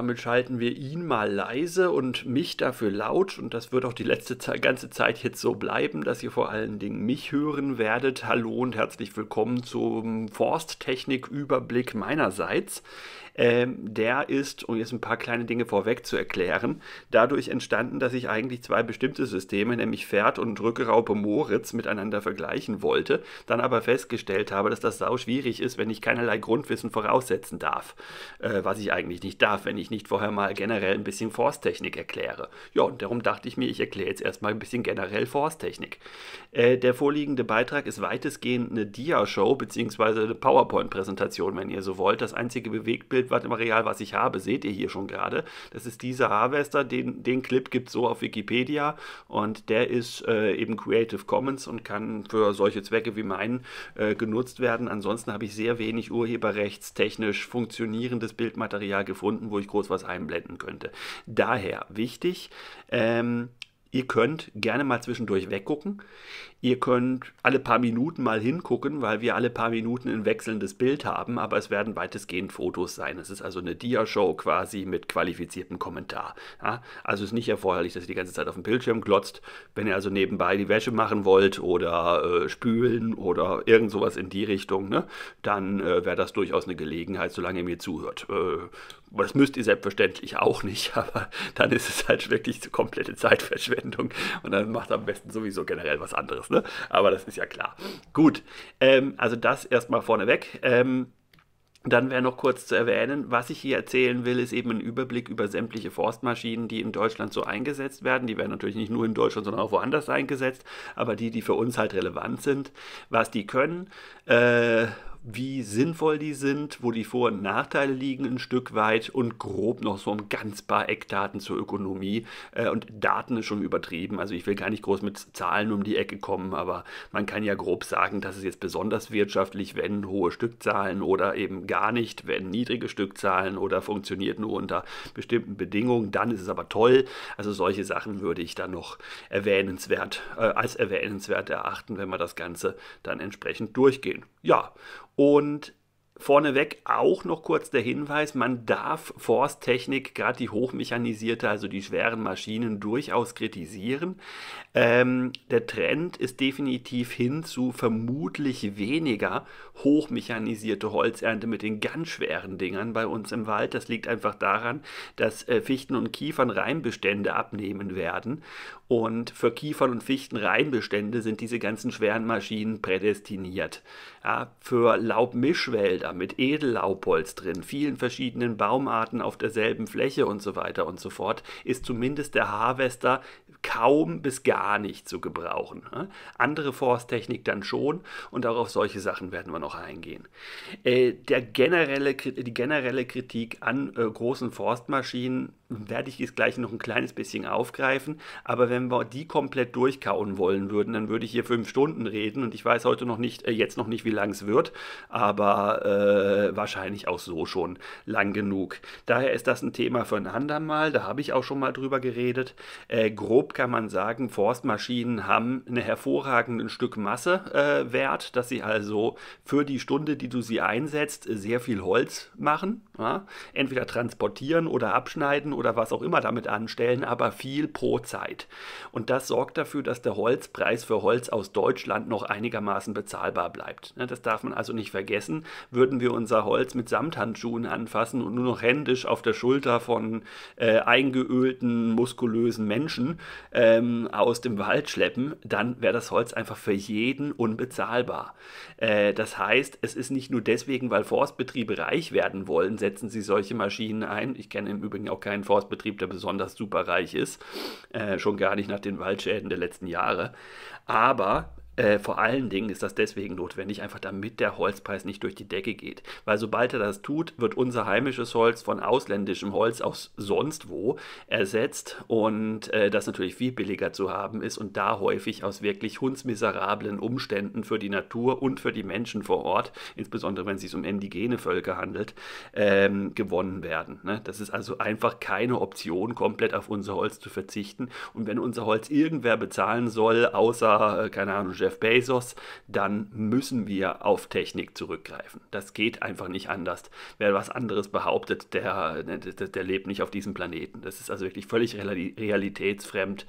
Damit schalten wir ihn mal leise und mich dafür laut. Und das wird auch die letzte ganze Zeit jetzt so bleiben, dass ihr vor allen Dingen mich hören werdet. Hallo und herzlich willkommen zum Forsttechnik-Überblick meinerseits ähm, der ist, um jetzt ein paar kleine Dinge vorweg zu erklären, dadurch entstanden, dass ich eigentlich zwei bestimmte Systeme, nämlich Pferd und Rückeraupe Moritz, miteinander vergleichen wollte, dann aber festgestellt habe, dass das sau schwierig ist, wenn ich keinerlei Grundwissen voraussetzen darf. Äh, was ich eigentlich nicht darf, wenn ich nicht vorher mal generell ein bisschen Forsttechnik erkläre. Ja, und darum dachte ich mir, ich erkläre jetzt erstmal ein bisschen generell Forsttechnik. Äh, der vorliegende Beitrag ist weitestgehend eine Dia-Show, bzw. eine PowerPoint-Präsentation, wenn ihr so wollt. Das einzige Bewegtbild Abbild was ich habe, seht ihr hier schon gerade. Das ist dieser Harvester, den, den Clip gibt es so auf Wikipedia und der ist äh, eben Creative Commons und kann für solche Zwecke wie meinen äh, genutzt werden. Ansonsten habe ich sehr wenig urheberrechtstechnisch funktionierendes Bildmaterial gefunden, wo ich groß was einblenden könnte. Daher wichtig, ähm, Ihr könnt gerne mal zwischendurch weggucken. Ihr könnt alle paar Minuten mal hingucken, weil wir alle paar Minuten ein wechselndes Bild haben, aber es werden weitestgehend Fotos sein. Es ist also eine Dia-Show quasi mit qualifiziertem Kommentar. Ja, also ist nicht erforderlich, dass ihr die ganze Zeit auf dem Bildschirm glotzt. Wenn ihr also nebenbei die Wäsche machen wollt oder äh, spülen oder irgend sowas in die Richtung, ne, dann äh, wäre das durchaus eine Gelegenheit, solange ihr mir zuhört. Äh, das müsst ihr selbstverständlich auch nicht, aber dann ist es halt wirklich komplette Zeitverschwendung und dann macht am besten sowieso generell was anderes ne? aber das ist ja klar. Gut, ähm, also das erstmal vorneweg. Ähm, dann wäre noch kurz zu erwähnen, was ich hier erzählen will, ist eben ein Überblick über sämtliche Forstmaschinen, die in Deutschland so eingesetzt werden. Die werden natürlich nicht nur in Deutschland, sondern auch woanders eingesetzt, aber die, die für uns halt relevant sind, was die können, äh, wie sinnvoll die sind, wo die Vor- und Nachteile liegen ein Stück weit und grob noch so ein ganz paar Eckdaten zur Ökonomie. Äh, und Daten ist schon übertrieben. Also ich will gar nicht groß mit Zahlen um die Ecke kommen, aber man kann ja grob sagen, dass es jetzt besonders wirtschaftlich, wenn hohe Stückzahlen oder eben gar nicht, wenn niedrige Stückzahlen oder funktioniert nur unter bestimmten Bedingungen, dann ist es aber toll. Also solche Sachen würde ich dann noch erwähnenswert, äh, als erwähnenswert erachten, wenn wir das Ganze dann entsprechend durchgehen. Ja, und vorneweg auch noch kurz der Hinweis, man darf Forsttechnik, gerade die hochmechanisierte, also die schweren Maschinen, durchaus kritisieren. Ähm, der Trend ist definitiv hin zu vermutlich weniger hochmechanisierte Holzernte mit den ganz schweren Dingern bei uns im Wald. Das liegt einfach daran, dass äh, Fichten- und Kiefernreinbestände abnehmen werden. Und für Kiefern- und Fichtenreinbestände sind diese ganzen schweren Maschinen prädestiniert ja, für Laubmischwälder mit Edellaubholz drin, vielen verschiedenen Baumarten auf derselben Fläche und so weiter und so fort, ist zumindest der Harvester kaum bis gar nicht zu gebrauchen. Ne? Andere Forsttechnik dann schon und auch auf solche Sachen werden wir noch eingehen. Äh, der generelle, die generelle Kritik an äh, großen Forstmaschinen werde ich jetzt gleich noch ein kleines bisschen aufgreifen, aber wenn wir die komplett durchkauen wollen würden, dann würde ich hier fünf Stunden reden und ich weiß heute noch nicht, äh, jetzt noch nicht, wie lang es wird, aber äh, wahrscheinlich auch so schon lang genug. Daher ist das ein Thema für ein andermal, da habe ich auch schon mal drüber geredet. Äh, grob kann man sagen, Forstmaschinen haben einen hervorragenden Stück Massewert, äh, dass sie also für die Stunde, die du sie einsetzt, sehr viel Holz machen. Ja? Entweder transportieren oder abschneiden oder was auch immer damit anstellen, aber viel pro Zeit. Und das sorgt dafür, dass der Holzpreis für Holz aus Deutschland noch einigermaßen bezahlbar bleibt. Ja, ne. das darf man also nicht vergessen. Würden wir unser Holz mit Samthandschuhen anfassen und nur noch händisch auf der Schulter von äh, eingeölten, muskulösen Menschen, ähm, aus dem Wald schleppen, dann wäre das Holz einfach für jeden unbezahlbar. Äh, das heißt, es ist nicht nur deswegen, weil Forstbetriebe reich werden wollen, setzen sie solche Maschinen ein. Ich kenne im Übrigen auch keinen Forstbetrieb, der besonders superreich ist, äh, schon gar nicht nach den Waldschäden der letzten Jahre. Aber äh, vor allen Dingen ist das deswegen notwendig, einfach damit der Holzpreis nicht durch die Decke geht. Weil sobald er das tut, wird unser heimisches Holz von ausländischem Holz aus sonst wo ersetzt und äh, das natürlich viel billiger zu haben ist und da häufig aus wirklich hundsmiserablen Umständen für die Natur und für die Menschen vor Ort, insbesondere wenn es sich um indigene Völker handelt, ähm, gewonnen werden. Ne? Das ist also einfach keine Option, komplett auf unser Holz zu verzichten. Und wenn unser Holz irgendwer bezahlen soll, außer, äh, keine Ahnung, Jeff Jeff Bezos, dann müssen wir auf Technik zurückgreifen. Das geht einfach nicht anders. Wer was anderes behauptet, der, der, der lebt nicht auf diesem Planeten. Das ist also wirklich völlig realitätsfremd.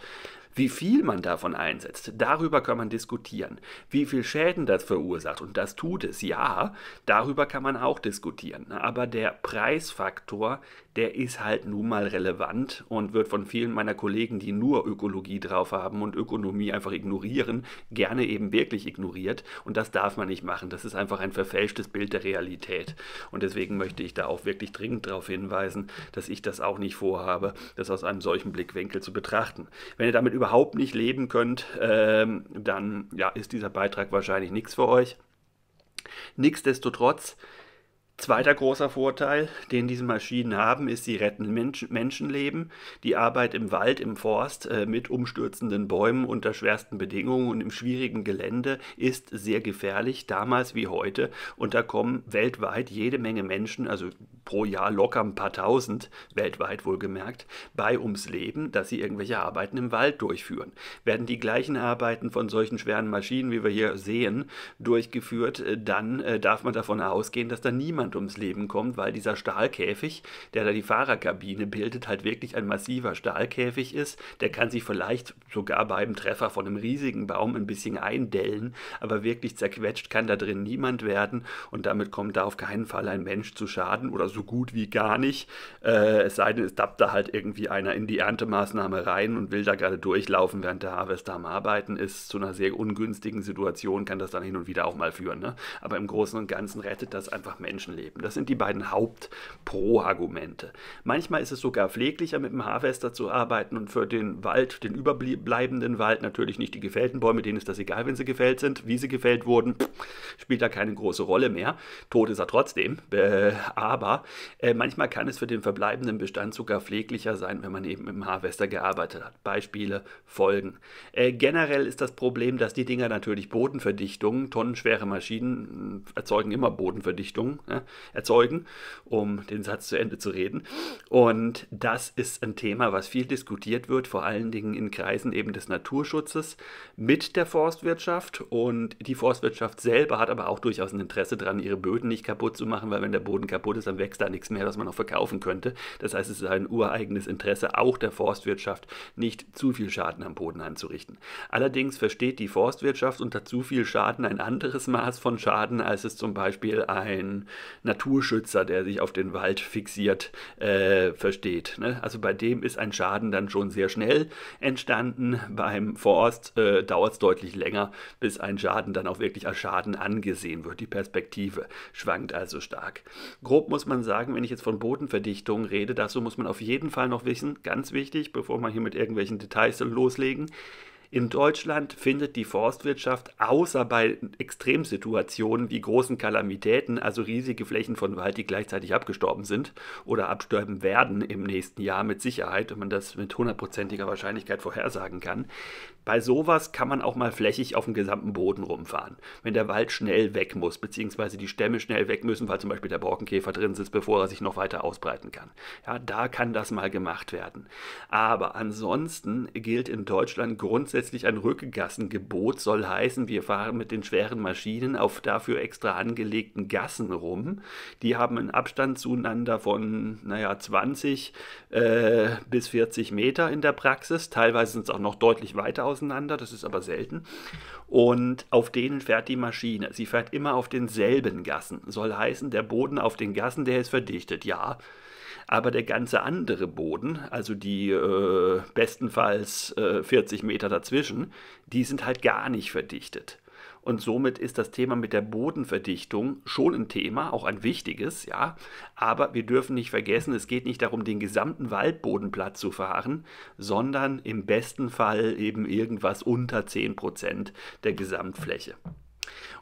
Wie viel man davon einsetzt, darüber kann man diskutieren. Wie viel Schäden das verursacht, und das tut es, ja, darüber kann man auch diskutieren. Aber der Preisfaktor, der ist halt nun mal relevant und wird von vielen meiner Kollegen, die nur Ökologie drauf haben und Ökonomie einfach ignorieren, gerne eben wirklich ignoriert. Und das darf man nicht machen. Das ist einfach ein verfälschtes Bild der Realität. Und deswegen möchte ich da auch wirklich dringend darauf hinweisen, dass ich das auch nicht vorhabe, das aus einem solchen Blickwinkel zu betrachten. Wenn ihr damit überhaupt nicht leben könnt, ähm, dann ja, ist dieser Beitrag wahrscheinlich nichts für euch. Nichtsdestotrotz Zweiter großer Vorteil, den diese Maschinen haben, ist, sie retten Mensch Menschenleben. Die Arbeit im Wald, im Forst äh, mit umstürzenden Bäumen unter schwersten Bedingungen und im schwierigen Gelände ist sehr gefährlich, damals wie heute. Und da kommen weltweit jede Menge Menschen, also pro Jahr locker ein paar tausend, weltweit wohlgemerkt, bei ums Leben, dass sie irgendwelche Arbeiten im Wald durchführen. Werden die gleichen Arbeiten von solchen schweren Maschinen, wie wir hier sehen, durchgeführt, äh, dann äh, darf man davon ausgehen, dass da niemand jemand ums Leben kommt, weil dieser Stahlkäfig, der da die Fahrerkabine bildet, halt wirklich ein massiver Stahlkäfig ist. Der kann sich vielleicht sogar beim Treffer von einem riesigen Baum ein bisschen eindellen, aber wirklich zerquetscht kann da drin niemand werden und damit kommt da auf keinen Fall ein Mensch zu Schaden oder so gut wie gar nicht. Äh, es sei denn, es tappt da halt irgendwie einer in die Erntemaßnahme rein und will da gerade durchlaufen, während der Harvester am Arbeiten ist. Zu einer sehr ungünstigen Situation kann das dann hin und wieder auch mal führen. Ne? Aber im Großen und Ganzen rettet das einfach Menschenleben erleben. Das sind die beiden Haupt-Pro-Argumente. Manchmal ist es sogar pfleglicher, mit dem Harvester zu arbeiten und für den Wald, den überbleibenden Wald, natürlich nicht die gefällten Bäume, denen ist das egal, wenn sie gefällt sind, wie sie gefällt wurden, spielt da keine große Rolle mehr. Tot ist er trotzdem, äh, aber äh, manchmal kann es für den verbleibenden Bestand sogar pfleglicher sein, wenn man eben mit dem Harvester gearbeitet hat. Beispiele folgen. Äh, generell ist das Problem, dass die Dinger natürlich Bodenverdichtungen, tonnenschwere Maschinen erzeugen immer Bodenverdichtungen erzeugen, um den Satz zu Ende zu reden. Und das ist ein Thema, was viel diskutiert wird, vor allen Dingen in Kreisen eben des Naturschutzes mit der Forstwirtschaft. Und die Forstwirtschaft selber hat aber auch durchaus ein Interesse daran, ihre Böden nicht kaputt zu machen, weil wenn der Boden kaputt ist, dann wächst da nichts mehr, was man noch verkaufen könnte. Das heißt, es ist ein ureigenes Interesse auch der Forstwirtschaft, nicht zu viel Schaden am Boden anzurichten. Allerdings versteht die Forstwirtschaft unter zu viel Schaden ein anderes Maß von Schaden, als es zum Beispiel ein Naturschützer, der sich auf den Wald fixiert, äh, versteht. Ne? Also bei dem ist ein Schaden dann schon sehr schnell entstanden. Beim Forst äh, dauert es deutlich länger, bis ein Schaden dann auch wirklich als Schaden angesehen wird. Die Perspektive schwankt also stark. Grob muss man sagen, wenn ich jetzt von Bodenverdichtung rede, dazu muss man auf jeden Fall noch wissen, ganz wichtig, bevor man hier mit irgendwelchen Details loslegen, in Deutschland findet die Forstwirtschaft außer bei Extremsituationen wie großen Kalamitäten, also riesige Flächen von Wald, die gleichzeitig abgestorben sind oder abstorben werden im nächsten Jahr mit Sicherheit, wenn man das mit hundertprozentiger Wahrscheinlichkeit vorhersagen kann, bei sowas kann man auch mal flächig auf dem gesamten Boden rumfahren, wenn der Wald schnell weg muss, beziehungsweise die Stämme schnell weg müssen, weil zum Beispiel der Borkenkäfer drin sitzt, bevor er sich noch weiter ausbreiten kann. Ja, da kann das mal gemacht werden. Aber ansonsten gilt in Deutschland grundsätzlich ein Rückgassengebot, soll heißen, wir fahren mit den schweren Maschinen auf dafür extra angelegten Gassen rum. Die haben einen Abstand zueinander von, naja, 20 äh, bis 40 Meter in der Praxis. Teilweise sind es auch noch deutlich weiter auseinander, das ist aber selten. Und auf denen fährt die Maschine. Sie fährt immer auf denselben Gassen. Soll heißen, der Boden auf den Gassen, der ist verdichtet, ja. Aber der ganze andere Boden, also die äh, bestenfalls äh, 40 Meter dazwischen, die sind halt gar nicht verdichtet und somit ist das Thema mit der Bodenverdichtung schon ein Thema, auch ein wichtiges, ja. Aber wir dürfen nicht vergessen, es geht nicht darum, den gesamten Waldboden platt zu fahren, sondern im besten Fall eben irgendwas unter 10% der Gesamtfläche.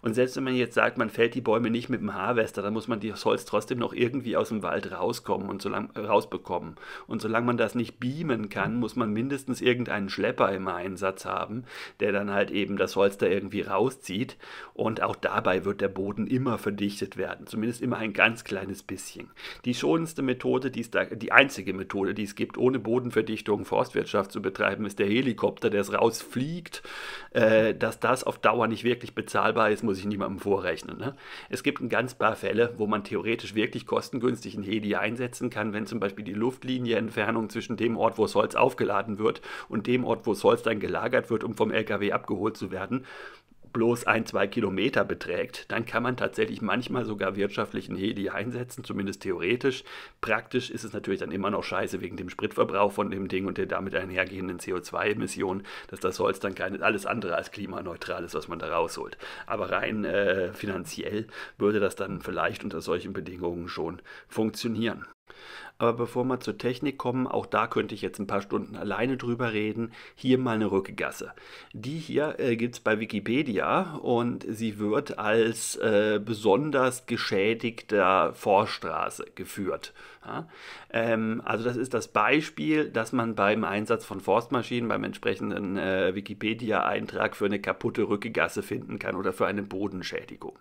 Und selbst wenn man jetzt sagt, man fällt die Bäume nicht mit dem Harvester, dann muss man das Holz trotzdem noch irgendwie aus dem Wald rauskommen und solang, äh, rausbekommen. Und solange man das nicht beamen kann, muss man mindestens irgendeinen Schlepper im Einsatz haben, der dann halt eben das Holz da irgendwie rauszieht. Und auch dabei wird der Boden immer verdichtet werden, zumindest immer ein ganz kleines bisschen. Die schonendste Methode, die, da, die einzige Methode, die es gibt, ohne Bodenverdichtung Forstwirtschaft zu betreiben, ist der Helikopter, der es rausfliegt. Äh, dass das auf Dauer nicht wirklich bezahlbar ist, muss ich niemandem vorrechnen. Ne? Es gibt ein ganz paar Fälle, wo man theoretisch wirklich kostengünstig ein Hedi einsetzen kann, wenn zum Beispiel die Luftlinieentfernung zwischen dem Ort, wo das Holz aufgeladen wird, und dem Ort, wo das Holz dann gelagert wird, um vom LKW abgeholt zu werden, bloß ein, zwei Kilometer beträgt, dann kann man tatsächlich manchmal sogar wirtschaftlichen Heli einsetzen, zumindest theoretisch. Praktisch ist es natürlich dann immer noch scheiße wegen dem Spritverbrauch von dem Ding und der damit einhergehenden CO2-Emissionen, dass das Holz dann keine, alles andere als klimaneutral ist, was man da rausholt. Aber rein äh, finanziell würde das dann vielleicht unter solchen Bedingungen schon funktionieren. Aber bevor wir zur Technik kommen, auch da könnte ich jetzt ein paar Stunden alleine drüber reden. Hier mal eine Rückgasse. Die hier äh, gibt es bei Wikipedia und sie wird als äh, besonders geschädigter Vorstraße geführt. Ja? Ähm, also das ist das Beispiel, dass man beim Einsatz von Forstmaschinen, beim entsprechenden äh, Wikipedia-Eintrag für eine kaputte Rückgasse finden kann oder für eine Bodenschädigung.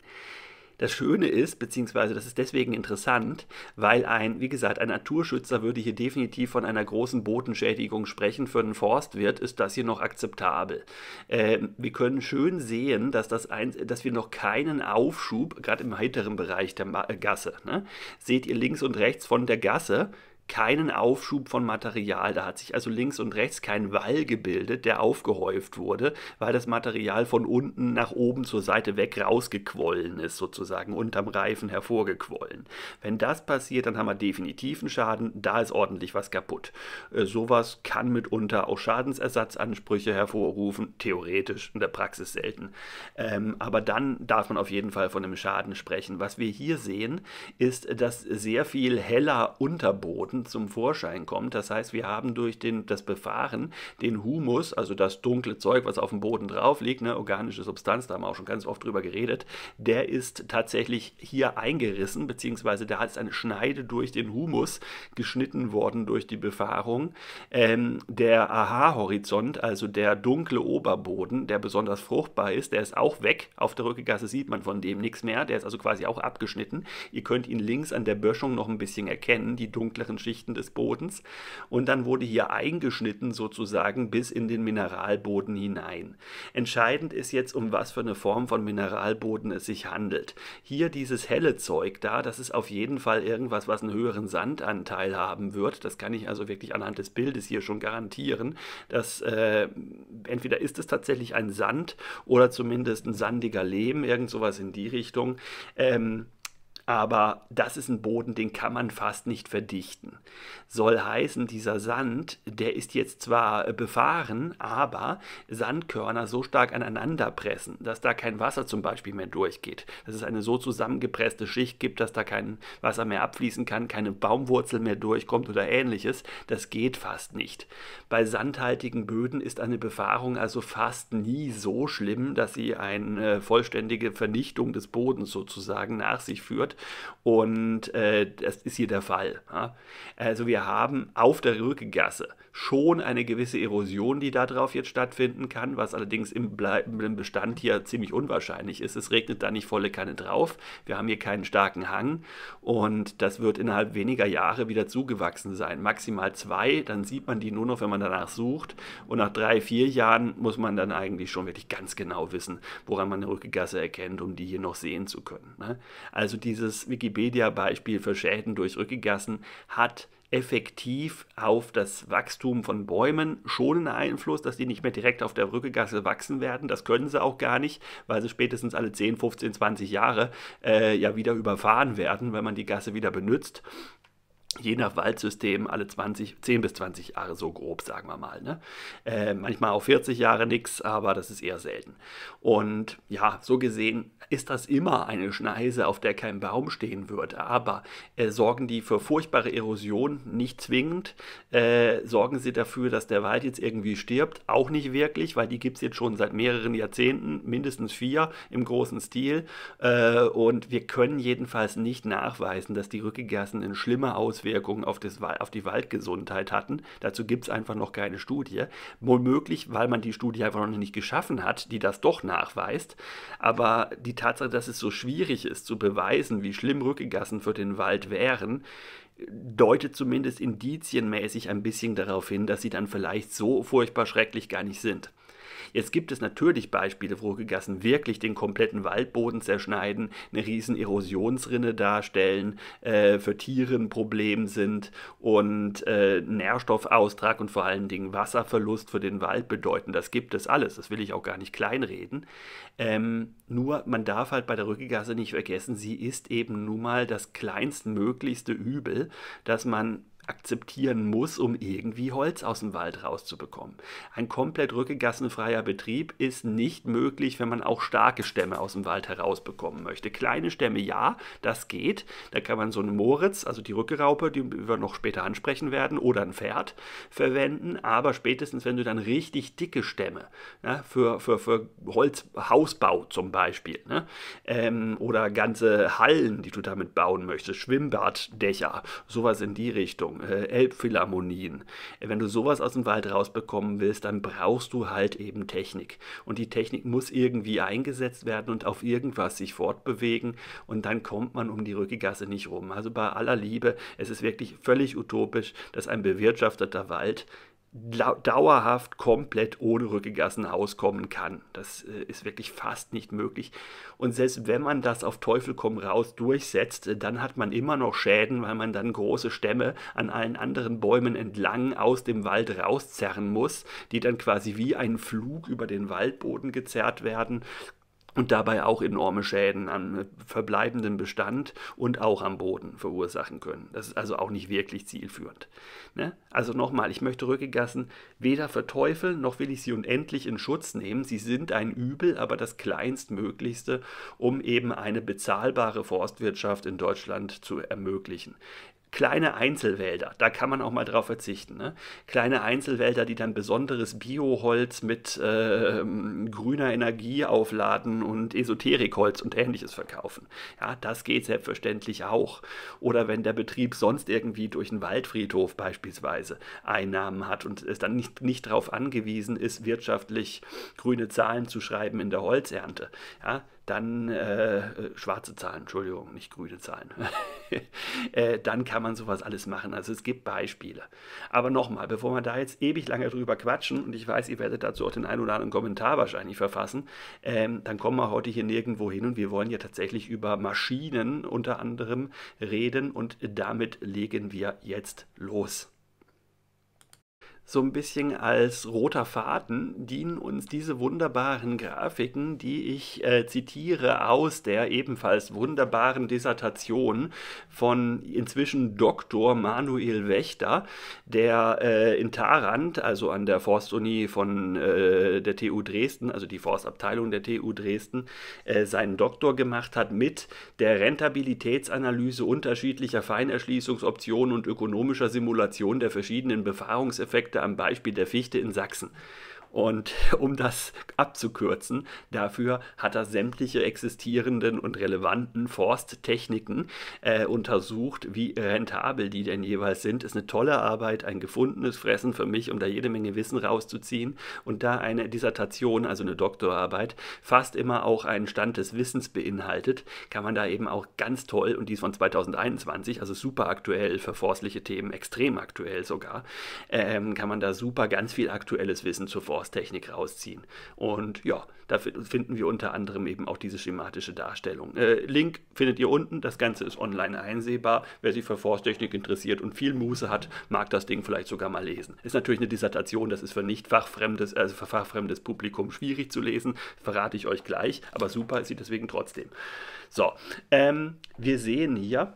Das Schöne ist, beziehungsweise das ist deswegen interessant, weil ein, wie gesagt, ein Naturschützer würde hier definitiv von einer großen Bodenschädigung sprechen. Für einen Forstwirt ist das hier noch akzeptabel. Ähm, wir können schön sehen, dass, das ein, dass wir noch keinen Aufschub, gerade im heiteren Bereich der äh, Gasse, ne? seht ihr links und rechts von der Gasse, keinen Aufschub von Material. Da hat sich also links und rechts kein Wall gebildet, der aufgehäuft wurde, weil das Material von unten nach oben zur Seite weg rausgequollen ist, sozusagen unterm Reifen hervorgequollen. Wenn das passiert, dann haben wir definitiv einen Schaden, da ist ordentlich was kaputt. Äh, sowas kann mitunter auch Schadensersatzansprüche hervorrufen, theoretisch, in der Praxis selten. Ähm, aber dann darf man auf jeden Fall von einem Schaden sprechen. Was wir hier sehen, ist, dass sehr viel heller Unterboden Westen zum Vorschein kommt. Das heißt, wir haben durch den, das Befahren den Humus, also das dunkle Zeug, was auf dem Boden drauf liegt, eine organische Substanz, da haben wir auch schon ganz oft drüber geredet, der ist tatsächlich hier eingerissen, beziehungsweise da ist eine Schneide durch den Humus geschnitten worden durch die Befahrung. Ähm, der Aha-Horizont, also der dunkle Oberboden, der besonders fruchtbar ist, der ist auch weg. Auf der Rückegasse sieht man von dem nichts mehr. Der ist also quasi auch abgeschnitten. Ihr könnt ihn links an der Böschung noch ein bisschen erkennen. Die dunkleren Oberflächenschichten des Bodens und dann wurde hier eingeschnitten sozusagen bis in den Mineralboden hinein. Entscheidend ist jetzt, um was für eine Form von Mineralboden es sich handelt. Hier dieses helle Zeug da, das ist auf jeden Fall irgendwas, was einen höheren Sandanteil haben wird. Das kann ich also wirklich anhand des Bildes hier schon garantieren, dass äh, entweder ist es tatsächlich ein Sand oder zumindest ein sandiger Lehm, irgend sowas in die Richtung. Ähm, aber das ist ein Boden, den kann man fast nicht verdichten. Soll heißen, dieser Sand, der ist jetzt zwar befahren, aber Sandkörner so stark aneinander pressen, dass da kein Wasser zum Beispiel mehr durchgeht, dass es eine so zusammengepresste Schicht gibt, dass da kein Wasser mehr abfließen kann, keine Baumwurzel mehr durchkommt oder ähnliches, das geht fast nicht. Bei sandhaltigen Böden ist eine Befahrung also fast nie so schlimm, dass sie eine vollständige Vernichtung des Bodens sozusagen nach sich führt, und äh, das ist hier der Fall. Ja? Also wir haben auf der Rückgasse schon eine gewisse Erosion, die darauf jetzt stattfinden kann, was allerdings im bleibenden Bestand hier ziemlich unwahrscheinlich ist. Es regnet da nicht volle Kanne drauf. Wir haben hier keinen starken Hang und das wird innerhalb weniger Jahre wieder zugewachsen sein. Maximal zwei, dann sieht man die nur noch, wenn man danach sucht. Und nach drei, vier Jahren muss man dann eigentlich schon wirklich ganz genau wissen, woran man eine Rückegasse erkennt, um die hier noch sehen zu können. Ne? Also dieses Wikipedia-Beispiel für Schäden durch Rückegassen hat effektiv auf das Wachstum von Bäumen schonender Einfluss, dass die nicht mehr direkt auf der Rückegasse wachsen werden. Das können sie auch gar nicht, weil sie spätestens alle 10, 15, 20 Jahre äh, ja wieder überfahren werden, wenn man die Gasse wieder benutzt je nach Waldsystem alle 20, 10 bis 20 Jahre so grob, sagen wir mal. Ne? Äh, manchmal auch 40 Jahre nichts, aber das ist eher selten. Und ja, so gesehen ist das immer eine Schneise, auf der kein Baum stehen wird. Aber äh, sorgen die für furchtbare Erosion nicht zwingend. Äh, sorgen sie dafür, dass der Wald jetzt irgendwie stirbt, auch nicht wirklich, weil die gibt es jetzt schon seit mehreren Jahrzehnten, mindestens vier im großen Stil. Äh, und wir können jedenfalls nicht nachweisen, dass die Rückgegassen in schlimmer Auswirkungen Auswirkungen auf, das, auf die Waldgesundheit hatten. Dazu gibt es einfach noch keine Studie. Womöglich, weil man die Studie einfach noch nicht geschaffen hat, die das doch nachweist. Aber die Tatsache, dass es so schwierig ist zu beweisen, wie schlimm Rückegassen für den Wald wären, deutet zumindest indizienmäßig ein bisschen darauf hin, dass sie dann vielleicht so furchtbar schrecklich gar nicht sind. Jetzt gibt es natürlich Beispiele, wo Roggegassen wirklich den kompletten Waldboden zerschneiden, eine riesen Erosionsrinne darstellen, äh, für Tiere ein Problem sind und äh, Nährstoffaustrag und vor allen Dingen Wasserverlust für den Wald bedeuten. Das gibt es alles. Das will ich auch gar nicht kleinreden. Ähm, nur man darf halt bei der Rückegasse nicht vergessen, sie ist eben nun mal das kleinstmöglichste Übel, das man akzeptieren muss, um irgendwie Holz aus dem Wald rauszubekommen. Ein komplett rückegassenfreier Betrieb ist nicht möglich, wenn man auch starke Stämme aus dem Wald herausbekommen möchte. Kleine Stämme ja, das geht. Da kann man so einen Moritz, also die Rückeraupe, die wir noch später ansprechen werden, oder ein Pferd verwenden. Aber spätestens, wenn du dann richtig dicke Stämme ja, ne, für, für, für Holzhausbau zum Beispiel ne, ähm, oder ganze Hallen, die du damit bauen möchtest, Schwimmbaddächer, sowas in die Richtung äh, Elbphilharmonien. Wenn du sowas aus dem Wald rausbekommen willst, dann brauchst du halt eben Technik. Und die Technik muss irgendwie eingesetzt werden und auf irgendwas sich fortbewegen. Und dann kommt man um die Rückegasse nicht rum. Also bei aller Liebe, es ist wirklich völlig utopisch, dass ein bewirtschafteter Wald dauerhaft komplett ohne rückgegassen auskommen kann. Das äh, ist wirklich fast nicht möglich. Und selbst wenn man das auf Teufel komm raus durchsetzt, äh, dann hat man immer noch Schäden, weil man dann große Stämme an allen anderen Bäumen entlang aus dem Wald rauszerren muss, die dann quasi wie ein Flug über den Waldboden gezerrt werden und dabei auch enorme Schäden am verbleibenden Bestand und auch am Boden verursachen können. Das ist also auch nicht wirklich zielführend. Ne? Also nochmal, ich möchte Rückegassen weder verteufeln, noch will ich sie unendlich in Schutz nehmen. Sie sind ein Übel, aber das kleinstmöglichste, um eben eine bezahlbare Forstwirtschaft in Deutschland zu ermöglichen kleine Einzelwälder, da kann man auch mal drauf verzichten. Ne? Kleine Einzelwälder, die dann besonderes Bioholz mit äh, grüner Energie aufladen und Esoterikholz und ähnliches verkaufen. Ja, das geht selbstverständlich auch. Oder wenn der Betrieb sonst irgendwie durch einen Waldfriedhof beispielsweise Einnahmen hat und es dann nicht, nicht darauf angewiesen ist, wirtschaftlich grüne Zahlen zu schreiben in der Holzernte. Ja, dann äh, äh, schwarze Zahlen, Entschuldigung, nicht grüne Zahlen, äh, dann kann man sowas alles machen. Also es gibt Beispiele. Aber nochmal, bevor wir da jetzt ewig lange drüber quatschen, und ich weiß, ihr werdet dazu auch den einen oder anderen Kommentar wahrscheinlich verfassen, ähm, dann kommen wir heute hier nirgendwo hin und wir wollen ja tatsächlich über Maschinen unter anderem reden und damit legen wir jetzt los so ein bisschen als roter Faden dienen uns diese wunderbaren Grafiken, die ich äh, zitiere aus der ebenfalls wunderbaren Dissertation von inzwischen Dr. Manuel Wächter, der äh, in Tarant, also an der Forstuni von äh, der TU Dresden, also die Forstabteilung der TU Dresden, äh, seinen Doktor gemacht hat mit der Rentabilitätsanalyse unterschiedlicher Feinerschließungsoptionen und ökonomischer Simulation der verschiedenen Befahrungseffekte am Beispiel der Fichte in Sachsen. Und um das abzukürzen, dafür hat er sämtliche existierenden und relevanten Forsttechniken äh, untersucht, wie rentabel die denn jeweils sind. Ist eine tolle Arbeit, ein gefundenes Fressen für mich, um da jede Menge Wissen rauszuziehen. Und da eine Dissertation, also eine Doktorarbeit, fast immer auch einen Stand des Wissens beinhaltet, kann man da eben auch ganz toll, und dies von 2021, also super aktuell für forstliche Themen, extrem aktuell sogar, ähm, kann man da super ganz viel aktuelles Wissen zur Forst Force-Technik rausziehen. Und ja, da finden wir unter anderem eben auch diese schematische Darstellung. Äh, Link findet ihr unten, das Ganze ist online einsehbar. Wer sich für Force-Technik interessiert und viel Muße hat, mag das Ding vielleicht sogar mal lesen. Ist natürlich eine Dissertation, das ist für nicht fachfremdes, also für fachfremdes Publikum schwierig zu lesen, verrate ich euch gleich, aber super ist sie deswegen trotzdem. So, ähm, wir sehen hier,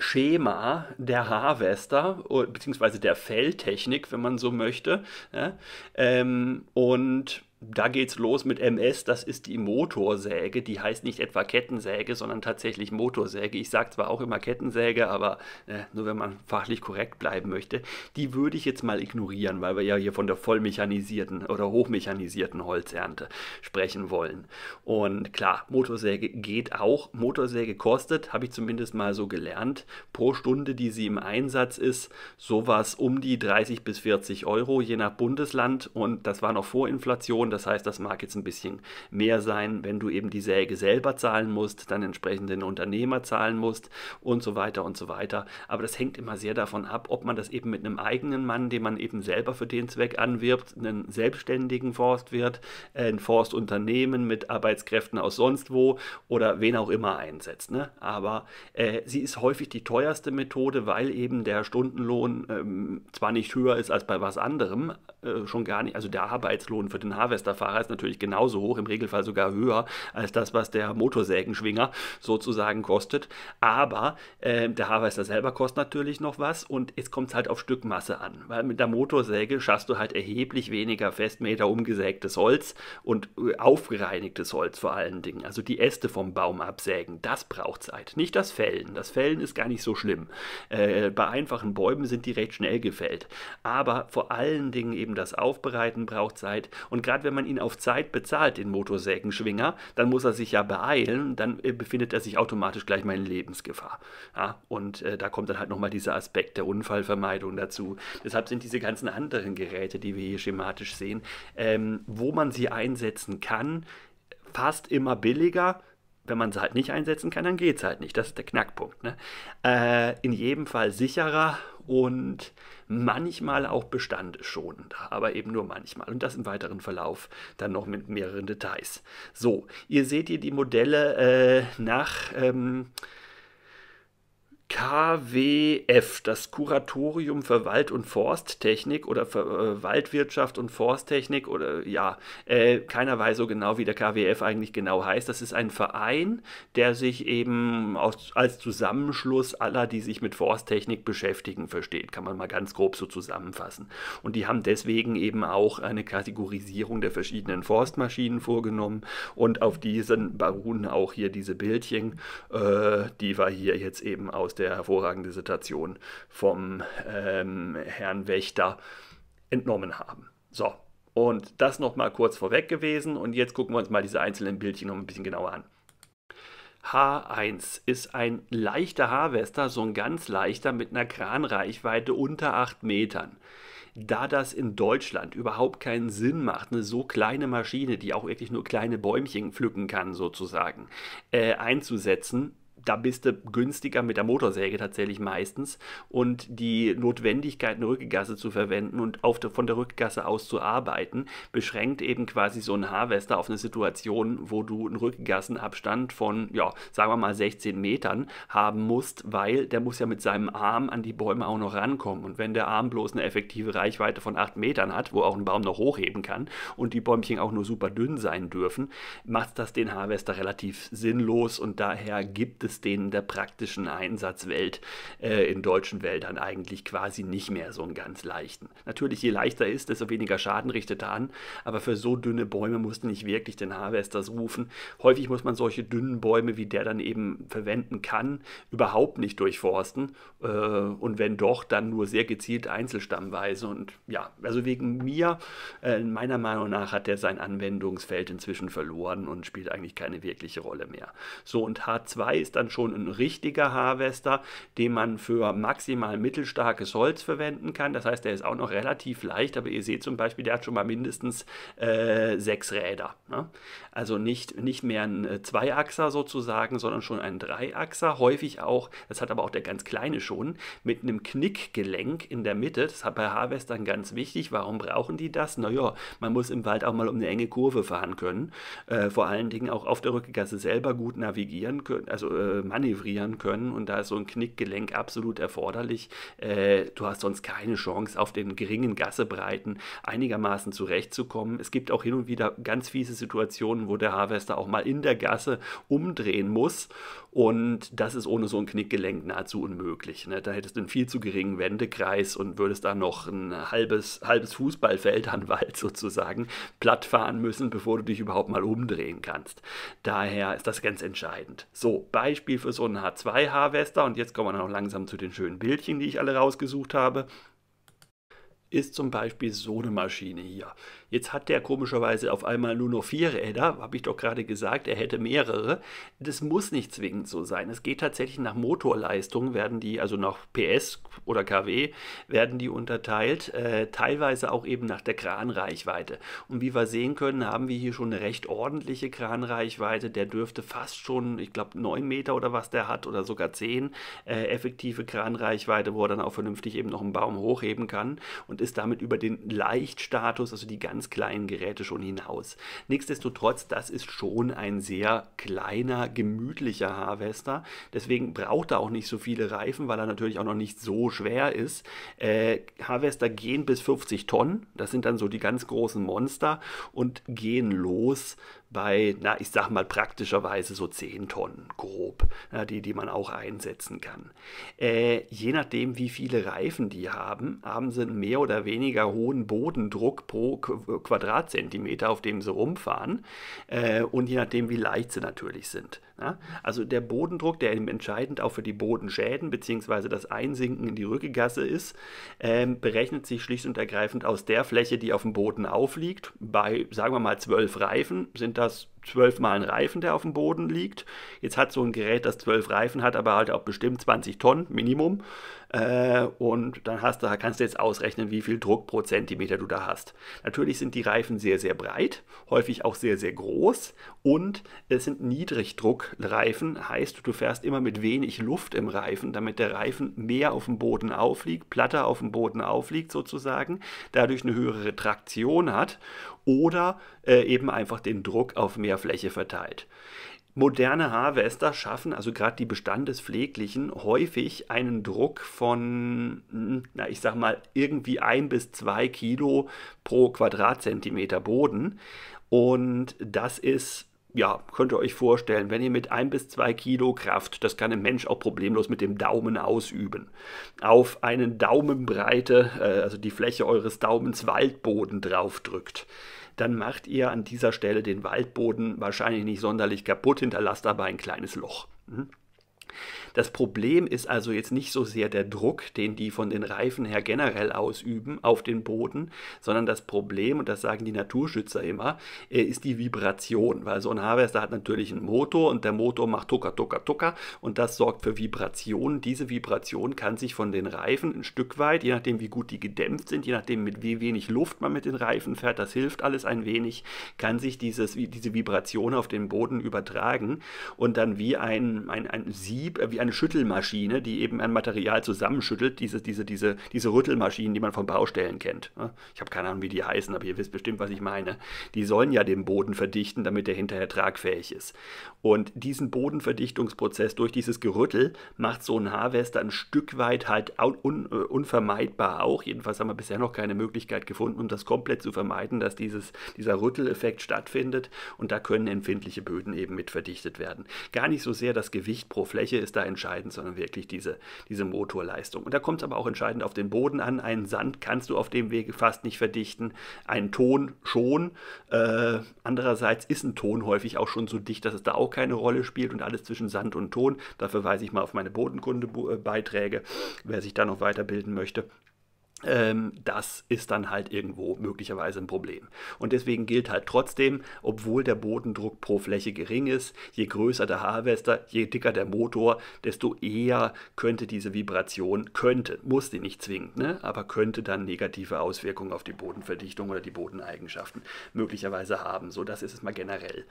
Schema der Harvester beziehungsweise der Felltechnik, wenn man so möchte. Ja? Ähm, und da geht's los mit MS, das ist die Motorsäge, die heißt nicht etwa Kettensäge, sondern tatsächlich Motorsäge. Ich sage zwar auch immer Kettensäge, aber äh, nur wenn man fachlich korrekt bleiben möchte. Die würde ich jetzt mal ignorieren, weil wir ja hier von der vollmechanisierten oder hochmechanisierten Holzernte sprechen wollen. Und klar, Motorsäge geht auch. Motorsäge kostet, habe ich zumindest mal so gelernt, pro Stunde, die sie im Einsatz ist, sowas um die 30 bis 40 Euro, je nach Bundesland. Und das war noch vor Inflation Investition. Das heißt, das mag jetzt ein bisschen mehr sein, wenn du eben die Säge selber zahlen musst, dann entsprechend den Unternehmer zahlen musst und so weiter und so weiter. Aber das hängt immer sehr davon ab, ob man das eben mit einem eigenen Mann, den man eben selber für den Zweck anwirbt, einen selbstständigen Forstwirt, äh, ein Forstunternehmen mit Arbeitskräften aus sonst wo oder wen auch immer einsetzt. Ne? Aber äh, sie ist häufig die teuerste Methode, weil eben der Stundenlohn ähm, zwar nicht höher ist als bei was anderem, äh, schon gar nicht, also der Arbeitslohn für den Harvester fester Fahrer ist natürlich genauso hoch, im Regelfall sogar höher als das, was der Motorsägenschwinger sozusagen kostet. Aber äh, der Harvester selber kostet natürlich noch was und jetzt kommt es halt auf Stückmasse an, weil mit der Motorsäge schaffst du halt erheblich weniger Festmeter umgesägtes Holz und äh, aufgereinigtes Holz vor allen Dingen. Also die Äste vom Baum absägen, das braucht Zeit. Halt. Nicht das Fällen. Das Fällen ist gar nicht so schlimm. Äh, bei einfachen Bäumen sind die recht schnell gefällt. Aber vor allen Dingen eben das Aufbereiten braucht Zeit. Halt. Und gerade wenn wenn man ihn auf Zeit bezahlt, den Motorsägenschwinger, dann muss er sich ja beeilen, dann äh, befindet er sich automatisch gleich mal in Lebensgefahr. Ja, und äh, da kommt dann halt nochmal dieser Aspekt der Unfallvermeidung dazu. Deshalb sind diese ganzen anderen Geräte, die wir hier schematisch sehen, ähm, wo man sie einsetzen kann, fast immer billiger wenn man es halt nicht einsetzen kann, dann geht es halt nicht. Das ist der Knackpunkt. Ne? Äh, in jedem Fall sicherer und manchmal auch bestandeschonender, aber eben nur manchmal und das im weiteren Verlauf dann noch mit mehreren Details. So, ihr seht hier die Modelle äh, nach ähm, KWF, das Kuratorium für Wald- und Forsttechnik oder für äh, Waldwirtschaft und Forsttechnik oder ja, äh, keiner weiß so genau, wie der KWF eigentlich genau heißt. Das ist ein Verein, der sich eben aus, als Zusammenschluss aller, die sich mit Forsttechnik beschäftigen, versteht. Kann man mal ganz grob so zusammenfassen. Und die haben deswegen eben auch eine Kategorisierung der verschiedenen Forstmaschinen vorgenommen und auf diesen beruhen auch hier diese Bildchen, äh, die wir hier jetzt eben aus dem der hervorragende Situation vom ähm, Herrn Wächter entnommen haben. So, und das nochmal kurz vorweg gewesen. Und jetzt gucken wir uns mal diese einzelnen Bildchen noch ein bisschen genauer an. H1 ist ein leichter Harvester, so ein ganz leichter mit einer Kranreichweite unter 8 Metern. Da das in Deutschland überhaupt keinen Sinn macht, eine so kleine Maschine, die auch wirklich nur kleine Bäumchen pflücken kann, sozusagen, äh, einzusetzen, da bist du günstiger mit der Motorsäge tatsächlich meistens. Und die Notwendigkeit, eine Rückgasse zu verwenden und der, von der Rückgasse aus zu arbeiten, beschränkt eben quasi so ein Harvester auf eine Situation, wo du einen Rückgassenabstand von, ja, sagen wir mal 16 Metern haben musst, weil der muss ja mit seinem Arm an die Bäume auch noch rankommen. Und wenn der Arm bloß eine effektive Reichweite von 8 Metern hat, wo auch ein Baum noch hochheben kann und die Bäumchen auch nur super dünn sein dürfen, macht das den Harvester relativ sinnlos und daher gibt es es den in der praktischen Einsatzwelt äh, in deutschen Wäldern eigentlich quasi nicht mehr so einen ganz leichten. Natürlich, je leichter ist, desto weniger Schaden richtet er an, aber für so dünne Bäume musste nicht wirklich den Harvesters rufen. Häufig muss man solche dünnen Bäume, wie der dann eben verwenden kann, überhaupt nicht durchforsten äh, und wenn doch, dann nur sehr gezielt einzelstammweise und ja, also wegen mir, äh, meiner Meinung nach, hat der sein Anwendungsfeld inzwischen verloren und spielt eigentlich keine wirkliche Rolle mehr. So und H2 ist dann dann schon ein richtiger Harvester, den man für maximal mittelstarkes Holz verwenden kann. Das heißt, der ist auch noch relativ leicht, aber ihr seht zum Beispiel, der hat schon mal mindestens äh, sechs Räder. Ne? Also nicht, nicht mehr ein äh, Zweiachser sozusagen, sondern schon ein Dreiachser. Häufig auch, das hat aber auch der ganz kleine schon, mit einem Knickgelenk in der Mitte. Das hat bei Harvestern ganz wichtig. Warum brauchen die das? Naja, man muss im Wald auch mal um eine enge Kurve fahren können. Äh, vor allen Dingen auch auf der Rückgasse selber gut navigieren können, also äh, äh, manövrieren können und da ist so ein Knickgelenk absolut erforderlich. Äh, du hast sonst keine Chance, auf den geringen Gassebreiten einigermaßen zurechtzukommen. Es gibt auch hin und wieder ganz fiese Situationen, wo der Harvester auch mal in der Gasse umdrehen muss und das ist ohne so ein Knickgelenk nahezu unmöglich. Ne? Da hättest du einen viel zu geringen Wendekreis und würdest da noch ein halbes, halbes Fußballfeld an Wald sozusagen plattfahren müssen, bevor du dich überhaupt mal umdrehen kannst. Daher ist das ganz entscheidend. So, Beispiel Beispiel für so einen H2-Harvester, und jetzt kommen wir noch langsam zu den schönen Bildchen, die ich alle rausgesucht habe, ist zum Beispiel so eine Maschine hier. Jetzt hat der komischerweise auf einmal nur noch vier Räder, habe ich doch gerade gesagt, er hätte mehrere. Das muss nicht zwingend so sein. Es geht tatsächlich nach Motorleistung, werden die, also nach PS oder KW, werden die unterteilt, äh, teilweise auch eben nach der Kranreichweite. Und wie wir sehen können, haben wir hier schon eine recht ordentliche Kranreichweite. Der dürfte fast schon, ich glaube, 9 Meter oder was der hat oder sogar 10 äh, effektive Kranreichweite, wo er dann auch vernünftig eben noch einen Baum hochheben kann und ist damit über den Leichtstatus, also die ganz ganz kleinen Geräte schon hinaus. Nichtsdestotrotz, das ist schon ein sehr kleiner, gemütlicher Harvester. Deswegen braucht er auch nicht so viele Reifen, weil er natürlich auch noch nicht so schwer ist. Äh, Harvester gehen bis 50 Tonnen, das sind dann so die ganz großen Monster und gehen los bei, na, ich sag mal praktischerweise so 10 Tonnen grob, na, die, die man auch einsetzen kann. Äh, je nachdem, wie viele Reifen die haben, haben sie einen mehr oder weniger hohen Bodendruck pro Quadratzentimeter, auf dem sie rumfahren. Äh, und je nachdem, wie leicht sie natürlich sind. Ja, also der Bodendruck, der eben entscheidend auch für die Bodenschäden bzw. das Einsinken in die Rückegasse ist, ähm, berechnet sich schlicht und ergreifend aus der Fläche, die auf dem Boden aufliegt. Bei, sagen wir mal, zwölf Reifen sind das zwölfmal einen Reifen, der auf dem Boden liegt. Jetzt hat so ein Gerät, das zwölf Reifen hat, aber halt auch bestimmt 20 Tonnen Minimum. Äh, und dann hast du, kannst du jetzt ausrechnen, wie viel Druck pro Zentimeter du da hast. Natürlich sind die Reifen sehr, sehr breit, häufig auch sehr, sehr groß. Und es sind Niedrigdruckreifen, heißt, du fährst immer mit wenig Luft im Reifen, damit der Reifen mehr auf dem Boden aufliegt, platter auf dem Boden aufliegt sozusagen, dadurch eine höhere Traktion hat oder äh, eben einfach den Druck auf mehr Fläche verteilt. Moderne Harvester schaffen, also gerade die Bestandespfleglichen, häufig einen Druck von, hm, na, ich sag mal, irgendwie ein bis zwei Kilo pro Quadratzentimeter Boden. Und das ist ja, könnt ihr euch vorstellen, wenn ihr mit ein bis zwei Kilo Kraft, das kann ein Mensch auch problemlos mit dem Daumen ausüben, auf einen Daumenbreite, äh, also die Fläche eures Daumens Waldboden draufdrückt, dann macht ihr an dieser Stelle den Waldboden wahrscheinlich nicht sonderlich kaputt, hinterlasst aber ein kleines Loch. Mhm. Das Problem ist also jetzt nicht so sehr der Druck, den die von den Reifen her generell ausüben auf den Boden, sondern das Problem, und das sagen die Naturschützer immer, äh, ist die Vibration. Weil so ein Harvester hat natürlich einen Motor und der Motor macht tucker, tucker, tucker und das sorgt für Vibrationen. Diese Vibration kann sich von den Reifen ein Stück weit, je nachdem wie gut die gedämpft sind, je nachdem mit wie wenig Luft man mit den Reifen fährt, das hilft alles ein wenig, kann sich dieses, diese Vibration auf den Boden übertragen und dann wie ein, ein, ein Sieb, äh, wie eine Schüttelmaschine, die eben ein Material zusammenschüttelt, diese, diese, diese, diese Rüttelmaschinen, die man von Baustellen kennt. Ich habe keine Ahnung, wie die heißen, aber ihr wisst bestimmt, was ich meine. Die sollen ja den Boden verdichten, damit der hinterher tragfähig ist. Und diesen Bodenverdichtungsprozess durch dieses Gerüttel macht so ein Harvester ein Stück weit halt un äh, unvermeidbar auch. Jedenfalls haben wir bisher noch keine Möglichkeit gefunden, um das komplett zu vermeiden, dass dieses, dieser Rütteleffekt stattfindet. Und da können empfindliche Böden eben mit verdichtet werden. Gar nicht so sehr das Gewicht pro Fläche ist da entscheidend, sondern wirklich diese, diese Motorleistung. Und da kommt es aber auch entscheidend auf den Boden an. Einen Sand kannst du auf dem Wege fast nicht verdichten, einen Ton schon. Äh, andererseits ist ein Ton häufig auch schon so dicht, dass es da auch keine Rolle spielt und alles zwischen Sand und Ton. Dafür weise ich mal auf meine Bodenkundebeiträge, wer sich da noch weiterbilden möchte. Ähm, das ist dann halt irgendwo möglicherweise ein Problem. Und deswegen gilt halt trotzdem, obwohl der Bodendruck pro Fläche gering ist, je größer der Harvester, je dicker der Motor, desto eher könnte diese Vibration, könnte, muss die nicht zwingend, ne? aber könnte dann negative Auswirkungen auf die Bodenverdichtung oder die Bodeneigenschaften möglicherweise haben. So, das ist es mal generell.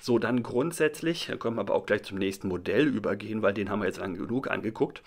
So, dann grundsätzlich, da können wir aber auch gleich zum nächsten Modell übergehen, weil den haben wir jetzt lang genug angeguckt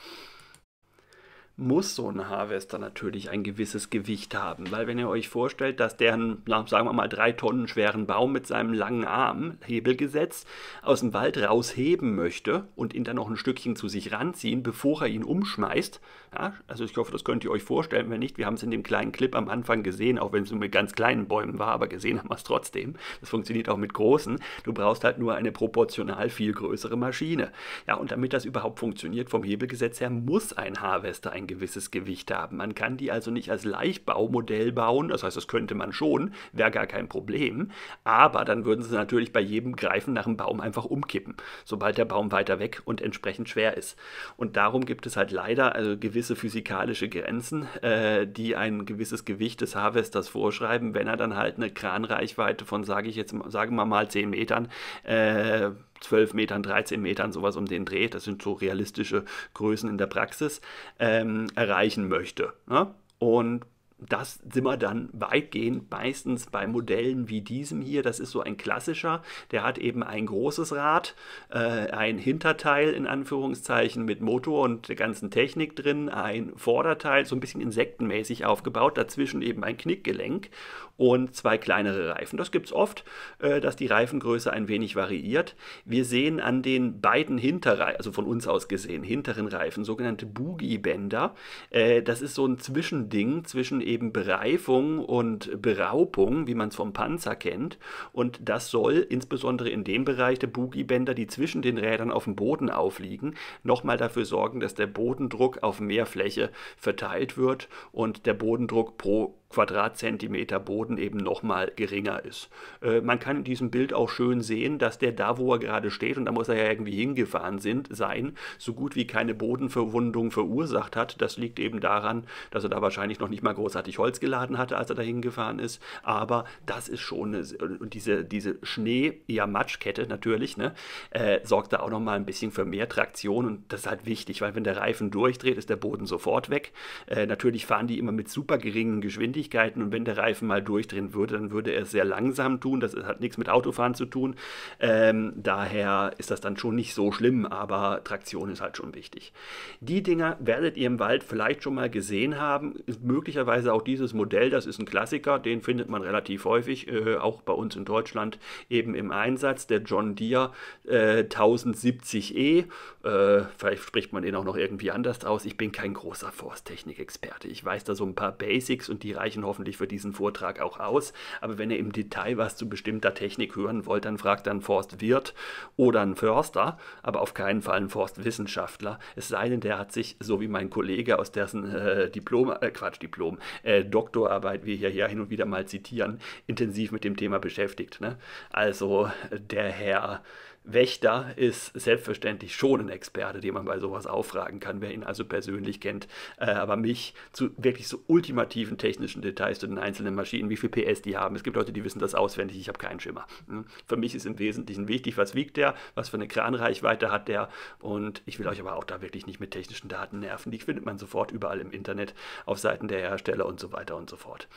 muss so ein Harvester natürlich ein gewisses Gewicht haben. Weil wenn ihr euch vorstellt, dass der einen, sagen wir mal, drei Tonnen schweren Baum mit seinem langen Arm, Hebelgesetz, aus dem Wald rausheben möchte und ihn dann noch ein Stückchen zu sich ranziehen, bevor er ihn umschmeißt, ja, also ich hoffe, das könnt ihr euch vorstellen. Wenn nicht, wir haben es in dem kleinen Clip am Anfang gesehen, auch wenn es nur mit ganz kleinen Bäumen war, aber gesehen haben wir es trotzdem. Das funktioniert auch mit großen. Du brauchst halt nur eine proportional viel größere Maschine. Ja, und damit das überhaupt funktioniert vom Hebelgesetz her, muss ein Harvester ein gewisses Gewicht haben. Man kann die also nicht als Leichtbaumodell bauen, das heißt, das könnte man schon, wäre gar kein Problem, aber dann würden sie natürlich bei jedem Greifen nach dem Baum einfach umkippen, sobald der Baum weiter weg und entsprechend schwer ist. Und darum gibt es halt leider also gewisse physikalische Grenzen, äh, die ein gewisses Gewicht des Harvesters vorschreiben, wenn er dann halt eine Kranreichweite von, sage ich jetzt, sagen wir mal 10 Metern, äh, 12 Metern, 13 Metern, sowas um den Dreh, das sind so realistische Größen in der Praxis, ähm, erreichen möchte. Ne? Und das sind wir dann weitgehend meistens bei Modellen wie diesem hier. Das ist so ein klassischer. Der hat eben ein großes Rad, äh, ein Hinterteil in Anführungszeichen mit Motor und der ganzen Technik drin, ein Vorderteil, so ein bisschen insektenmäßig aufgebaut, dazwischen eben ein Knickgelenk und zwei kleinere Reifen. Das gibt es oft, äh, dass die Reifengröße ein wenig variiert. Wir sehen an den beiden Hinterreifen, also von uns aus gesehen, hinteren Reifen, sogenannte Boogie-Bänder. Äh, das ist so ein Zwischending zwischen eben Bereifung und Beraubung, wie man es vom Panzer kennt. Und das soll insbesondere in dem Bereich der Boogie-Bänder, die zwischen den Rädern auf dem Boden aufliegen, nochmal dafür sorgen, dass der Bodendruck auf mehr Fläche verteilt wird und der Bodendruck pro Quadratzentimeter Boden eben nochmal geringer ist. Äh, man kann in diesem Bild auch schön sehen, dass der da, wo er gerade steht, und da muss er ja irgendwie hingefahren sind, sein, so gut wie keine Bodenverwundung verursacht hat. Das liegt eben daran, dass er da wahrscheinlich noch nicht mal großartig Holz geladen hatte, als er da hingefahren ist. Aber das ist schon, eine, diese, diese Schnee, eher Matschkette natürlich, ne, äh, sorgt da auch nochmal ein bisschen für mehr Traktion und das ist halt wichtig, weil wenn der Reifen durchdreht, ist der Boden sofort weg. Äh, natürlich fahren die immer mit super geringen Geschwindigkeiten Geschwindigkeiten und wenn der Reifen mal durchdrehen würde, dann würde er sehr langsam tun. Das hat nichts mit Autofahren zu tun. Ähm, daher ist das dann schon nicht so schlimm, aber Traktion ist halt schon wichtig. Die Dinger werdet ihr im Wald vielleicht schon mal gesehen haben. Möglicherweise auch dieses Modell, das ist ein Klassiker, den findet man relativ häufig, äh, auch bei uns in Deutschland eben im Einsatz, der John Deere äh, 1070e. Äh, vielleicht spricht man den auch noch irgendwie anders aus. Ich bin kein großer Forsttechnik-Experte. Ich weiß da so ein paar Basics und die reichen reichen hoffentlich für diesen Vortrag auch aus. Aber wenn ihr im Detail was zu bestimmter Technik hören wollt, dann fragt einen Forstwirt oder einen Förster, aber auf keinen Fall einen Forstwissenschaftler. Es sei denn, der hat sich, so wie mein Kollege aus dessen äh, Diplom, äh, Quatsch, Diplom, äh, Doktorarbeit wir hier ja hin und wieder mal zitieren, intensiv mit dem Thema beschäftigt. Ne? Also der Herr Wächter ist selbstverständlich schon ein Experte, den man bei sowas auffragen kann, wer ihn also persönlich kennt. Äh, aber mich zu wirklich so ultimativen technischen Details zu den einzelnen Maschinen, wie viel PS die haben. Es gibt Leute, die wissen das auswendig, ich habe keinen Schimmer. Hm? Für mich ist im Wesentlichen wichtig, was wiegt der, was für eine Kranreichweite hat der. Und ich will euch aber auch da wirklich nicht mit technischen Daten nerven. Die findet man sofort überall im Internet, auf Seiten der Hersteller und so weiter und so fort.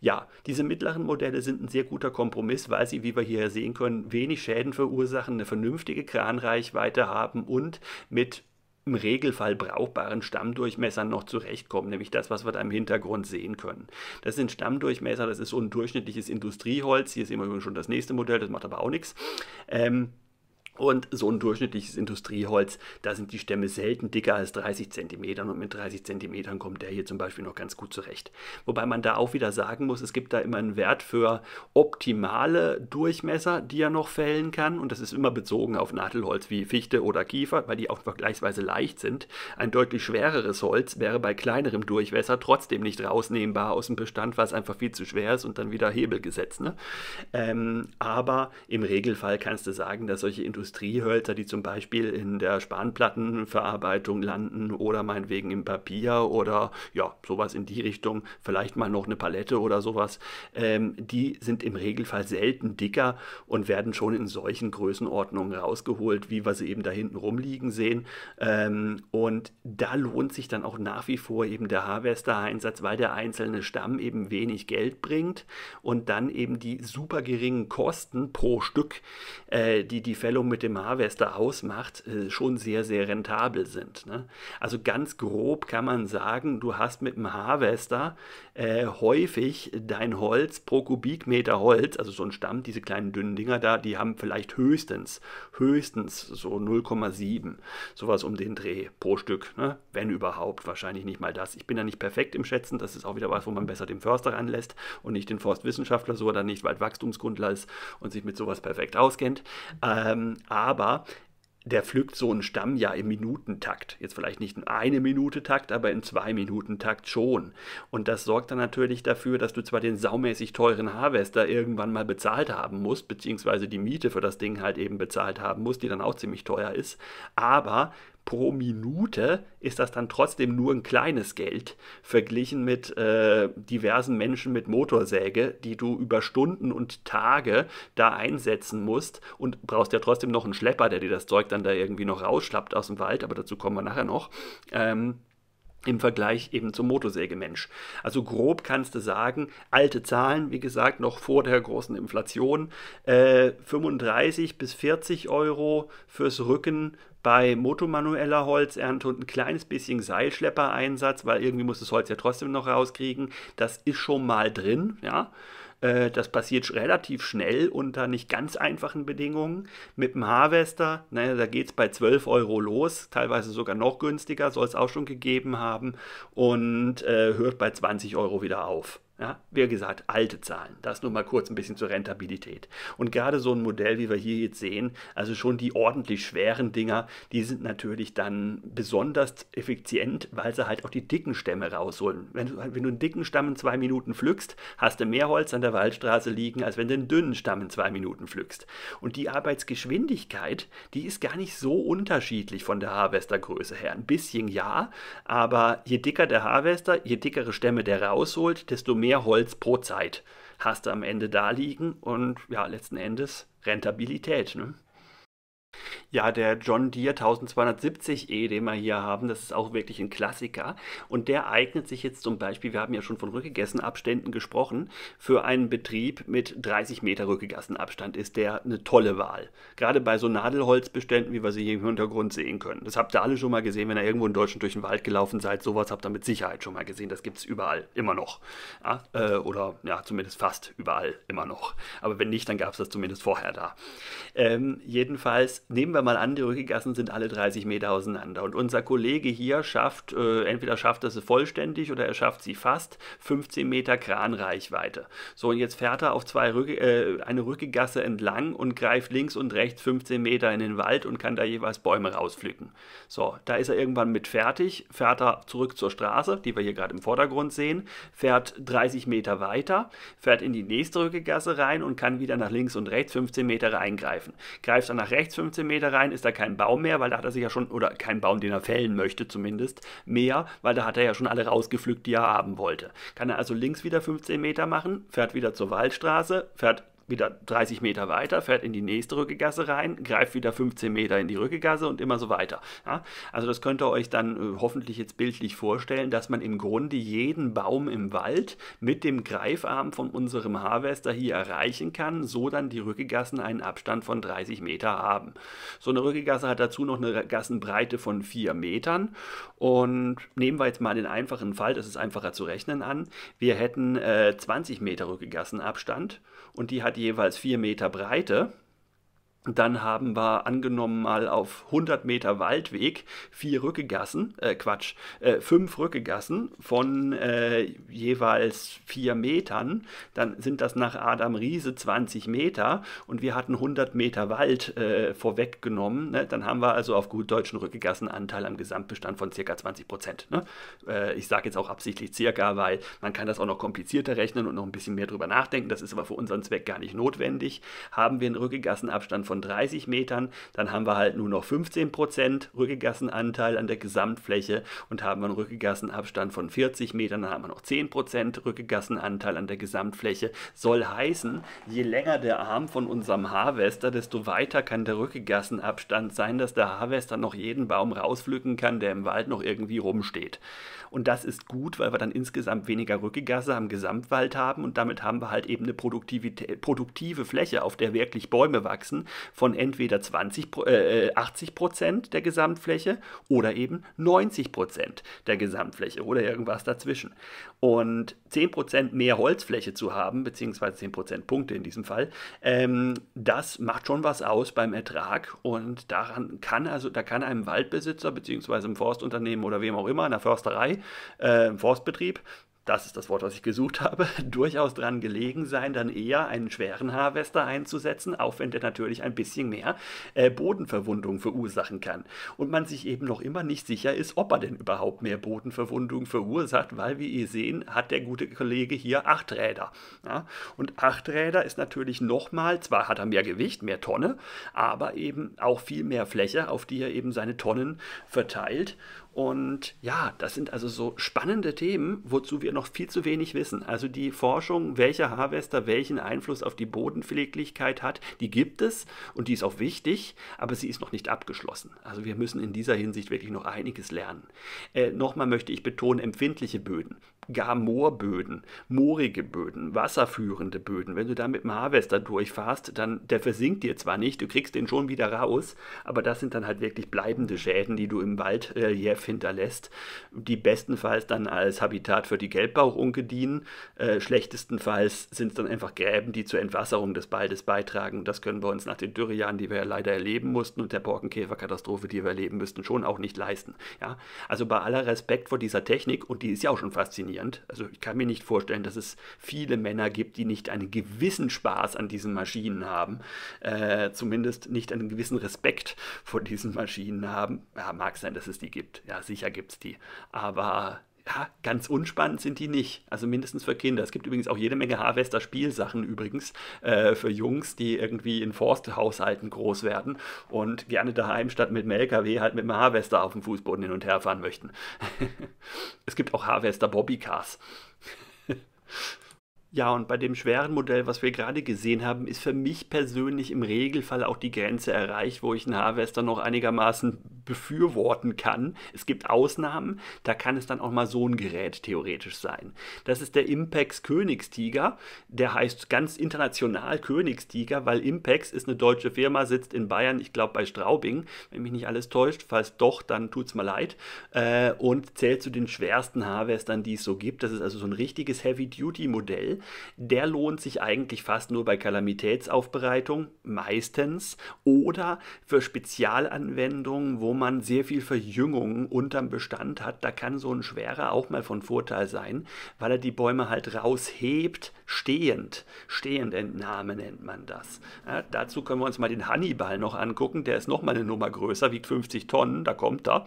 Ja, diese mittleren Modelle sind ein sehr guter Kompromiss, weil sie, wie wir hier sehen können, wenig Schäden verursachen, eine vernünftige Kranreichweite haben und mit im Regelfall brauchbaren Stammdurchmessern noch zurechtkommen, nämlich das, was wir da im Hintergrund sehen können. Das sind Stammdurchmesser, das ist so ein durchschnittliches Industrieholz. Hier sehen wir schon das nächste Modell, das macht aber auch nichts. Ähm, und so ein durchschnittliches Industrieholz, da sind die Stämme selten dicker als 30 cm und mit 30 cm kommt der hier zum Beispiel noch ganz gut zurecht. Wobei man da auch wieder sagen muss, es gibt da immer einen Wert für optimale Durchmesser, die er noch fällen kann und das ist immer bezogen auf Nadelholz wie Fichte oder Kiefer, weil die auch vergleichsweise leicht sind. Ein deutlich schwereres Holz wäre bei kleinerem Durchmesser trotzdem nicht rausnehmbar aus dem Bestand, weil es einfach viel zu schwer ist und dann wieder Hebelgesetz. Ne? Ähm, aber im Regelfall kannst du sagen, dass solche Industrieholz Industriehölzer, die zum Beispiel in der Spanplattenverarbeitung landen oder meinetwegen im Papier oder ja, sowas in die Richtung, vielleicht mal noch eine Palette oder sowas, ähm, die sind im Regelfall selten dicker und werden schon in solchen Größenordnungen rausgeholt, wie wir sie eben da hinten rumliegen sehen. Ähm, und da lohnt sich dann auch nach wie vor eben der Harvester-Einsatz, weil der einzelne Stamm eben wenig Geld bringt und dann eben die super geringen Kosten pro Stück, äh, die die Fällung mit mit dem Harvester ausmacht, äh, schon sehr, sehr rentabel sind. Ne? Also ganz grob kann man sagen, du hast mit dem Harvester äh, häufig dein Holz pro Kubikmeter Holz, also so ein Stamm, diese kleinen dünnen Dinger da, die haben vielleicht höchstens, höchstens so 0,7, sowas um den Dreh pro Stück, ne? wenn überhaupt, wahrscheinlich nicht mal das. Ich bin da nicht perfekt im Schätzen, das ist auch wieder was, wo man besser den Förster ranlässt und nicht den Forstwissenschaftler, so oder nicht Waldwachstumskundler ist und sich mit sowas perfekt auskennt. Ähm, aber der pflückt so einen Stamm ja im Minutentakt. Jetzt vielleicht nicht in eine Minute Takt, aber in zwei Minuten Takt schon. Und das sorgt dann natürlich dafür, dass du zwar den saumäßig teuren Harvester irgendwann mal bezahlt haben musst, beziehungsweise die Miete für das Ding halt eben bezahlt haben musst, die dann auch ziemlich teuer ist, aber pro Minute ist das dann trotzdem nur ein kleines Geld, verglichen mit äh, diversen Menschen mit Motorsäge, die du über Stunden und Tage da einsetzen musst und brauchst ja trotzdem noch einen Schlepper, der dir das Zeug dann da irgendwie noch rausschlappt aus dem Wald, aber dazu kommen wir nachher noch. Ähm, im Vergleich eben zum Motorsägemensch. Also grob kannst du sagen, alte Zahlen, wie gesagt, noch vor der großen Inflation, äh, 35 bis 40 Euro fürs Rücken bei motomanueller Holzernte und ein kleines bisschen Seilschleppereinsatz, weil irgendwie muss das Holz ja trotzdem noch rauskriegen. Das ist schon mal drin, ja. Äh, das passiert relativ schnell unter nicht ganz einfachen Bedingungen. Mit dem Harvester, naja, da geht es bei 12 Euro los, teilweise sogar noch günstiger, soll es auch schon gegeben haben, und äh, hört bei 20 Euro wieder auf. Ja, wie gesagt, alte Zahlen. Das nur mal kurz ein bisschen zur Rentabilität. Und gerade so ein Modell, wie wir hier jetzt sehen, also schon die ordentlich schweren Dinger, die sind natürlich dann besonders effizient, weil sie halt auch die dicken Stämme rausholen. Wenn du, wenn du einen dicken Stamm in zwei Minuten pflückst, hast du mehr Holz an der Waldstraße liegen, als wenn du einen dünnen Stamm in zwei Minuten pflückst. Und die Arbeitsgeschwindigkeit, die ist gar nicht so unterschiedlich von der Harvestergröße her. Ein bisschen ja, aber je dicker der Harvester, je dickere Stämme der rausholt, desto mehr mehr Holz pro Zeit hast du am Ende da liegen und ja, letzten Endes Rentabilität. Ne? Ja, der John Deere 1270e, den wir hier haben, das ist auch wirklich ein Klassiker. Und der eignet sich jetzt zum Beispiel, wir haben ja schon von Rückegassenabständen gesprochen, für einen Betrieb mit 30 Meter Rückgegassenabstand ist der eine tolle Wahl. Gerade bei so Nadelholzbeständen, wie wir sie hier im Hintergrund sehen können. Das habt ihr alle schon mal gesehen, wenn ihr irgendwo in Deutschland durch den Wald gelaufen seid. Sowas habt ihr mit Sicherheit schon mal gesehen. Das gibt es überall, immer noch. Ja, äh, oder ja, zumindest fast überall, immer noch. Aber wenn nicht, dann gab es das zumindest vorher da. Ähm, jedenfalls nehmen wir mal an, die Rückegassen sind alle 30 Meter auseinander. Und unser Kollege hier schafft, äh, entweder schafft er sie vollständig oder er schafft sie fast, 15 Meter Kranreichweite. So, und jetzt fährt er auf zwei Rück äh, eine Rückegasse entlang und greift links und rechts 15 Meter in den Wald und kann da jeweils Bäume rauspflücken. So, da ist er irgendwann mit fertig, fährt er zurück zur Straße, die wir hier gerade im Vordergrund sehen, fährt 30 Meter weiter, fährt in die nächste Rückegasse rein und kann wieder nach links und rechts 15 Meter reingreifen. Greift er nach rechts 15 15 Meter rein ist da kein Baum mehr, weil da hat er sich ja schon, oder kein Baum, den er fällen möchte zumindest, mehr, weil da hat er ja schon alle rausgepflückt, die er haben wollte. Kann er also links wieder 15 Meter machen, fährt wieder zur Waldstraße, fährt wieder 30 Meter weiter, fährt in die nächste Rückegasse rein, greift wieder 15 Meter in die Rückegasse und immer so weiter. Ja? Also das könnt ihr euch dann äh, hoffentlich jetzt bildlich vorstellen, dass man im Grunde jeden Baum im Wald mit dem Greifarm von unserem Harvester hier erreichen kann, so dann die Rückegassen einen Abstand von 30 Meter haben. So eine Rückegasse hat dazu noch eine Gassenbreite von 4 Metern und nehmen wir jetzt mal den einfachen Fall, das ist einfacher zu rechnen an, wir hätten äh, 20 Meter Rückegassenabstand und die hat jeweils vier Meter Breite. Dann haben wir angenommen mal auf 100 Meter Waldweg vier Rückegassen, äh Quatsch, äh, fünf Rückegassen von äh, jeweils vier Metern. Dann sind das nach Adam Riese 20 Meter und wir hatten 100 Meter Wald äh, vorweggenommen. Ne? Dann haben wir also auf gut deutschen Rückegassen Anteil am Gesamtbestand von circa 20 Prozent. Ne? Äh, ich sage jetzt auch absichtlich circa, weil man kann das auch noch komplizierter rechnen und noch ein bisschen mehr drüber nachdenken. Das ist aber für unseren Zweck gar nicht notwendig. Haben wir einen Rückegassenabstand von 30 Metern, dann haben wir halt nur noch 15 Prozent Rückegassenanteil an der Gesamtfläche und haben einen Rückegassenabstand von 40 Metern, dann haben wir noch 10 Prozent Rückegassenanteil an der Gesamtfläche. Soll heißen, je länger der Arm von unserem Harvester, desto weiter kann der Rückegassenabstand sein, dass der Harvester noch jeden Baum rauspflücken kann, der im Wald noch irgendwie rumsteht. Und das ist gut, weil wir dann insgesamt weniger Rückegasse am Gesamtwald haben und damit haben wir halt eben eine produktive Fläche, auf der wirklich Bäume wachsen, von entweder 20, äh, 80 äh, Prozent der Gesamtfläche oder eben 90 Prozent der Gesamtfläche oder irgendwas dazwischen. Und 10 Prozent mehr Holzfläche zu haben, beziehungsweise 10 Prozent Punkte in diesem Fall, ähm, das macht schon was aus beim Ertrag und daran kann also, da kann einem Waldbesitzer beziehungsweise einem Forstunternehmen oder wem auch immer, einer Försterei, äh, im Forstbetrieb, das ist das Wort, was ich gesucht habe, durchaus dran gelegen sein, dann eher einen schweren Haarwester einzusetzen, auch wenn der natürlich ein bisschen mehr äh, Bodenverwundung verursachen kann. Und man sich eben noch immer nicht sicher ist, ob er denn überhaupt mehr Bodenverwundung verursacht, weil, wie ihr sehen, hat der gute Kollege hier acht Räder. Ja? Und acht Räder ist natürlich nochmal, zwar hat er mehr Gewicht, mehr Tonne, aber eben auch viel mehr Fläche, auf die er eben seine Tonnen verteilt. Und ja, das sind also so spannende Themen, wozu wir noch viel zu wenig wissen. Also die Forschung, welcher Harvester welchen Einfluss auf die Bodenpfleglichkeit hat, die gibt es und die ist auch wichtig, aber sie ist noch nicht abgeschlossen. Also wir müssen in dieser Hinsicht wirklich noch einiges lernen. Äh, Nochmal möchte ich betonen, empfindliche Böden, gar Moorböden, moorige Böden, wasserführende Böden. Wenn du da mit dem Harvester durchfährst, dann der versinkt dir zwar nicht, du kriegst den schon wieder raus, aber das sind dann halt wirklich bleibende Schäden, die du im Wald äh, hinterlässt, die bestenfalls dann als Habitat für die Gelbbauchunke dienen. Äh, schlechtestenfalls sind es dann einfach Gräben, die zur Entwasserung des Waldes beitragen. das können wir uns nach den Dürrejahren, die wir ja leider erleben mussten und der Borkenkäferkatastrophe, die wir erleben müssten, schon auch nicht leisten. Ja? Also bei aller Respekt vor dieser Technik, und die ist ja auch schon faszinierend, also ich kann mir nicht vorstellen, dass es viele Männer gibt, die nicht einen gewissen Spaß an diesen Maschinen haben, äh, zumindest nicht einen gewissen Respekt vor diesen Maschinen haben. Ja, mag sein, dass es die gibt. Ja, sicher gibt es die. Aber ja, ganz unspannend sind die nicht. Also mindestens für Kinder. Es gibt übrigens auch jede Menge Harvester Spielsachen übrigens äh, für Jungs, die irgendwie in Forsthaushalten groß werden und gerne daheim statt mit dem LKW halt mit dem Harvester auf dem Fußboden hin und her fahren möchten. es gibt auch Harvester Bobbycars. Ja, und bei dem schweren Modell, was wir gerade gesehen haben, ist für mich persönlich im Regelfall auch die Grenze erreicht, wo ich einen Harvester noch einigermaßen befürworten kann. Es gibt Ausnahmen, da kann es dann auch mal so ein Gerät theoretisch sein. Das ist der Impex Königstiger, der heißt ganz international Königstiger, weil Impex ist eine deutsche Firma, sitzt in Bayern, ich glaube bei Straubing, wenn mich nicht alles täuscht. Falls doch, dann tut's mir leid. Äh, und zählt zu den schwersten Harvestern, die es so gibt. Das ist also so ein richtiges Heavy-Duty-Modell der lohnt sich eigentlich fast nur bei Kalamitätsaufbereitung meistens oder für Spezialanwendungen, wo man sehr viel Verjüngung unterm Bestand hat. Da kann so ein schwerer auch mal von Vorteil sein, weil er die Bäume halt raushebt, stehend. Stehendentnahme nennt man das. Ja, dazu können wir uns mal den Hannibal noch angucken. Der ist nochmal eine Nummer größer, wiegt 50 Tonnen, da kommt er.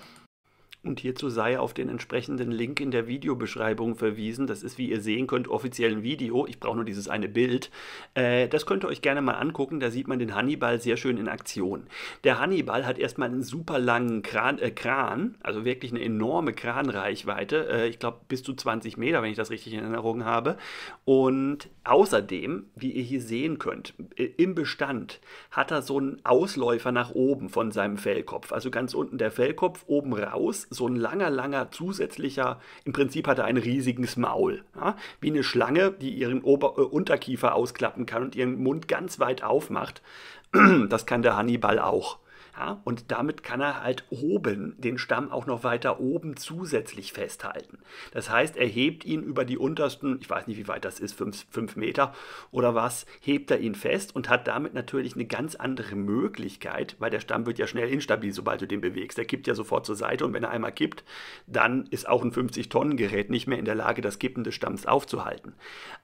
Und hierzu sei auf den entsprechenden Link in der Videobeschreibung verwiesen. Das ist, wie ihr sehen könnt, offiziell ein Video. Ich brauche nur dieses eine Bild. Äh, das könnt ihr euch gerne mal angucken. Da sieht man den Hannibal sehr schön in Aktion. Der Hannibal hat erstmal einen super langen Kran, äh, Kran also wirklich eine enorme Kranreichweite. Äh, ich glaube, bis zu 20 Meter, wenn ich das richtig in Erinnerung habe. Und außerdem, wie ihr hier sehen könnt, äh, im Bestand hat er so einen Ausläufer nach oben von seinem Fellkopf. Also ganz unten der Fellkopf, oben raus so ein langer, langer zusätzlicher, im Prinzip hat er ein riesiges Maul. Ja? Wie eine Schlange, die ihren Ober äh, Unterkiefer ausklappen kann und ihren Mund ganz weit aufmacht. Das kann der Hannibal auch und damit kann er halt oben den Stamm auch noch weiter oben zusätzlich festhalten. Das heißt, er hebt ihn über die untersten, ich weiß nicht, wie weit das ist, 5 Meter oder was, hebt er ihn fest und hat damit natürlich eine ganz andere Möglichkeit, weil der Stamm wird ja schnell instabil, sobald du den bewegst. Der kippt ja sofort zur Seite und wenn er einmal kippt, dann ist auch ein 50-Tonnen-Gerät nicht mehr in der Lage, das Kippen des Stamms aufzuhalten.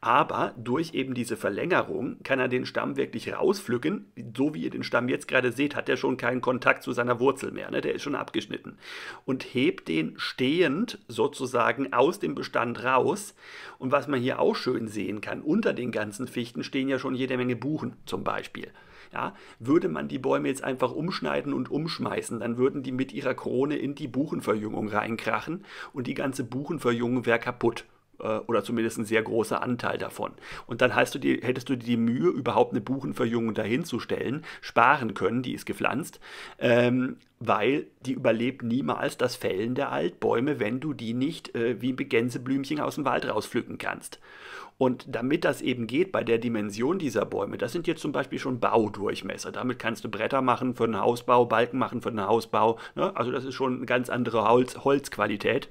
Aber durch eben diese Verlängerung kann er den Stamm wirklich rauspflücken. So wie ihr den Stamm jetzt gerade seht, hat er schon keinen Kontakt zu seiner Wurzel mehr, ne? der ist schon abgeschnitten. Und hebt den stehend sozusagen aus dem Bestand raus. Und was man hier auch schön sehen kann, unter den ganzen Fichten stehen ja schon jede Menge Buchen zum Beispiel. Ja, würde man die Bäume jetzt einfach umschneiden und umschmeißen, dann würden die mit ihrer Krone in die Buchenverjüngung reinkrachen und die ganze Buchenverjüngung wäre kaputt. Äh, oder zumindest ein sehr großer Anteil davon. Und dann du die, hättest du dir die Mühe, überhaupt eine Buchenverjüngung dahinzustellen, sparen können, die ist gepflanzt, ähm, weil die überlebt niemals das Fällen der Altbäume, wenn du die nicht äh, wie ein Gänseblümchen aus dem Wald rauspflücken kannst. Und damit das eben geht bei der Dimension dieser Bäume, das sind jetzt zum Beispiel schon Baudurchmesser. Damit kannst du Bretter machen für den Hausbau, Balken machen für den Hausbau. Ne? Also das ist schon eine ganz andere Holz Holzqualität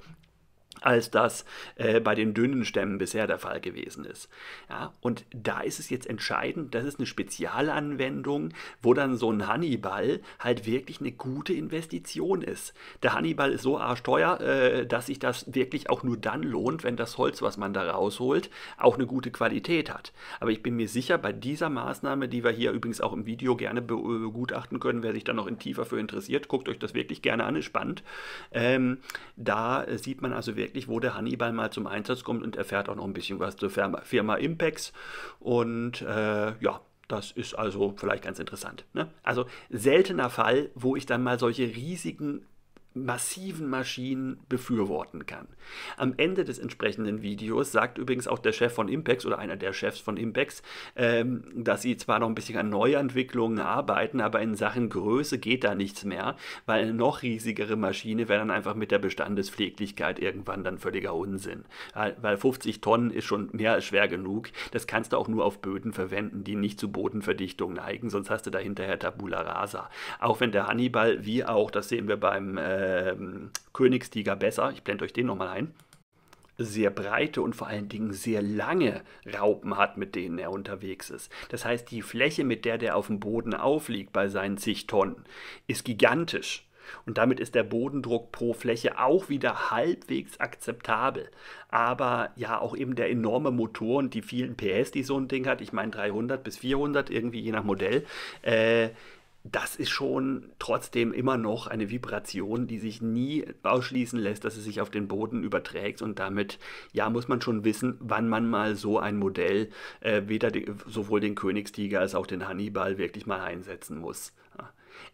als das äh, bei den dünnen Stämmen bisher der Fall gewesen ist. Ja, und da ist es jetzt entscheidend, das ist eine Spezialanwendung, wo dann so ein Hannibal halt wirklich eine gute Investition ist. Der Hannibal ist so arschteuer, äh, dass sich das wirklich auch nur dann lohnt, wenn das Holz, was man da rausholt, auch eine gute Qualität hat. Aber ich bin mir sicher, bei dieser Maßnahme, die wir hier übrigens auch im Video gerne äh, begutachten können, wer sich da noch in tiefer für interessiert, guckt euch das wirklich gerne an, ist spannend. Ähm, da sieht man also wirklich, tatsächlich, wo der Hannibal mal zum Einsatz kommt und erfährt auch noch ein bisschen was zur Firma, Firma Impex. Und äh, ja, das ist also vielleicht ganz interessant. Ne? Also seltener Fall, wo ich dann mal solche riesigen massiven Maschinen befürworten kann. Am Ende des entsprechenden Videos sagt übrigens auch der Chef von Impex oder einer der Chefs von Impex, ähm, dass sie zwar noch ein bisschen an Neuentwicklungen arbeiten, aber in Sachen Größe geht da nichts mehr, weil eine noch riesigere Maschine wäre dann einfach mit der Bestandespfleglichkeit irgendwann dann völliger Unsinn. Weil 50 Tonnen ist schon mehr als schwer genug. Das kannst du auch nur auf Böden verwenden, die nicht zu Bodenverdichtung neigen, sonst hast du da hinterher Tabula Rasa. Auch wenn der Hannibal, wie auch, das sehen wir beim äh, ähm, Königstiger besser. Ich blende euch den nochmal ein. Sehr breite und vor allen Dingen sehr lange Raupen hat, mit denen er unterwegs ist. Das heißt, die Fläche, mit der der auf dem Boden aufliegt bei seinen zig Tonnen, ist gigantisch. Und damit ist der Bodendruck pro Fläche auch wieder halbwegs akzeptabel. Aber ja, auch eben der enorme Motor und die vielen PS, die so ein Ding hat, ich meine 300 bis 400 irgendwie je nach Modell, äh, das ist schon trotzdem immer noch eine Vibration, die sich nie ausschließen lässt, dass es sich auf den Boden überträgt. Und damit, ja, muss man schon wissen, wann man mal so ein Modell, äh, weder die, sowohl den Königstiger als auch den Hannibal, wirklich mal einsetzen muss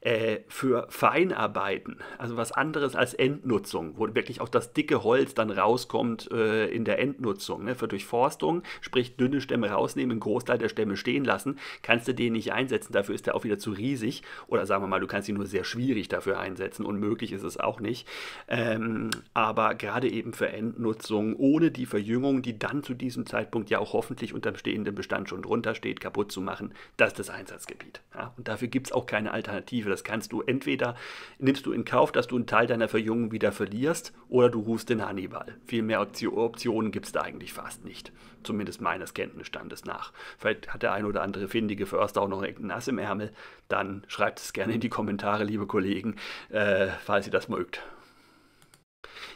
äh, für Feinarbeiten, also was anderes als Endnutzung, wo wirklich auch das dicke Holz dann rauskommt äh, in der Endnutzung. Ne? Für Durchforstung, sprich dünne Stämme rausnehmen, einen Großteil der Stämme stehen lassen, kannst du den nicht einsetzen, dafür ist der auch wieder zu riesig. Oder sagen wir mal, du kannst ihn nur sehr schwierig dafür einsetzen, unmöglich ist es auch nicht. Ähm, aber gerade eben für Endnutzung ohne die Verjüngung, die dann zu diesem Zeitpunkt ja auch hoffentlich unterm stehenden Bestand schon drunter steht, kaputt zu machen, das ist das Einsatzgebiet. Ja? Und dafür gibt es auch keine Alternative. Perspektive. Das kannst du entweder nimmst du in Kauf, dass du einen Teil deiner Verjüngung wieder verlierst, oder du rufst den Hannibal. Viel mehr Optionen gibt es da eigentlich fast nicht. Zumindest meines Kenntnisstandes nach. Vielleicht hat der ein oder andere findige Förster auch noch einen Nass im Ärmel. Dann schreibt es gerne in die Kommentare, liebe Kollegen, äh, falls ihr das mögt.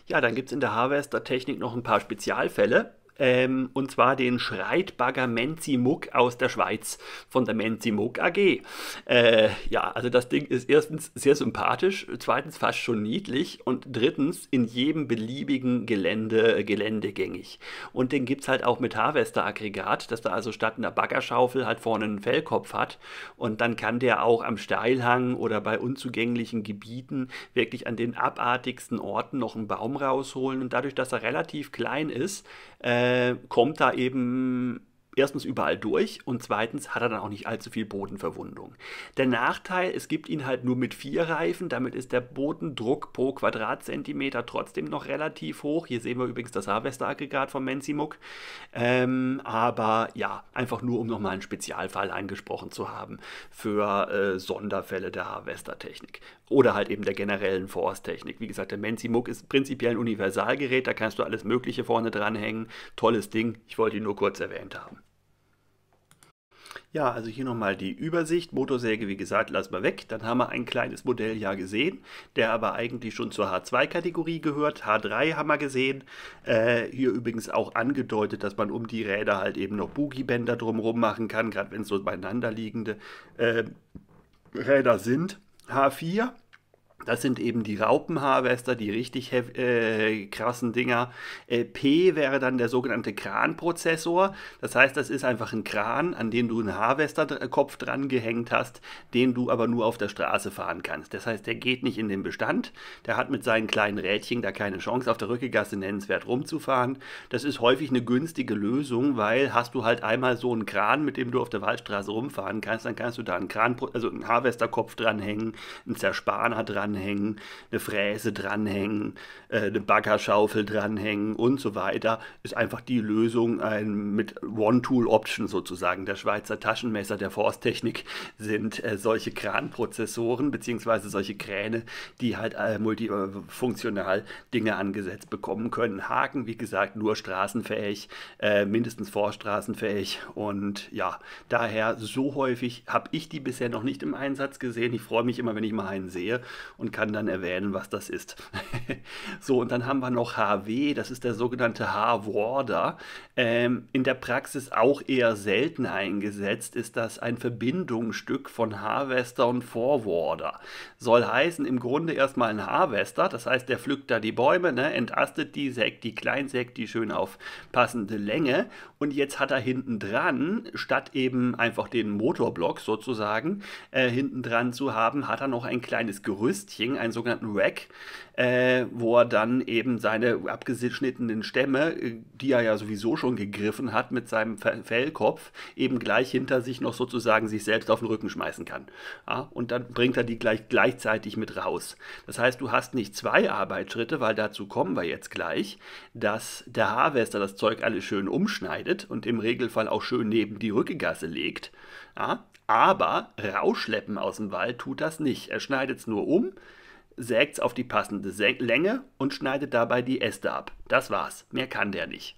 Ja, dann gibt es in der Harvester-Technik noch ein paar Spezialfälle ähm, und zwar den Schreitbagger Menzi Muck aus der Schweiz von der Menzi Muck AG. Äh, ja, also das Ding ist erstens sehr sympathisch, zweitens fast schon niedlich und drittens in jedem beliebigen Gelände, äh, Gelände gängig. Und den gibt es halt auch mit Harvester-Aggregat, dass da also statt einer Baggerschaufel halt vorne einen Fellkopf hat und dann kann der auch am Steilhang oder bei unzugänglichen Gebieten wirklich an den abartigsten Orten noch einen Baum rausholen und dadurch, dass er relativ klein ist, äh, äh, kommt da eben erstens überall durch und zweitens hat er dann auch nicht allzu viel Bodenverwundung. Der Nachteil, es gibt ihn halt nur mit vier Reifen, damit ist der Bodendruck pro Quadratzentimeter trotzdem noch relativ hoch. Hier sehen wir übrigens das Harvester-Aggregat von Menzimuk. Ähm, aber ja, einfach nur um nochmal einen Spezialfall angesprochen zu haben für äh, Sonderfälle der Harvester-Technik oder halt eben der generellen Force-Technik. Wie gesagt, der Menzimuk ist prinzipiell ein Universalgerät, da kannst du alles Mögliche vorne dranhängen. Tolles Ding, ich wollte ihn nur kurz erwähnt haben. Ja, also hier nochmal die Übersicht. Motorsäge, wie gesagt, lassen wir weg. Dann haben wir ein kleines Modell ja gesehen, der aber eigentlich schon zur H2-Kategorie gehört. H3 haben wir gesehen. Äh, hier übrigens auch angedeutet, dass man um die Räder halt eben noch Boogie-Bänder drumherum machen kann, gerade wenn es so beieinander liegende äh, Räder sind. H4 das sind eben die Raupenharvester, die richtig äh, krassen Dinger. Äh, P wäre dann der sogenannte Kranprozessor. Das heißt, das ist einfach ein Kran, an den du einen Harvesterkopf äh, dran gehängt hast, den du aber nur auf der Straße fahren kannst. Das heißt, der geht nicht in den Bestand. Der hat mit seinen kleinen Rädchen da keine Chance, auf der Rückegasse nennenswert rumzufahren. Das ist häufig eine günstige Lösung, weil hast du halt einmal so einen Kran, mit dem du auf der Waldstraße rumfahren kannst, dann kannst du da einen Kran, also einen Harvesterkopf dranhängen, einen Zerspaner dran dranhängen, eine Fräse dranhängen, äh, eine Baggerschaufel dranhängen und so weiter, ist einfach die Lösung ein, mit One-Tool-Option sozusagen. Der Schweizer Taschenmesser der Forsttechnik sind äh, solche Kranprozessoren bzw. solche Kräne, die halt äh, multifunktional Dinge angesetzt bekommen können. Haken, wie gesagt, nur straßenfähig, mindestens vorstraßenfähig und ja, daher so häufig habe ich die bisher noch nicht im Einsatz gesehen. Ich freue mich immer, wenn ich mal einen sehe und kann dann erwähnen, was das ist. so, und dann haben wir noch HW, das ist der sogenannte H-Warder. Ähm, in der Praxis auch eher selten eingesetzt, ist das ein Verbindungsstück von Harvester und Forwarder. Soll heißen, im Grunde erstmal ein Harvester, das heißt, der pflückt da die Bäume, ne, entastet die, sägt die klein, sägt die schön auf passende Länge und jetzt hat er hinten dran, statt eben einfach den Motorblock sozusagen äh, hinten dran zu haben, hat er noch ein kleines Gerüst Kistchen, einen sogenannten Rack, äh, wo er dann eben seine abgeschnittenen Stämme, äh, die er ja sowieso schon gegriffen hat mit seinem Fellkopf, eben gleich hinter sich noch sozusagen sich selbst auf den Rücken schmeißen kann. Ja, und dann bringt er die gleich gleichzeitig mit raus. Das heißt, du hast nicht zwei Arbeitsschritte, weil dazu kommen wir jetzt gleich, dass der Harvester das Zeug alles schön umschneidet und im Regelfall auch schön neben die Rückegasse legt. Ja, aber rausschleppen aus dem Wald tut das nicht. Er schneidet es nur um, sägt es auf die passende Länge und schneidet dabei die Äste ab. Das war's. Mehr kann der nicht.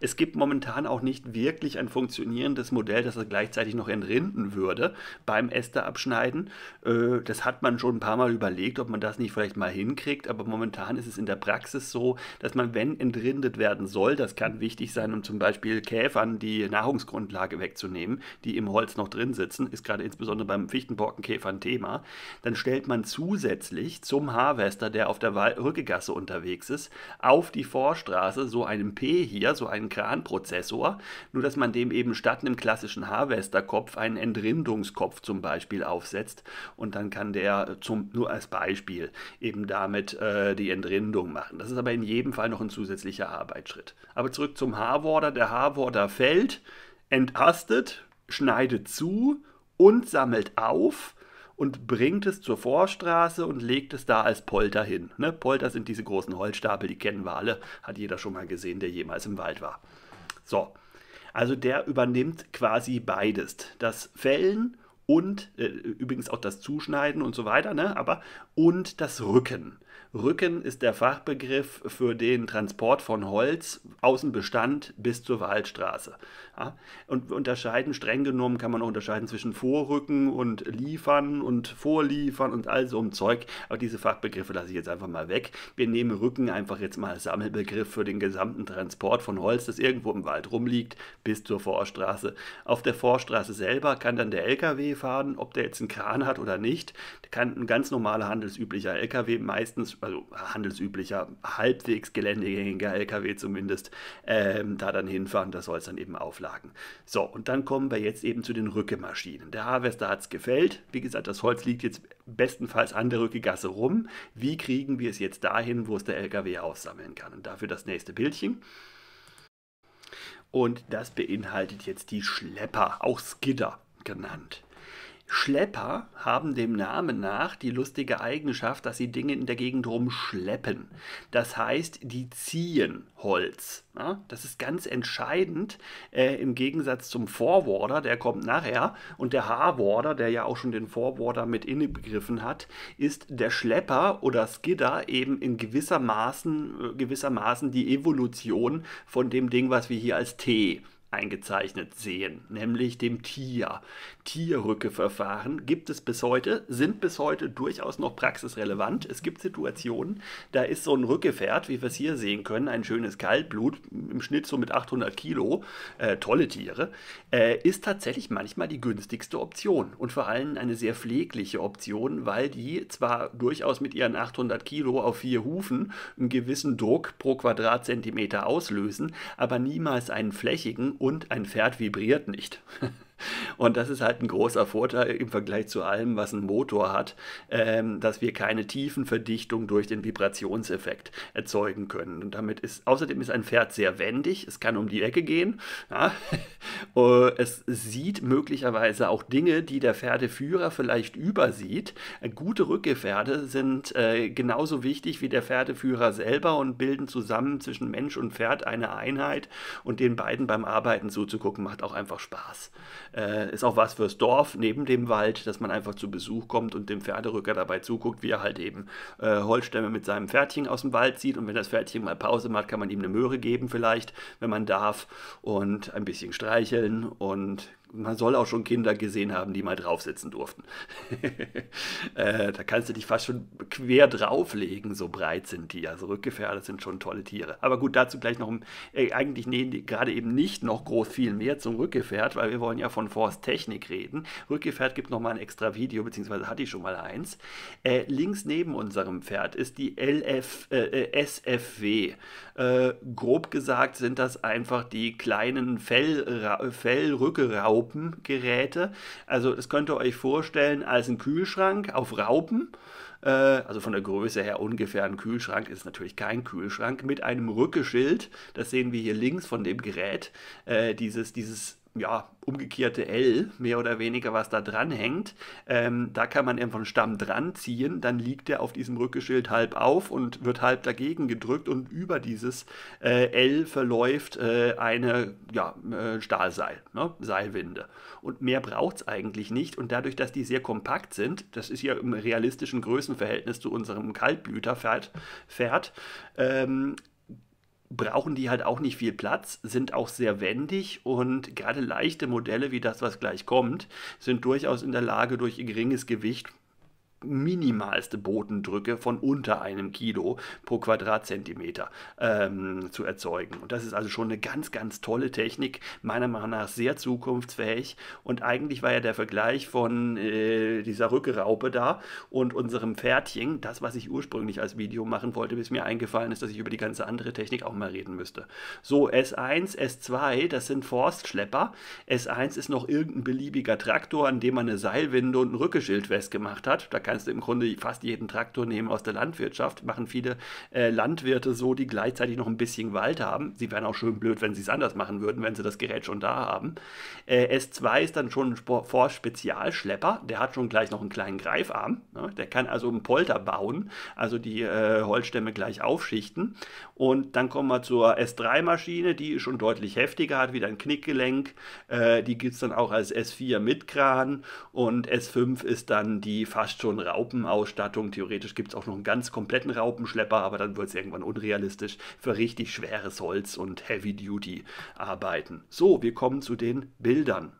Es gibt momentan auch nicht wirklich ein funktionierendes Modell, das er gleichzeitig noch entrinden würde beim Äste äh, Das hat man schon ein paar Mal überlegt, ob man das nicht vielleicht mal hinkriegt, aber momentan ist es in der Praxis so, dass man, wenn entrindet werden soll, das kann wichtig sein, um zum Beispiel Käfern die Nahrungsgrundlage wegzunehmen, die im Holz noch drin sitzen, ist gerade insbesondere beim Fichtenborkenkäfer ein Thema, dann stellt man zusätzlich zum Harvester, der auf der Rückegasse unterwegs ist, auf die Vorstraße so einen P hier, so einen Kranprozessor, nur dass man dem eben statt einem klassischen Harvesterkopf einen Entrindungskopf zum Beispiel aufsetzt und dann kann der zum, nur als Beispiel eben damit äh, die Entrindung machen. Das ist aber in jedem Fall noch ein zusätzlicher Arbeitsschritt. Aber zurück zum Haarworder. Der Haarworder fällt, entastet, schneidet zu und sammelt auf und bringt es zur Vorstraße und legt es da als Polter hin. Ne? Polter sind diese großen Holzstapel, die kennen wir alle, hat jeder schon mal gesehen, der jemals im Wald war. So, also der übernimmt quasi beides. Das Fällen und äh, übrigens auch das Zuschneiden und so weiter, ne? aber und das Rücken. Rücken ist der Fachbegriff für den Transport von Holz aus dem Bestand bis zur Waldstraße. Ja, und unterscheiden, streng genommen kann man auch unterscheiden zwischen Vorrücken und Liefern und Vorliefern und all so um Zeug. Aber diese Fachbegriffe lasse ich jetzt einfach mal weg. Wir nehmen Rücken einfach jetzt mal als Sammelbegriff für den gesamten Transport von Holz, das irgendwo im Wald rumliegt, bis zur Vorstraße. Auf der Vorstraße selber kann dann der LKW fahren, ob der jetzt einen Kran hat oder nicht. Der kann ein ganz normaler handelsüblicher LKW meistens also handelsüblicher, halbwegs geländegängiger LKW zumindest, ähm, da dann hinfahren. Da soll es dann eben auflagen. So, und dann kommen wir jetzt eben zu den Rückemaschinen. Der Harvester hat es gefällt. Wie gesagt, das Holz liegt jetzt bestenfalls an der Rückegasse rum. Wie kriegen wir es jetzt dahin, wo es der LKW aufsammeln kann? Und dafür das nächste Bildchen. Und das beinhaltet jetzt die Schlepper, auch Skidder genannt. Schlepper haben dem Namen nach die lustige Eigenschaft, dass sie Dinge in der Gegend rumschleppen. Das heißt, die ziehen Holz. Ja, das ist ganz entscheidend äh, im Gegensatz zum Forwarder, der kommt nachher. Und der Harwarder, der ja auch schon den Forwarder mit innebegriffen hat, ist der Schlepper oder Skidder eben in gewissermaßen, äh, gewissermaßen die Evolution von dem Ding, was wir hier als T eingezeichnet sehen, nämlich dem Tier. Tierrückeverfahren gibt es bis heute, sind bis heute durchaus noch praxisrelevant. Es gibt Situationen, da ist so ein Rückgepferd, wie wir es hier sehen können, ein schönes Kaltblut, im Schnitt so mit 800 Kilo, äh, tolle Tiere, äh, ist tatsächlich manchmal die günstigste Option und vor allem eine sehr pflegliche Option, weil die zwar durchaus mit ihren 800 Kilo auf vier Hufen einen gewissen Druck pro Quadratzentimeter auslösen, aber niemals einen flächigen und ein Pferd vibriert nicht. Und das ist halt ein großer Vorteil im Vergleich zu allem, was ein Motor hat, ähm, dass wir keine Tiefenverdichtung durch den Vibrationseffekt erzeugen können. Und damit ist, außerdem ist ein Pferd sehr wendig, es kann um die Ecke gehen. Ja. Oh, es sieht möglicherweise auch Dinge, die der Pferdeführer vielleicht übersieht. Gute Rückgefährte sind äh, genauso wichtig wie der Pferdeführer selber und bilden zusammen zwischen Mensch und Pferd eine Einheit und den beiden beim Arbeiten zuzugucken macht auch einfach Spaß äh, ist auch was fürs Dorf neben dem Wald, dass man einfach zu Besuch kommt und dem Pferderücker dabei zuguckt, wie er halt eben äh, Holzstämme mit seinem Pferdchen aus dem Wald zieht. Und wenn das Pferdchen mal Pause macht, kann man ihm eine Möhre geben vielleicht, wenn man darf und ein bisschen streicheln und man soll auch schon Kinder gesehen haben, die mal draufsitzen durften. äh, da kannst du dich fast schon quer drauflegen, so breit sind die. Also Rückgefährte sind schon tolle Tiere. Aber gut, dazu gleich noch, äh, eigentlich die gerade eben nicht noch groß viel mehr zum Rückgefährt, weil wir wollen ja von Force Technik reden. Rückgefährt gibt nochmal ein extra Video, beziehungsweise hatte ich schon mal eins. Äh, links neben unserem Pferd ist die LF, äh, äh, SFW. Äh, grob gesagt sind das einfach die kleinen Fell, Fellrückerauben Raupengeräte. Also das könnt ihr euch vorstellen als ein Kühlschrank auf Raupen. Äh, also von der Größe her ungefähr ein Kühlschrank ist natürlich kein Kühlschrank mit einem Rückeschild. Das sehen wir hier links von dem Gerät. Äh, dieses, dieses ja, umgekehrte L, mehr oder weniger, was da dran hängt. Ähm, da kann man eben vom Stamm dran ziehen, dann liegt er auf diesem Rückgeschild halb auf und wird halb dagegen gedrückt und über dieses äh, L verläuft äh, eine ja, äh, Stahlseil, ne? Seilwinde. Und mehr braucht es eigentlich nicht und dadurch, dass die sehr kompakt sind, das ist ja im realistischen Größenverhältnis zu unserem Kaltblüterpferd, Pferd, ähm, brauchen die halt auch nicht viel Platz, sind auch sehr wendig und gerade leichte Modelle wie das, was gleich kommt, sind durchaus in der Lage, durch ihr geringes Gewicht minimalste Bodendrücke von unter einem Kilo pro Quadratzentimeter ähm, zu erzeugen. Und das ist also schon eine ganz, ganz tolle Technik, meiner Meinung nach sehr zukunftsfähig. Und eigentlich war ja der Vergleich von äh, dieser Rückeraupe da und unserem Pferdchen, das, was ich ursprünglich als Video machen wollte, bis mir eingefallen ist, dass ich über die ganze andere Technik auch mal reden müsste. So, S1, S2, das sind Forstschlepper. S1 ist noch irgendein beliebiger Traktor, an dem man eine Seilwinde und ein Rückgeschild festgemacht hat. Da kann kannst du im Grunde fast jeden Traktor nehmen aus der Landwirtschaft. Machen viele äh, Landwirte so, die gleichzeitig noch ein bisschen Wald haben. Sie wären auch schön blöd, wenn sie es anders machen würden, wenn sie das Gerät schon da haben. Äh, S2 ist dann schon ein Forsch Spezialschlepper. Der hat schon gleich noch einen kleinen Greifarm. Ne? Der kann also einen Polter bauen, also die äh, Holzstämme gleich aufschichten. Und dann kommen wir zur S3-Maschine, die schon deutlich heftiger, hat wieder ein Knickgelenk. Äh, die gibt es dann auch als S4 mit Kran. Und S5 ist dann die fast schon besseren Raupenausstattung. Theoretisch gibt es auch noch einen ganz kompletten Raupenschlepper, aber dann wird es irgendwann unrealistisch für richtig schweres Holz und Heavy-Duty-Arbeiten. So, wir kommen zu den Bildern.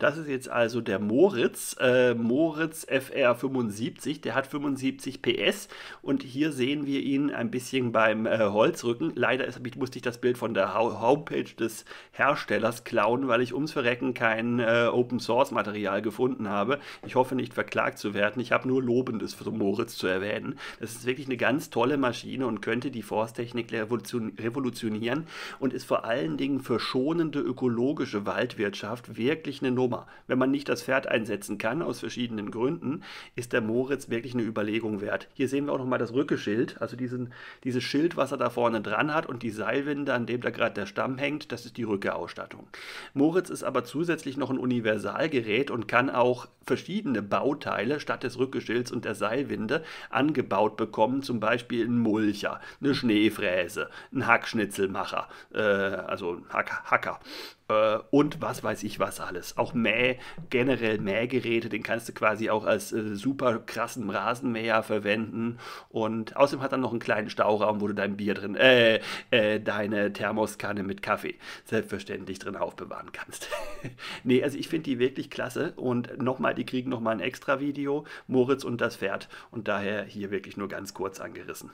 Das ist jetzt also der Moritz, äh, Moritz FR75, der hat 75 PS und hier sehen wir ihn ein bisschen beim äh, Holzrücken. Leider ist, musste ich das Bild von der Homepage des Herstellers klauen, weil ich ums Verrecken kein äh, Open Source Material gefunden habe. Ich hoffe nicht verklagt zu werden, ich habe nur Lobendes für Moritz zu erwähnen. Das ist wirklich eine ganz tolle Maschine und könnte die Forsttechnik revolution revolutionieren und ist vor allen Dingen für schonende ökologische Waldwirtschaft wirklich eine Nobel Stoma. Wenn man nicht das Pferd einsetzen kann, aus verschiedenen Gründen, ist der Moritz wirklich eine Überlegung wert. Hier sehen wir auch nochmal das Rückeschild, also diesen, dieses Schild, was er da vorne dran hat und die Seilwinde, an dem da gerade der Stamm hängt, das ist die Rückeausstattung. Moritz ist aber zusätzlich noch ein Universalgerät und kann auch verschiedene Bauteile statt des Rückgeschilds und der Seilwinde angebaut bekommen, zum Beispiel ein Mulcher, eine Schneefräse, ein Hackschnitzelmacher, äh, also ein Hack Hacker äh, und was weiß ich was alles. Auch Mäh, generell Mähgeräte, den kannst du quasi auch als äh, super krassen Rasenmäher verwenden. Und außerdem hat er noch einen kleinen Stauraum, wo du dein Bier drin, äh, äh deine Thermoskanne mit Kaffee selbstverständlich drin aufbewahren kannst. nee, also ich finde die wirklich klasse. Und nochmal, die kriegen nochmal ein extra Video, Moritz und das Pferd. Und daher hier wirklich nur ganz kurz angerissen.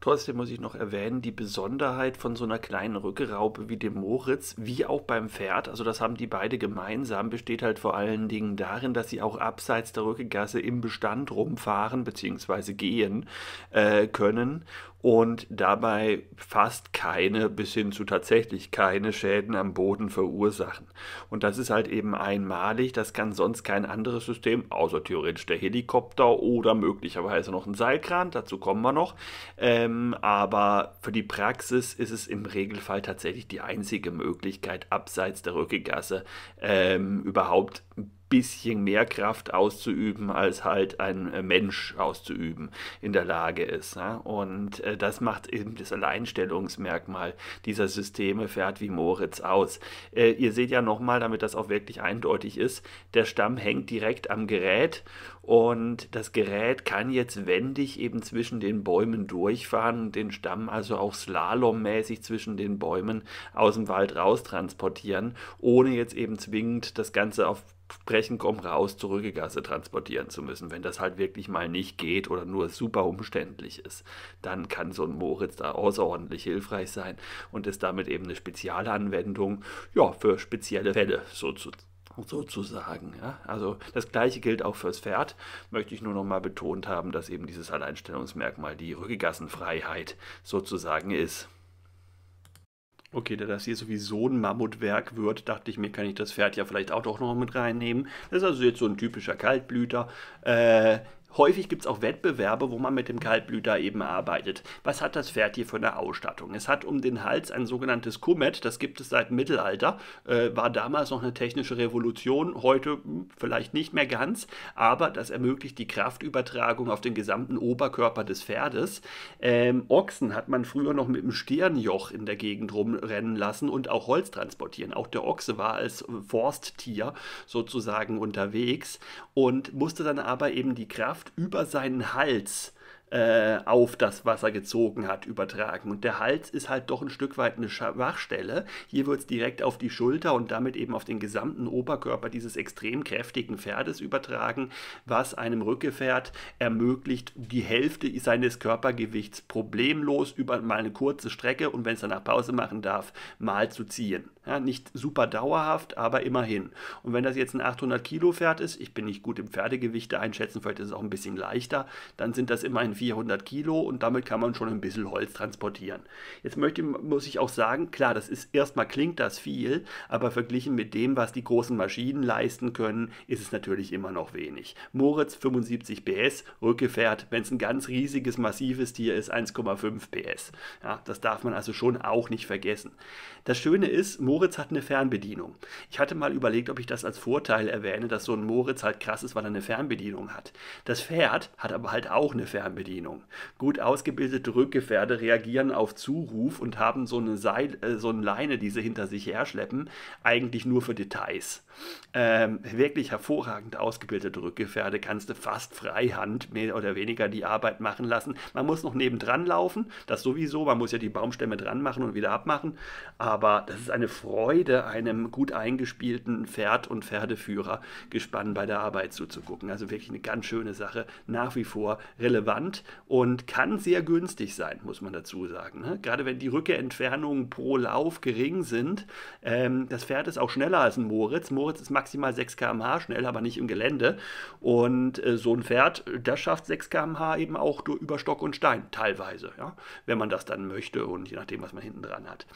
Trotzdem muss ich noch erwähnen, die Besonderheit von so einer kleinen Rückeraupe wie dem Moritz, wie auch beim Pferd, also das haben die beide gemeinsam, besteht halt vor allen Dingen darin, dass sie auch abseits der Rückegasse im Bestand rumfahren bzw. gehen äh, können und dabei fast keine bis hin zu tatsächlich keine Schäden am Boden verursachen. Und das ist halt eben einmalig, das kann sonst kein anderes System, außer theoretisch der Helikopter oder möglicherweise noch ein Seilkran, dazu kommen wir noch. Ähm, aber für die Praxis ist es im Regelfall tatsächlich die einzige Möglichkeit, abseits der Rückegasse ähm, überhaupt ein bisschen mehr Kraft auszuüben, als halt ein äh, Mensch auszuüben in der Lage ist. Ne? Und äh, das macht eben das Alleinstellungsmerkmal dieser Systeme fährt wie Moritz aus. Äh, ihr seht ja nochmal, damit das auch wirklich eindeutig ist, der Stamm hängt direkt am Gerät und das Gerät kann jetzt wendig eben zwischen den Bäumen durchfahren, und den Stamm also auch slalommäßig zwischen den Bäumen aus dem Wald raus transportieren, ohne jetzt eben zwingend das Ganze auf Brechen um raus zur Rügegasse transportieren zu müssen. Wenn das halt wirklich mal nicht geht oder nur super umständlich ist, dann kann so ein Moritz da außerordentlich hilfreich sein und ist damit eben eine spezielle Anwendung ja, für spezielle Fälle sozusagen sozusagen. Ja? Also das gleiche gilt auch fürs Pferd. Möchte ich nur nochmal betont haben, dass eben dieses Alleinstellungsmerkmal die Rückegassenfreiheit sozusagen ist. Okay, da das hier sowieso ein Mammutwerk wird, dachte ich mir, kann ich das Pferd ja vielleicht auch noch mit reinnehmen. Das ist also jetzt so ein typischer Kaltblüter. Äh, Häufig gibt es auch Wettbewerbe, wo man mit dem Kaltblüter eben arbeitet. Was hat das Pferd hier für eine Ausstattung? Es hat um den Hals ein sogenanntes Kummet, das gibt es seit Mittelalter, äh, war damals noch eine technische Revolution, heute mh, hm, vielleicht nicht mehr ganz, aber das ermöglicht die Kraftübertragung auf den gesamten Oberkörper des Pferdes. Ähm, Ochsen hat man früher noch mit dem Stirnjoch in der Gegend rumrennen lassen und auch Holz transportieren. Auch der Ochse war als äh, Forsttier sozusagen unterwegs und musste dann aber eben die Kraft Kraft über seinen Hals äh, auf das Wasser gezogen hat, übertragen. Und der Hals ist halt doch ein Stück weit eine Schwachstelle. Hier wird es direkt auf die Schulter und damit eben auf den gesamten Oberkörper dieses extrem kräftigen Pferdes übertragen, was einem Rückgefährt ermöglicht, die Hälfte seines Körpergewichts problemlos über mal eine kurze Strecke und wenn es danach Pause machen darf, mal zu ziehen. Ja, nicht super dauerhaft, aber immerhin. Und wenn das jetzt ein 800 Kilo Pferd ist, ich bin nicht gut im Pferdegewichte einschätzen, vielleicht ist es auch ein bisschen leichter, dann sind das immerhin 400 Kilo und damit kann man schon ein bisschen Holz transportieren. Jetzt möchte, muss ich auch sagen, klar, das ist erstmal klingt das viel, aber verglichen mit dem, was die großen Maschinen leisten können, ist es natürlich immer noch wenig. Moritz 75 PS, Rückgefährt, wenn es ein ganz riesiges, massives Tier ist, 1,5 PS. Ja, das darf man also schon auch nicht vergessen. Das Schöne ist, Moritz hat eine Fernbedienung. Ich hatte mal überlegt, ob ich das als Vorteil erwähne, dass so ein Moritz halt krass ist, weil er eine Fernbedienung hat. Das Pferd hat aber halt auch eine Fernbedienung. Fernbedienung. Gut ausgebildete Rückgefährde reagieren auf Zuruf und haben so eine, Seil, äh, so eine Leine, die sie hinter sich herschleppen, eigentlich nur für Details. Ähm, wirklich hervorragend ausgebildete Rückgefährde kannst du fast freihand mehr oder weniger die Arbeit machen lassen. Man muss noch nebendran laufen, das sowieso, man muss ja die Baumstämme dran machen und wieder abmachen, aber das ist eine Freude, einem gut eingespielten Pferd und Pferdeführer gespannt bei der Arbeit zuzugucken. Also wirklich eine ganz schöne Sache, nach wie vor relevant und kann sehr günstig sein, muss man dazu sagen. Ne? Gerade wenn die Rückeentfernungen pro Lauf gering sind, ähm, das Pferd ist auch schneller als ein Moritz. Moritz ist maximal 6 km/h schnell, aber nicht im Gelände. Und äh, so ein Pferd, das schafft 6 km/h eben auch über Stock und Stein, teilweise, ja? wenn man das dann möchte und je nachdem, was man hinten dran hat.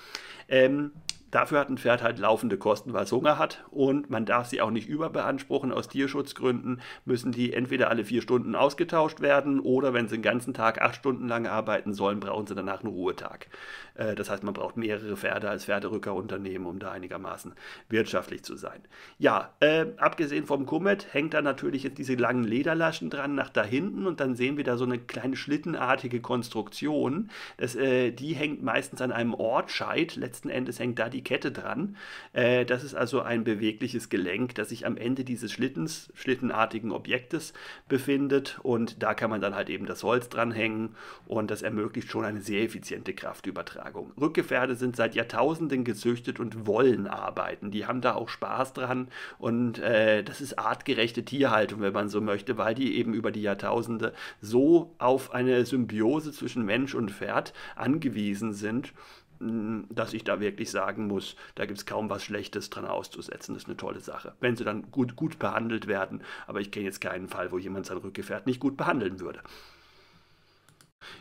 Ähm, Dafür hat ein Pferd halt laufende Kosten, weil es Hunger hat und man darf sie auch nicht überbeanspruchen. Aus Tierschutzgründen müssen die entweder alle vier Stunden ausgetauscht werden oder wenn sie den ganzen Tag acht Stunden lang arbeiten sollen, brauchen sie danach einen Ruhetag. Äh, das heißt, man braucht mehrere Pferde als Pferderückerunternehmen, um da einigermaßen wirtschaftlich zu sein. Ja, äh, abgesehen vom Comet hängt da natürlich jetzt diese langen Lederlaschen dran nach da hinten und dann sehen wir da so eine kleine schlittenartige Konstruktion. Das, äh, die hängt meistens an einem Ortscheid. Letzten Endes hängt da die Kette dran. Äh, das ist also ein bewegliches Gelenk, das sich am Ende dieses Schlittens, schlittenartigen Objektes befindet und da kann man dann halt eben das Holz dranhängen und das ermöglicht schon eine sehr effiziente Kraftübertragung. Veranlagung. Rückgefährde sind seit Jahrtausenden gezüchtet und wollen arbeiten. Die haben da auch Spaß dran und äh, das ist artgerechte Tierhaltung, wenn man so möchte, weil die eben über die Jahrtausende so auf eine Symbiose zwischen Mensch und Pferd angewiesen sind, hm, dass ich da wirklich sagen muss, da gibt es kaum was Schlechtes dran auszusetzen. Das ist eine tolle Sache. Wenn sie dann gut, gut behandelt werden, aber ich kenne jetzt keinen Fall, wo jemand sein Rückgefährt nicht gut behandeln würde.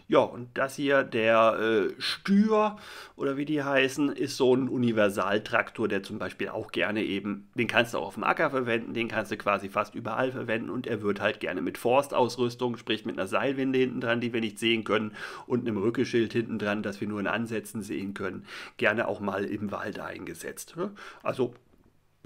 Ja, und das hier, der äh, Stür oder wie die heißen, ist so ein Universaltraktor, der zum Beispiel auch gerne eben, den kannst du auch auf dem Acker verwenden, den kannst du quasi fast überall verwenden und er wird halt gerne mit Forstausrüstung, sprich mit einer Seilwinde hinten dran, die wir nicht sehen können und einem Rückeschild hinten dran, das wir nur in Ansätzen sehen können, gerne auch mal im Wald eingesetzt. Ne? Also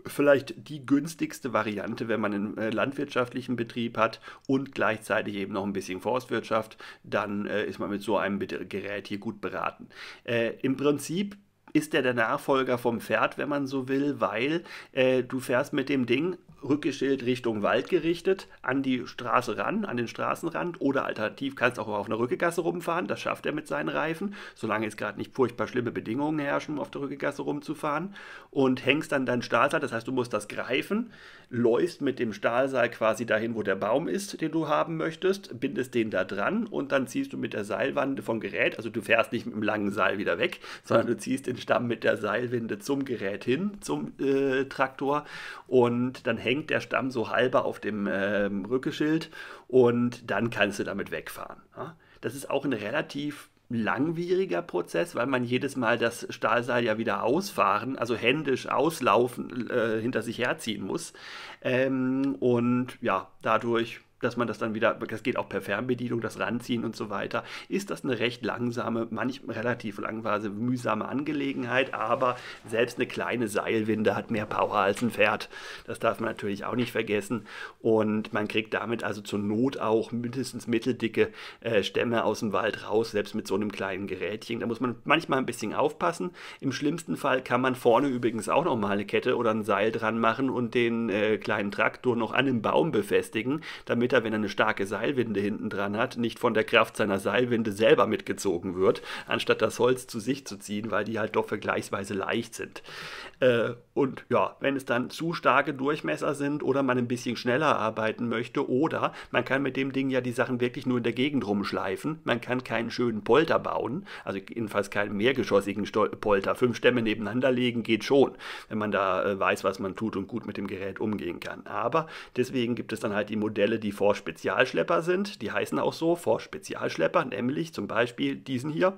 vielleicht die günstigste Variante, wenn man einen äh, landwirtschaftlichen Betrieb hat und gleichzeitig eben noch ein bisschen Forstwirtschaft, dann äh, ist man mit so einem Gerät hier gut beraten. Äh, Im Prinzip ist er der Nachfolger vom Pferd, wenn man so will, weil äh, du fährst mit dem Ding Rückgeschild Richtung Wald gerichtet, an die Straße ran, an den Straßenrand oder alternativ kannst du auch auf einer Rückegasse rumfahren, das schafft er mit seinen Reifen, solange es gerade nicht furchtbar schlimme Bedingungen herrschen, um auf der Rückegasse rumzufahren und hängst dann dein Stahlseil, das heißt, du musst das greifen, läufst mit dem Stahlseil quasi dahin, wo der Baum ist, den du haben möchtest, bindest den da dran und dann ziehst du mit der Seilwande vom Gerät, also du fährst nicht mit dem langen Seil wieder weg, sondern du ziehst den Stamm mit der Seilwinde zum Gerät hin, zum äh, Traktor und dann hängst hängt der Stamm so halber auf dem ähm, Rückeschild und dann kannst du damit wegfahren. Ja? Das ist auch ein relativ langwieriger Prozess, weil man jedes Mal das Stahlseil ja wieder ausfahren, also händisch auslaufen, äh, hinter sich herziehen muss. Ähm, und ja, dadurch dass man das dann wieder, das geht auch per Fernbedienung, das Ranziehen und so weiter, ist das eine recht langsame, manchmal relativ langweilige, mühsame Angelegenheit, aber selbst eine kleine Seilwinde hat mehr Power als ein Pferd. Das darf man natürlich auch nicht vergessen. Und man kriegt damit also zur Not auch mindestens mitteldicke äh, Stämme aus dem Wald raus, selbst mit so einem kleinen Gerätchen. Da muss man manchmal ein bisschen aufpassen. Im schlimmsten Fall kann man vorne übrigens auch nochmal eine Kette oder ein Seil dran machen und den äh, kleinen Traktor noch an einem Baum befestigen, damit damit er, wenn er eine starke Seilwinde hinten dran hat, nicht von der Kraft seiner Seilwinde selber mitgezogen wird, anstatt das Holz zu sich zu ziehen, weil die halt doch vergleichsweise leicht sind. Äh, und ja, wenn es dann zu starke Durchmesser sind oder man ein bisschen schneller arbeiten möchte oder man kann mit dem Ding ja die Sachen wirklich nur in der Gegend rumschleifen, man kann keinen schönen Polter bauen, also jedenfalls keinen mehrgeschossigen Stol Polter. Fünf Stämme nebeneinander legen geht schon, wenn man da äh, weiß, was man tut und gut mit dem Gerät umgehen kann. Aber deswegen gibt es dann halt die Modelle, die vor-Spezialschlepper sind. Die heißen auch so Vor-Spezialschlepper, nämlich zum Beispiel diesen hier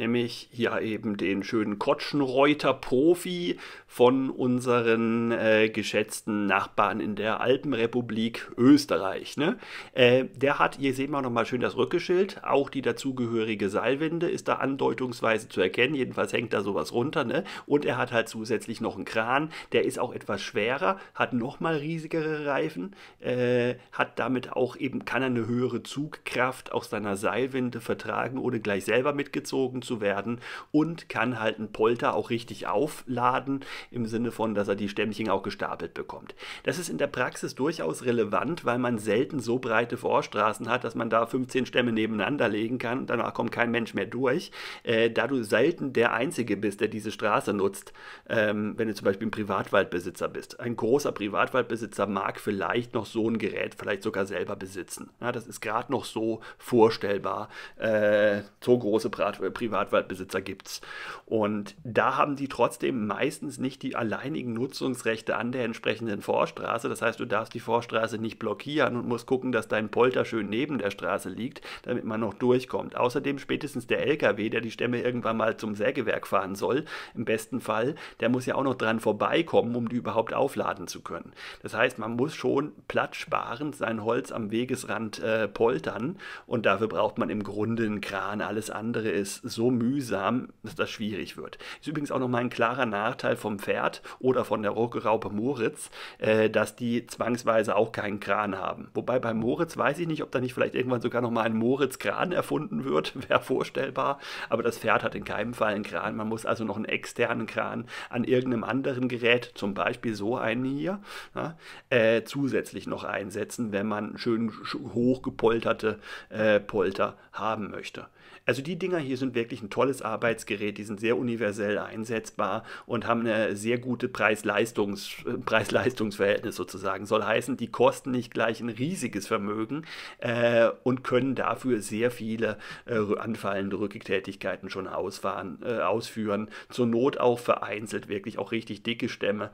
nämlich hier eben den schönen Kotschenreuter-Profi von unseren äh, geschätzten Nachbarn in der Alpenrepublik Österreich. Ne? Äh, der hat, hier sehen wir nochmal schön das Rückgeschild, auch die dazugehörige Seilwinde ist da andeutungsweise zu erkennen, jedenfalls hängt da sowas runter. Ne? Und er hat halt zusätzlich noch einen Kran, der ist auch etwas schwerer, hat nochmal riesigere Reifen, äh, hat damit auch eben, kann er eine höhere Zugkraft aus seiner Seilwinde vertragen, ohne gleich selber mitgezogen zu zu werden und kann halt einen Polter auch richtig aufladen, im Sinne von, dass er die Stämmchen auch gestapelt bekommt. Das ist in der Praxis durchaus relevant, weil man selten so breite Vorstraßen hat, dass man da 15 Stämme nebeneinander legen kann und danach kommt kein Mensch mehr durch, äh, da du selten der Einzige bist, der diese Straße nutzt, ähm, wenn du zum Beispiel ein Privatwaldbesitzer bist. Ein großer Privatwaldbesitzer mag vielleicht noch so ein Gerät vielleicht sogar selber besitzen. Ja, das ist gerade noch so vorstellbar. Äh, so große Privatwaldbesitzer Privatwaldbesitzer es. Und da haben die trotzdem meistens nicht die alleinigen Nutzungsrechte an der entsprechenden Vorstraße. Das heißt, du darfst die Vorstraße nicht blockieren und musst gucken, dass dein Polter schön neben der Straße liegt, damit man noch durchkommt. Außerdem spätestens der LKW, der die Stämme irgendwann mal zum Sägewerk fahren soll, im besten Fall, der muss ja auch noch dran vorbeikommen, um die überhaupt aufladen zu können. Das heißt, man muss schon platzsparend sein Holz am Wegesrand äh, poltern und dafür braucht man im Grunde einen Kran. Alles andere ist so so mühsam, dass das schwierig wird. Ist übrigens auch nochmal ein klarer Nachteil vom Pferd oder von der Raupe Moritz, äh, dass die zwangsweise auch keinen Kran haben. Wobei bei Moritz weiß ich nicht, ob da nicht vielleicht irgendwann sogar nochmal ein Moritz-Kran erfunden wird, wäre vorstellbar. Aber das Pferd hat in keinem Fall einen Kran. Man muss also noch einen externen Kran an irgendeinem anderen Gerät, zum Beispiel so einen hier, ja, äh, zusätzlich noch einsetzen, wenn man schön hochgepolterte äh, Polter haben möchte. Also die Dinger hier sind wirklich ein tolles Arbeitsgerät, die sind sehr universell einsetzbar und haben eine sehr gute Preis-Leistungs, äh, preis sozusagen. Soll heißen, die kosten nicht gleich ein riesiges Vermögen äh, und können dafür sehr viele äh, anfallende Rücktätigkeiten schon ausfahren, äh, ausführen. Zur Not auch vereinzelt wirklich auch richtig dicke Stämme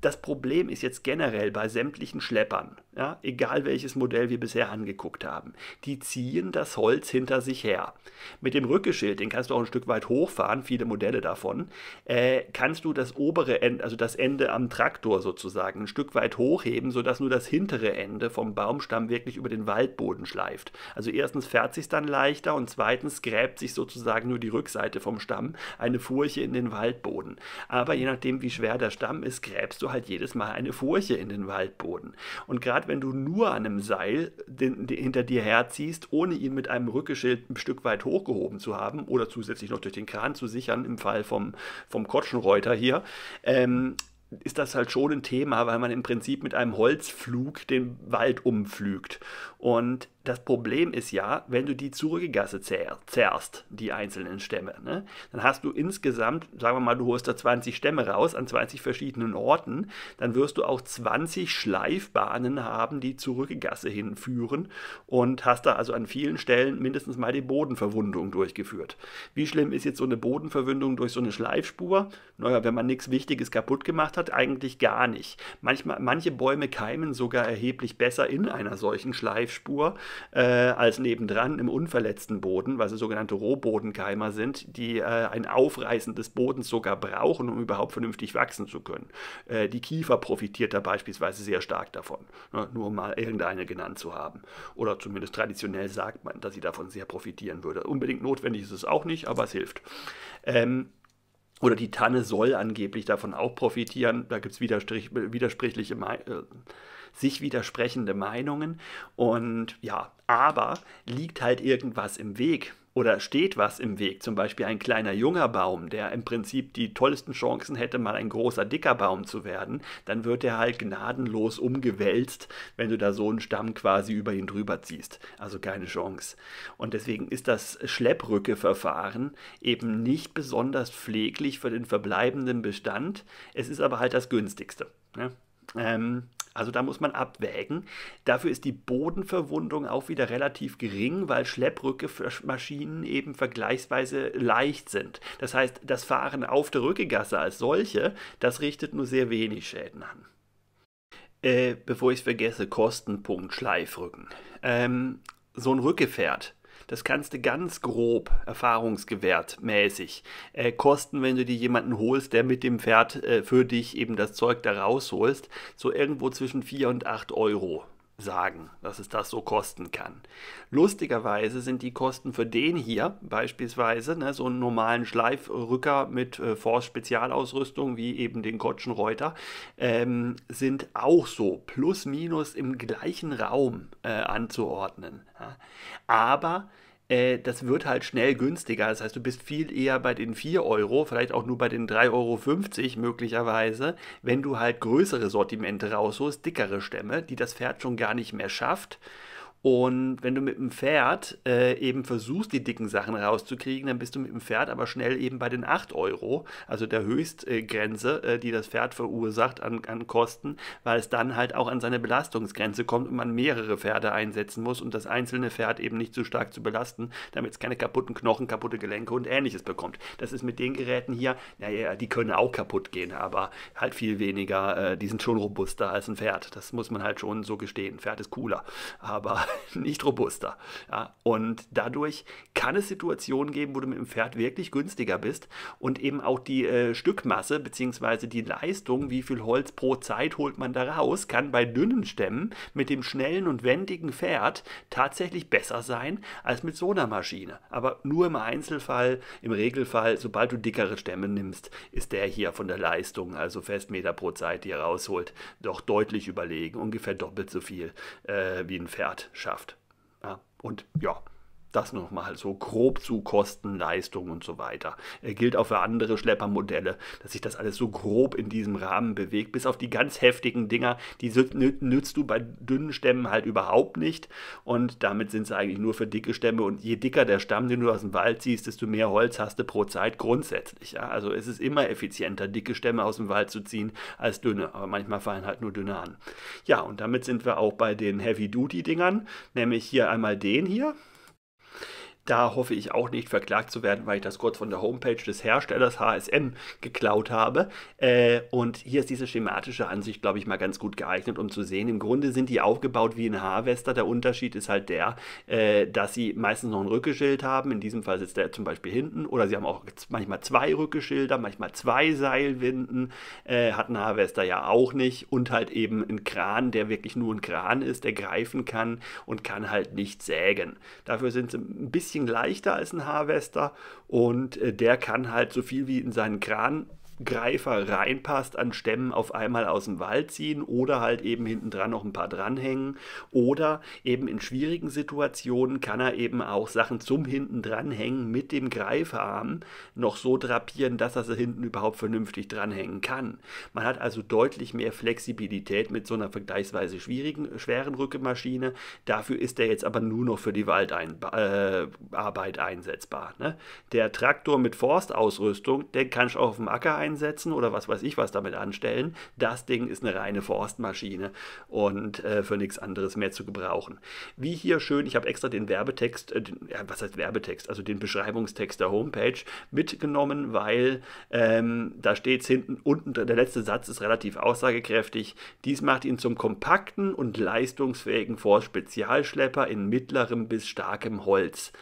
das Problem ist jetzt generell bei sämtlichen Schleppern, ja, egal welches Modell wir bisher angeguckt haben, die ziehen das Holz hinter sich her. Mit dem Rückgeschild, den kannst du auch ein Stück weit hochfahren, viele Modelle davon, äh, kannst du das obere Ende, also das Ende am Traktor sozusagen, ein Stück weit hochheben, sodass nur das hintere Ende vom Baumstamm wirklich über den Waldboden schleift. Also erstens fährt sich dann leichter und zweitens gräbt sich sozusagen nur die Rückseite vom Stamm eine Furche in den Waldboden. Aber je nachdem, wie schwer der Stamm ist, gräbst du halt jedes Mal eine Furche in den Waldboden. Und gerade wenn du nur an einem Seil den, den hinter dir herziehst, ohne ihn mit einem Rückgeschild ein Stück weit hochgehoben zu haben oder zusätzlich noch durch den Kran zu sichern, im Fall vom, vom Kotschenreuter hier, ähm, ist das halt schon ein Thema, weil man im Prinzip mit einem Holzflug den Wald umflügt. Und das Problem ist ja, wenn du die Zurückgasse zerrst, die einzelnen Stämme, ne, dann hast du insgesamt, sagen wir mal, du holst da 20 Stämme raus an 20 verschiedenen Orten, dann wirst du auch 20 Schleifbahnen haben, die zur hinführen und hast da also an vielen Stellen mindestens mal die Bodenverwundung durchgeführt. Wie schlimm ist jetzt so eine Bodenverwundung durch so eine Schleifspur? Naja, wenn man nichts Wichtiges kaputt gemacht hat, eigentlich gar nicht. Manchmal, manche Bäume keimen sogar erheblich besser in einer solchen Schleifspur äh, als nebendran im unverletzten Boden, weil sie sogenannte Rohbodenkeimer sind, die äh, ein Aufreißen des Bodens sogar brauchen, um überhaupt vernünftig wachsen zu können. Äh, die Kiefer profitiert da beispielsweise sehr stark davon, ne? nur um mal irgendeine genannt zu haben. Oder zumindest traditionell sagt man, dass sie davon sehr profitieren würde. Unbedingt notwendig ist es auch nicht, aber es hilft. Ähm, oder die Tanne soll angeblich davon auch profitieren. Da gibt es widersprüchliche Meinungen. Äh, sich widersprechende Meinungen. Und ja, aber liegt halt irgendwas im Weg oder steht was im Weg, zum Beispiel ein kleiner junger Baum, der im Prinzip die tollsten Chancen hätte, mal ein großer dicker Baum zu werden, dann wird er halt gnadenlos umgewälzt, wenn du da so einen Stamm quasi über ihn drüber ziehst. Also keine Chance. Und deswegen ist das Schlepprückeverfahren eben nicht besonders pfleglich für den verbleibenden Bestand. Es ist aber halt das günstigste. Ne? Ähm, also da muss man abwägen. Dafür ist die Bodenverwundung auch wieder relativ gering, weil Schlepprücke-Maschinen eben vergleichsweise leicht sind. Das heißt, das Fahren auf der Rückegasse als solche, das richtet nur sehr wenig Schäden an. Äh, bevor ich es vergesse, Kostenpunkt Schleifrücken. Ähm, so ein Rückgefährt das kannst du ganz grob erfahrungsgewertmäßig äh, kosten, wenn du dir jemanden holst, der mit dem Pferd äh, für dich eben das Zeug da rausholst. So irgendwo zwischen 4 und 8 Euro sagen, dass es das so kosten kann. Lustigerweise sind die Kosten für den hier beispielsweise, ne, so einen normalen Schleifrücker mit äh, Force-Spezialausrüstung, wie eben den Kotschenreuter, ähm, sind auch so plus minus im gleichen Raum äh, anzuordnen. Ja. Aber äh, das wird halt schnell günstiger. Das heißt, du bist viel eher bei den 4 Euro, vielleicht auch nur bei den 3,50 Euro möglicherweise, wenn du halt größere Sortimente rausholst, dickere Stämme, die das Pferd schon gar nicht mehr schafft. Und wenn du mit dem Pferd äh, eben versuchst, die dicken Sachen rauszukriegen, dann bist du mit dem Pferd aber schnell eben bei den 8 Euro, also der Höchstgrenze, äh, die das Pferd verursacht an, an Kosten, weil es dann halt auch an seine Belastungsgrenze kommt und man mehrere Pferde einsetzen muss, um das einzelne Pferd eben nicht zu stark zu belasten, damit es keine kaputten Knochen, kaputte Gelenke und ähnliches bekommt. Das ist mit den Geräten hier, naja, die können auch kaputt gehen, aber halt viel weniger, äh, die sind schon robuster als ein Pferd. Das muss man halt schon so gestehen. Pferd ist cooler. Aber nicht robuster. Ja, und dadurch kann es Situationen geben, wo du mit dem Pferd wirklich günstiger bist und eben auch die äh, Stückmasse bzw. die Leistung, wie viel Holz pro Zeit holt man da raus, kann bei dünnen Stämmen mit dem schnellen und wendigen Pferd tatsächlich besser sein als mit so einer Maschine. Aber nur im Einzelfall, im Regelfall, sobald du dickere Stämme nimmst, ist der hier von der Leistung, also Festmeter pro Zeit, die er rausholt, doch deutlich überlegen, ungefähr doppelt so viel äh, wie ein Pferd schafft. Ja, und ja, das nochmal so grob zu Kosten, Leistung und so weiter. Er gilt auch für andere Schleppermodelle, dass sich das alles so grob in diesem Rahmen bewegt, bis auf die ganz heftigen Dinger, die nützt du bei dünnen Stämmen halt überhaupt nicht. Und damit sind sie eigentlich nur für dicke Stämme. Und je dicker der Stamm, den du aus dem Wald ziehst, desto mehr Holz hast du pro Zeit grundsätzlich. Ja? Also es ist immer effizienter, dicke Stämme aus dem Wald zu ziehen als dünne. Aber manchmal fallen halt nur dünne an. Ja, und damit sind wir auch bei den Heavy-Duty-Dingern, nämlich hier einmal den hier. Da hoffe ich auch nicht verklagt zu werden, weil ich das kurz von der Homepage des Herstellers HSM geklaut habe. Äh, und hier ist diese schematische Ansicht, glaube ich, mal ganz gut geeignet, um zu sehen, im Grunde sind die aufgebaut wie ein Harvester. Der Unterschied ist halt der, äh, dass sie meistens noch ein Rückgeschild haben. In diesem Fall sitzt der zum Beispiel hinten. Oder sie haben auch manchmal zwei Rückgeschilder, manchmal zwei Seilwinden. Äh, hat ein Harvester ja auch nicht. Und halt eben ein Kran, der wirklich nur ein Kran ist, der greifen kann und kann halt nicht sägen. Dafür sind sie ein bisschen bisschen leichter als ein Harvester und äh, der kann halt so viel wie in seinen Kran Greifer reinpasst, an Stämmen auf einmal aus dem Wald ziehen oder halt eben hinten dran noch ein paar dranhängen. Oder eben in schwierigen Situationen kann er eben auch Sachen zum hinten dranhängen mit dem Greifarm noch so drapieren, dass er sie hinten überhaupt vernünftig dranhängen kann. Man hat also deutlich mehr Flexibilität mit so einer vergleichsweise schwierigen, schweren Rückemaschine. Dafür ist er jetzt aber nur noch für die Waldarbeit äh, einsetzbar. Ne? Der Traktor mit Forstausrüstung, den kannst du auf dem Acker einsetzen einsetzen oder was weiß ich was damit anstellen. Das Ding ist eine reine Forstmaschine und äh, für nichts anderes mehr zu gebrauchen. Wie hier schön, ich habe extra den Werbetext, äh, den, ja, was heißt Werbetext, also den Beschreibungstext der Homepage mitgenommen, weil ähm, da steht es hinten unten, der letzte Satz ist relativ aussagekräftig. Dies macht ihn zum kompakten und leistungsfähigen Forst-Spezialschlepper in mittlerem bis starkem Holz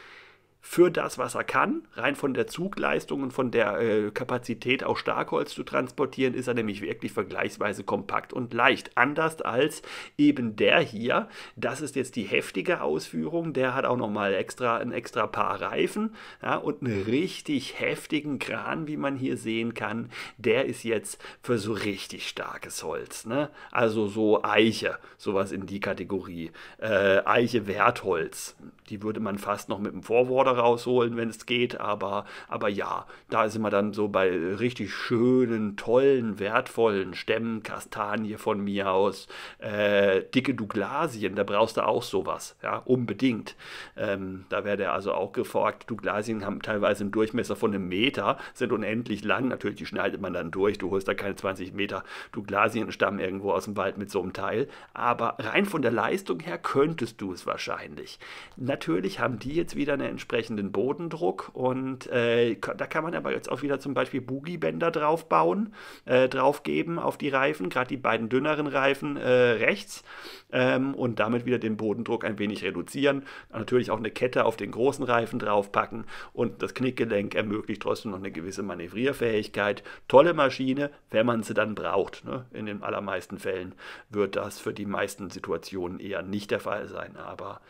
für das, was er kann. Rein von der Zugleistung und von der äh, Kapazität, auch Starkholz zu transportieren, ist er nämlich wirklich vergleichsweise kompakt und leicht. Anders als eben der hier. Das ist jetzt die heftige Ausführung. Der hat auch nochmal extra, ein extra Paar Reifen ja, und einen richtig heftigen Kran, wie man hier sehen kann. Der ist jetzt für so richtig starkes Holz. Ne? Also so Eiche, sowas in die Kategorie. Äh, Eiche Wertholz. Die würde man fast noch mit dem Vorworder rausholen, wenn es geht. Aber, aber ja, da sind wir dann so bei richtig schönen, tollen, wertvollen Stämmen. Kastanie von mir aus. Äh, dicke Douglasien, da brauchst du auch sowas. Ja, unbedingt. Ähm, da wäre der also auch gefragt. Douglasien haben teilweise einen Durchmesser von einem Meter, sind unendlich lang. Natürlich, die schneidet man dann durch. Du holst da keine 20 Meter Douglasien stammen irgendwo aus dem Wald mit so einem Teil. Aber rein von der Leistung her könntest du es wahrscheinlich. Na, natürlich haben die jetzt wieder einen entsprechenden Bodendruck und äh, da kann man aber jetzt auch wieder zum Beispiel Boogie-Bänder draufbauen, äh, draufgeben auf die Reifen, gerade die beiden dünneren Reifen äh, rechts ähm, und damit wieder den Bodendruck ein wenig reduzieren. Natürlich auch eine Kette auf den großen Reifen draufpacken und das Knickgelenk ermöglicht trotzdem noch eine gewisse Manövrierfähigkeit. Tolle Maschine, wenn man sie dann braucht. Ne? In den allermeisten Fällen wird das für die meisten Situationen eher nicht der Fall sein, aber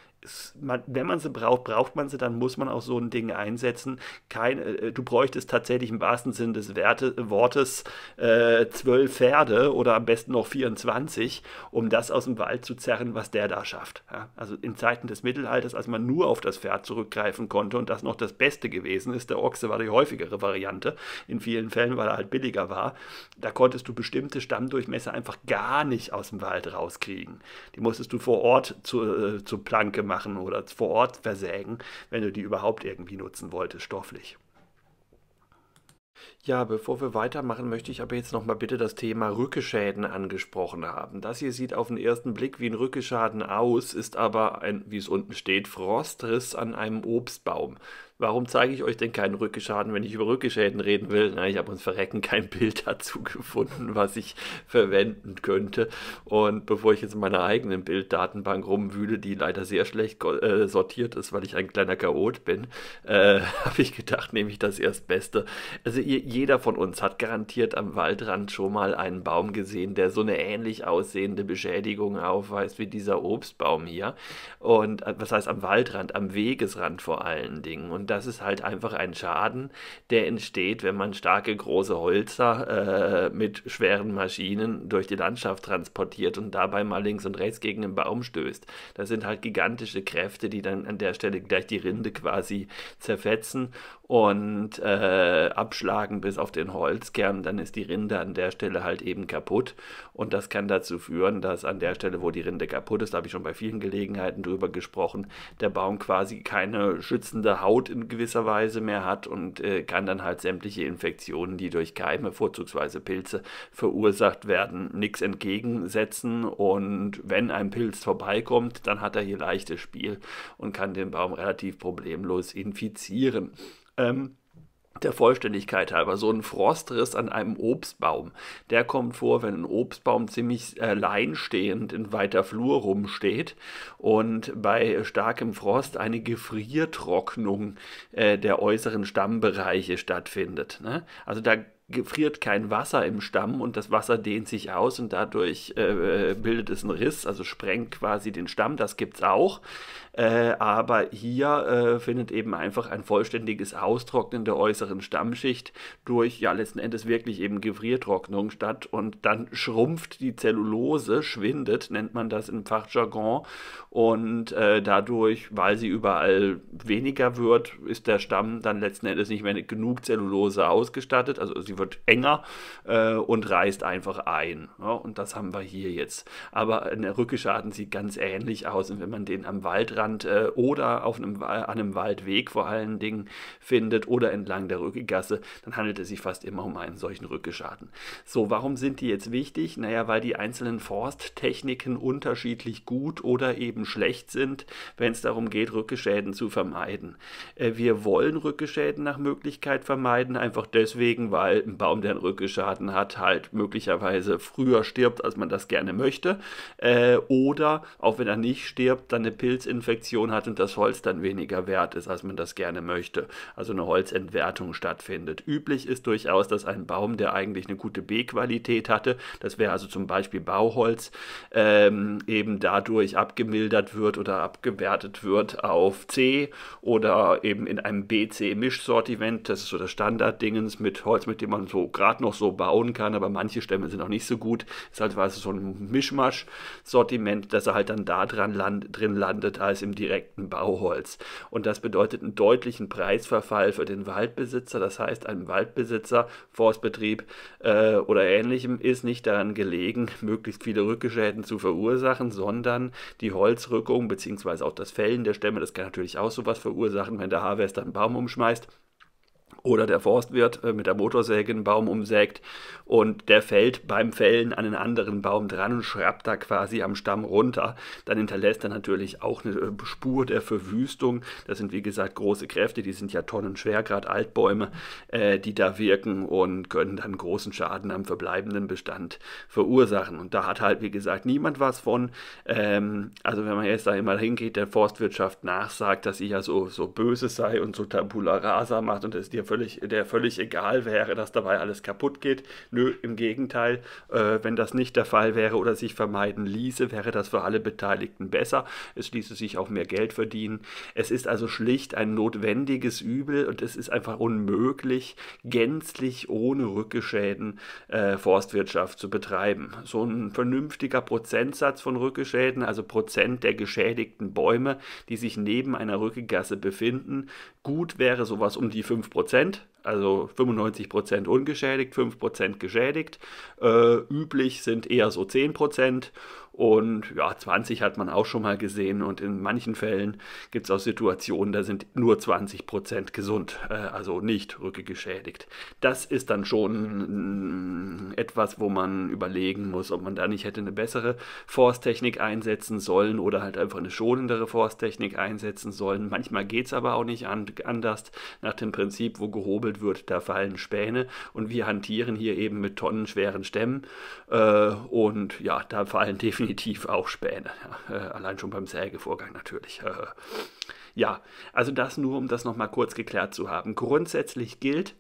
man, wenn man sie braucht, braucht man sie, dann muss man auch so ein Ding einsetzen. Kein, äh, äh, du bräuchtest tatsächlich im wahrsten Sinn des Werte, Wortes äh, zwölf äh, Pferde oder am besten noch 24, um das aus dem Wald zu zerren, was der da schafft. Ja? Also in Zeiten des Mittelalters, als man nur auf das Pferd zurückgreifen konnte und das noch das Beste gewesen ist, der Ochse war die häufigere Variante in vielen Fällen, weil er halt billiger war, da konntest du bestimmte Stammdurchmesser einfach gar nicht aus dem Wald rauskriegen. Die musstest du vor Ort zu, äh, zu Planke machen machen oder vor Ort versägen, wenn du die überhaupt irgendwie nutzen wolltest, stofflich. Ja, bevor wir weitermachen, möchte ich aber jetzt nochmal bitte das Thema Rückeschäden angesprochen haben. Das hier sieht auf den ersten Blick wie ein Rückeschaden aus, ist aber ein, wie es unten steht, Frostriss an einem Obstbaum warum zeige ich euch denn keinen Rückgeschaden, wenn ich über Rückgeschäden reden will? Na, ich habe uns verrecken kein Bild dazu gefunden, was ich verwenden könnte. Und bevor ich jetzt in meiner eigenen Bilddatenbank rumwühle, die leider sehr schlecht äh, sortiert ist, weil ich ein kleiner Chaot bin, äh, habe ich gedacht, nehme ich das Erstbeste. Also ihr, jeder von uns hat garantiert am Waldrand schon mal einen Baum gesehen, der so eine ähnlich aussehende Beschädigung aufweist wie dieser Obstbaum hier. Und äh, was heißt am Waldrand, am Wegesrand vor allen Dingen. Und das ist halt einfach ein Schaden, der entsteht, wenn man starke große Holzer äh, mit schweren Maschinen durch die Landschaft transportiert und dabei mal links und rechts gegen einen Baum stößt. Das sind halt gigantische Kräfte, die dann an der Stelle gleich die Rinde quasi zerfetzen und äh, abschlagen bis auf den Holzkern, dann ist die Rinde an der Stelle halt eben kaputt. Und das kann dazu führen, dass an der Stelle, wo die Rinde kaputt ist, da habe ich schon bei vielen Gelegenheiten drüber gesprochen, der Baum quasi keine schützende Haut in gewisser Weise mehr hat und äh, kann dann halt sämtliche Infektionen, die durch Keime, vorzugsweise Pilze, verursacht werden, nichts entgegensetzen. Und wenn ein Pilz vorbeikommt, dann hat er hier leichtes Spiel und kann den Baum relativ problemlos infizieren. Ähm, der Vollständigkeit halber, so ein Frostriss an einem Obstbaum, der kommt vor, wenn ein Obstbaum ziemlich alleinstehend äh, in weiter Flur rumsteht und bei starkem Frost eine Gefriertrocknung äh, der äußeren Stammbereiche stattfindet. Ne? Also da gefriert kein Wasser im Stamm und das Wasser dehnt sich aus und dadurch äh, äh bildet es einen Riss, also sprengt quasi den Stamm, das gibt es auch. Äh, aber hier äh, findet eben einfach ein vollständiges Austrocknen der äußeren Stammschicht durch ja letzten Endes wirklich eben Gefriertrocknung statt und dann schrumpft die Zellulose, schwindet, nennt man das im Fachjargon und äh, dadurch, weil sie überall weniger wird, ist der Stamm dann letzten Endes nicht mehr mit genug Zellulose ausgestattet, also sie wird enger äh, und reißt einfach ein. Ja, ne? und das haben wir hier jetzt. Aber äh, der Rückeschaden sieht ganz ähnlich aus und wenn man den am Waldrand Strand äh, oder auf einem, an einem Waldweg vor allen Dingen findet oder entlang der Rückegasse, dann handelt es sich fast immer um einen solchen Rückgeschaden. So, warum sind die jetzt wichtig? Naja, weil die einzelnen Forsttechniken unterschiedlich gut oder eben schlecht sind, wenn es darum geht, Rückgeschäden zu vermeiden. Äh, wir wollen Rückgeschäden nach Möglichkeit vermeiden, einfach deswegen, weil ein Baum, der einen Rückgeschaden hat, halt möglicherweise früher stirbt, als man das gerne möchte. Äh, oder auch wenn er nicht stirbt, dann eine Pilzinfektion Reflexion hat und das Holz dann weniger wert ist, als man das gerne möchte. Also eine Holzentwertung stattfindet. Üblich ist durchaus, dass ein Baum, der eigentlich eine gute B-Qualität hatte, das wäre also zum Beispiel Bauholz, ähm, eben dadurch abgemildert wird oder abgewertet wird auf C oder eben in einem BC-Mischsortiment, das ist so das Standarddingens mit Holz, mit dem man so gerade noch so bauen kann, aber manche Stämme sind auch nicht so gut. Das Ist halt also so ein Mischmasch-Sortiment, dass er halt dann da dran land drin landet als als im direkten Bauholz. Und das bedeutet einen deutlichen Preisverfall für den Waldbesitzer. Das heißt, einem Waldbesitzer, Forstbetrieb äh, oder ähnlichem ist nicht daran gelegen, möglichst viele Rückgeschäden zu verursachen, sondern die Holzrückung bzw. auch das Fällen der Stämme, das kann natürlich auch sowas verursachen, wenn der Harvester einen Baum umschmeißt oder der Forstwirt äh, mit der Motorsäge einen Baum umsägt und der fällt beim Fällen an einen anderen Baum dran und schrappt da quasi am Stamm runter, dann hinterlässt er natürlich auch eine äh, Spur der Verwüstung. Das sind wie gesagt große Kräfte, die sind ja tonnenschwer, gerade Altbäume, äh, die da wirken und können dann großen Schaden am verbleibenden Bestand verursachen. Und da hat halt wie gesagt niemand was von. Ähm, also wenn man jetzt da immer hingeht, der Forstwirtschaft nachsagt, dass sie ja so, so böse sei und so tabula rasa macht und es dir völlig, der völlig egal wäre, dass dabei alles kaputt geht. Nö, im Gegenteil, äh, wenn das nicht der Fall wäre oder sich vermeiden ließe, wäre das für alle Beteiligten besser. Es ließe sich auch mehr Geld verdienen. Es ist also schlicht ein notwendiges Übel und es ist einfach unmöglich, gänzlich ohne Rückgeschäden äh, Forstwirtschaft zu betreiben. So ein vernünftiger Prozentsatz von Rückgeschäden, also Prozent der geschädigten Bäume, die sich neben einer Rückegasse befinden, gut wäre sowas um die 5%, also 95% ungeschädigt, 5% geschädigt. Äh, üblich sind eher so 10% und ja, 20 hat man auch schon mal gesehen. Und in manchen Fällen gibt es auch Situationen, da sind nur 20 Prozent gesund, äh, also nicht rückgeschädigt. Das ist dann schon mm, etwas, wo man überlegen muss, ob man da nicht hätte eine bessere Forsttechnik einsetzen sollen oder halt einfach eine schonendere Forsttechnik einsetzen sollen. Manchmal geht es aber auch nicht an, anders. Nach dem Prinzip, wo gehobelt wird, da fallen Späne. Und wir hantieren hier eben mit tonnenschweren Stämmen. Äh, und ja, da fallen definitiv definitiv auch Späne. Ja, äh, allein schon beim Sägevorgang natürlich. Äh, ja, also das nur, um das nochmal kurz geklärt zu haben. Grundsätzlich gilt,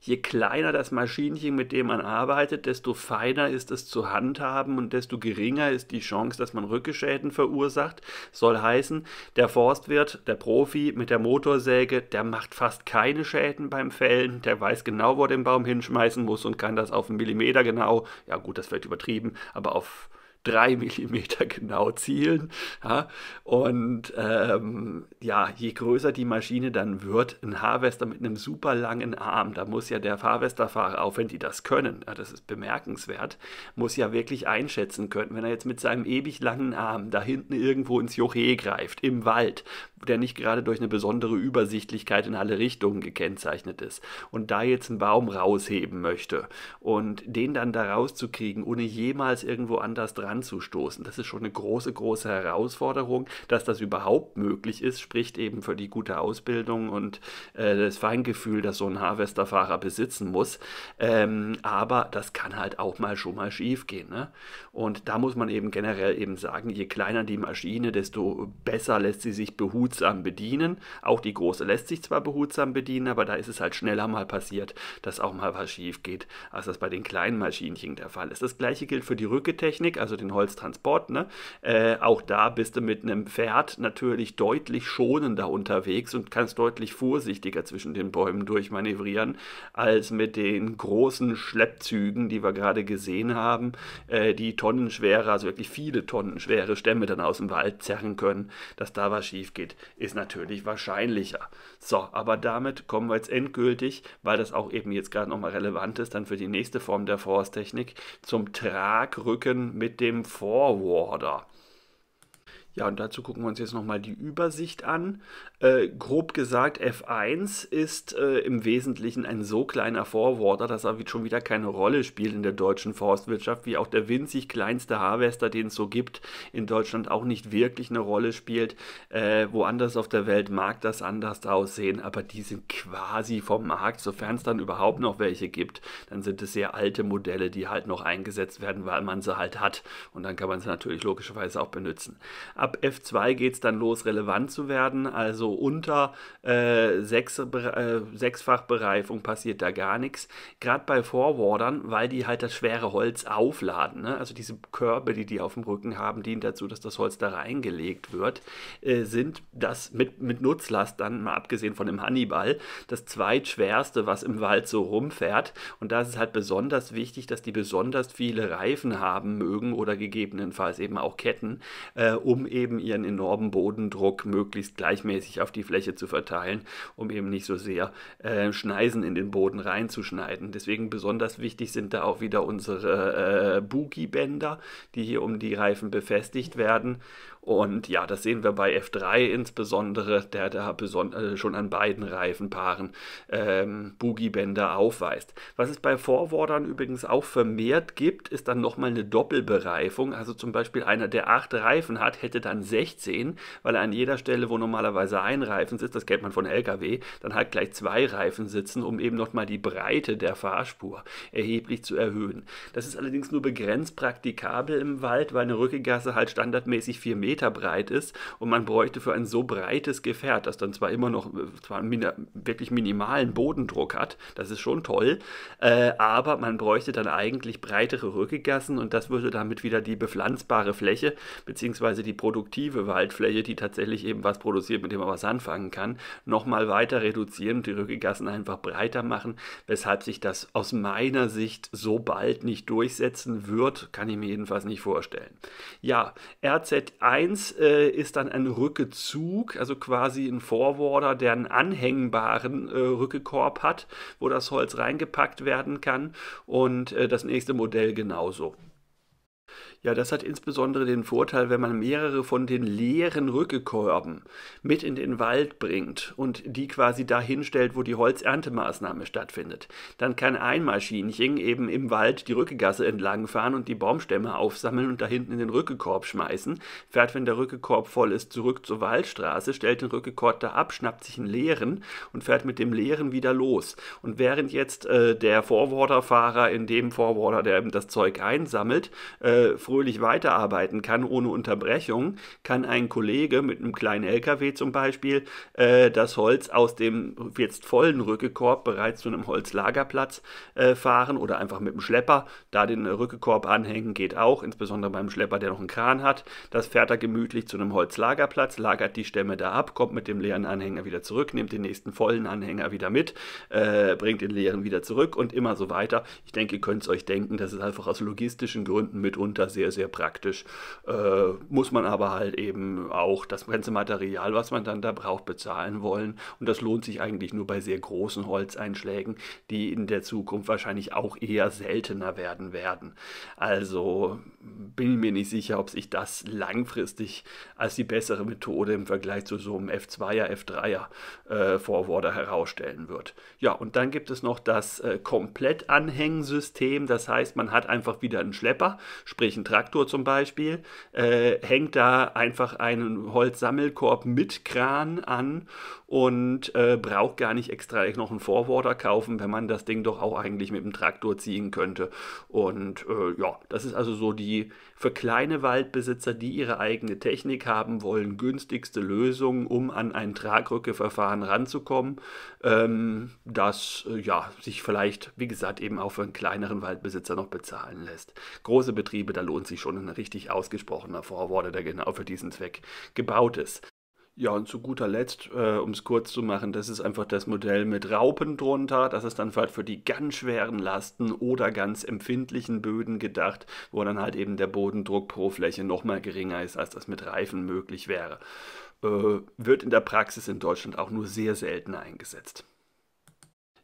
je kleiner das Maschinchen, mit dem man arbeitet, desto feiner ist es zu handhaben und desto geringer ist die Chance, dass man Rückgeschäden verursacht. Soll heißen, der Forstwirt, der Profi mit der Motorsäge, der macht fast keine Schäden beim Fällen, der weiß genau, wo er den Baum hinschmeißen muss und kann das auf einen Millimeter genau, ja gut, das wird übertrieben, aber auf drei Millimeter genau zielen. Ja? Und ähm, ja, je größer die Maschine dann wird, ein Harvester mit einem super langen Arm, da muss ja der Harvesterfahrer, auch wenn die das können, ja, das ist bemerkenswert, muss ja wirklich einschätzen können, wenn er jetzt mit seinem ewig langen Arm da hinten irgendwo ins Joche greift, im Wald, der nicht gerade durch eine besondere Übersichtlichkeit in alle Richtungen gekennzeichnet ist und da jetzt einen Baum rausheben möchte und den dann da rauszukriegen, ohne jemals irgendwo anders dran anzustoßen. Das ist schon eine große, große Herausforderung. Dass das überhaupt möglich ist, spricht eben für die gute Ausbildung und äh, das Feingefühl, das so ein Harvesterfahrer besitzen muss. Ähm, aber das kann halt auch mal schon mal schief gehen. Ne? Und da muss man eben generell eben sagen, je kleiner die Maschine, desto besser lässt sie sich behutsam bedienen. Auch die große lässt sich zwar behutsam bedienen, aber da ist es halt schneller mal passiert, dass auch mal was schief geht, als das bei den kleinen Maschinchen der Fall ist. Das gleiche gilt für die Rücketechnik, also den Holztransport. Ne? Äh, auch da bist du mit einem Pferd natürlich deutlich schonender unterwegs und kannst deutlich vorsichtiger zwischen den Bäumen durchmanövrieren, als mit den großen Schleppzügen, die wir gerade gesehen haben, äh, die tonnenschwere, also wirklich viele tonnenschwere Stämme dann aus dem Wald zerren können. Dass da was schief geht, ist natürlich wahrscheinlicher. So, aber damit kommen wir jetzt endgültig, weil das auch eben jetzt gerade nochmal relevant ist, dann für die nächste Form der Forsttechnik, zum Tragrücken mit dem dem Forwarder. Ja, und dazu gucken wir uns jetzt nochmal die Übersicht an. Äh, grob gesagt, F1 ist äh, im Wesentlichen ein so kleiner Forwarder, dass er schon wieder keine Rolle spielt in der deutschen Forstwirtschaft, wie auch der winzig kleinste Harvester, den es so gibt, in Deutschland auch nicht wirklich eine Rolle spielt. Äh, woanders auf der Welt mag das anders aussehen, aber die sind quasi vom Markt, sofern es dann überhaupt noch welche gibt. Dann sind es sehr alte Modelle, die halt noch eingesetzt werden, weil man sie halt hat. Und dann kann man sie natürlich logischerweise auch benutzen. Ab F2 geht es dann los, relevant zu werden. Also unter äh, sechs, äh, Sechsfachbereifung passiert da gar nichts. Gerade bei Forwardern, weil die halt das schwere Holz aufladen. Ne? Also diese Körbe, die die auf dem Rücken haben, dienen dazu, dass das Holz da reingelegt wird. Äh, sind das mit, mit Nutzlast dann, mal abgesehen von dem Hannibal, das zweitschwerste, was im Wald so rumfährt. Und da ist es halt besonders wichtig, dass die besonders viele Reifen haben mögen oder gegebenenfalls eben auch Ketten, äh, um eben ihren enormen Bodendruck möglichst gleichmäßig auf die Fläche zu verteilen, um eben nicht so sehr äh, Schneisen in den Boden reinzuschneiden. Deswegen besonders wichtig sind da auch wieder unsere äh, Boogie-Bänder, die hier um die Reifen befestigt werden. Und ja, das sehen wir bei F3 insbesondere, der da äh, schon an beiden Reifenpaaren ähm, Boogiebänder aufweist. Was es bei Forwardern übrigens auch vermehrt gibt, ist dann nochmal eine Doppelbereifung. Also zum Beispiel einer, der acht Reifen hat, hätte dann 16, weil er an jeder Stelle, wo normalerweise ein Reifen sitzt, das kennt man von LKW, dann halt gleich zwei Reifen sitzen, um eben nochmal die Breite der Fahrspur erheblich zu erhöhen. Das ist allerdings nur begrenzt praktikabel im Wald, weil eine Rückengasse halt standardmäßig 4 Meter Meter breit ist und man bräuchte für ein so breites Gefährt, das dann zwar immer noch äh, zwar einen wirklich minimalen Bodendruck hat, das ist schon toll, äh, aber man bräuchte dann eigentlich breitere Rückegassen und das würde damit wieder die bepflanzbare Fläche beziehungsweise die produktive Waldfläche, die tatsächlich eben was produziert, mit dem man was anfangen kann, nochmal weiter reduzieren und die Rückegassen einfach breiter machen, weshalb sich das aus meiner Sicht so bald nicht durchsetzen wird, kann ich mir jedenfalls nicht vorstellen. Ja, RZ1 1 äh, ist dann ein Rückezug, also quasi ein Forwarder, der einen anhängbaren äh, Rückekorb hat, wo das Holz reingepackt werden kann. Und äh, das nächste Modell genauso. Ja, das hat insbesondere den Vorteil, wenn man mehrere von den leeren Rückekörben mit in den Wald bringt und die quasi dahin stellt, wo die Holzerntemaßnahme stattfindet. Dann kann ein Maschinchen eben im Wald die Rückegasse entlangfahren und die Baumstämme aufsammeln und da hinten in den Rückekorb schmeißen. Fährt, wenn der Rückekorb voll ist, zurück zur Waldstraße, stellt den Rückekorb da ab, schnappt sich einen leeren und fährt mit dem leeren wieder los. Und während jetzt äh, der Vorwaterfahrer in dem Vorwater, der eben das Zeug einsammelt, äh, fröhlich weiterarbeiten kann, ohne Unterbrechung, kann ein Kollege mit einem kleinen LKW zum Beispiel äh, das Holz aus dem jetzt vollen Rückekorb bereits zu einem Holzlagerplatz äh, fahren oder einfach mit dem Schlepper da den Rückekorb anhängen, geht auch, insbesondere beim Schlepper, der noch einen Kran hat. Das fährt er gemütlich zu einem Holzlagerplatz, lagert die Stämme da ab, kommt mit dem leeren Anhänger wieder zurück, nimmt den nächsten vollen Anhänger wieder mit, äh, bringt den leeren wieder zurück und immer so weiter. Ich denke, ihr könnt es euch denken, das ist einfach aus logistischen Gründen mitunter sehr sehr, sehr praktisch. Äh, muss man aber halt eben auch das ganze Material, was man dann da braucht, bezahlen wollen. Und das lohnt sich eigentlich nur bei sehr großen Holzeinschlägen, die in der Zukunft wahrscheinlich auch eher seltener werden werden. Also bin ich mir nicht sicher, ob sich das langfristig als die bessere Methode im Vergleich zu so einem F2er, F3er äh, Forwarder herausstellen wird. Ja, und dann gibt es noch das äh, Komplettanhängensystem. Das heißt, man hat einfach wieder einen Schlepper, sprich einen Traktor zum Beispiel, äh, hängt da einfach einen Holzsammelkorb mit Kran an und äh, braucht gar nicht extra noch einen Forwarder kaufen, wenn man das Ding doch auch eigentlich mit dem Traktor ziehen könnte. Und äh, ja, das ist also so die für kleine Waldbesitzer, die ihre eigene Technik haben wollen, günstigste Lösung, um an ein Tragrückeverfahren ranzukommen, ähm, das äh, ja, sich vielleicht, wie gesagt, eben auch für einen kleineren Waldbesitzer noch bezahlen lässt. Große Betriebe, da lohnt sich schon ein richtig ausgesprochener Forwarder, der genau für diesen Zweck gebaut ist. Ja, und zu guter Letzt, äh, um es kurz zu machen, das ist einfach das Modell mit Raupen drunter. Das ist dann halt für die ganz schweren Lasten oder ganz empfindlichen Böden gedacht, wo dann halt eben der Bodendruck pro Fläche nochmal geringer ist, als das mit Reifen möglich wäre. Äh, wird in der Praxis in Deutschland auch nur sehr selten eingesetzt.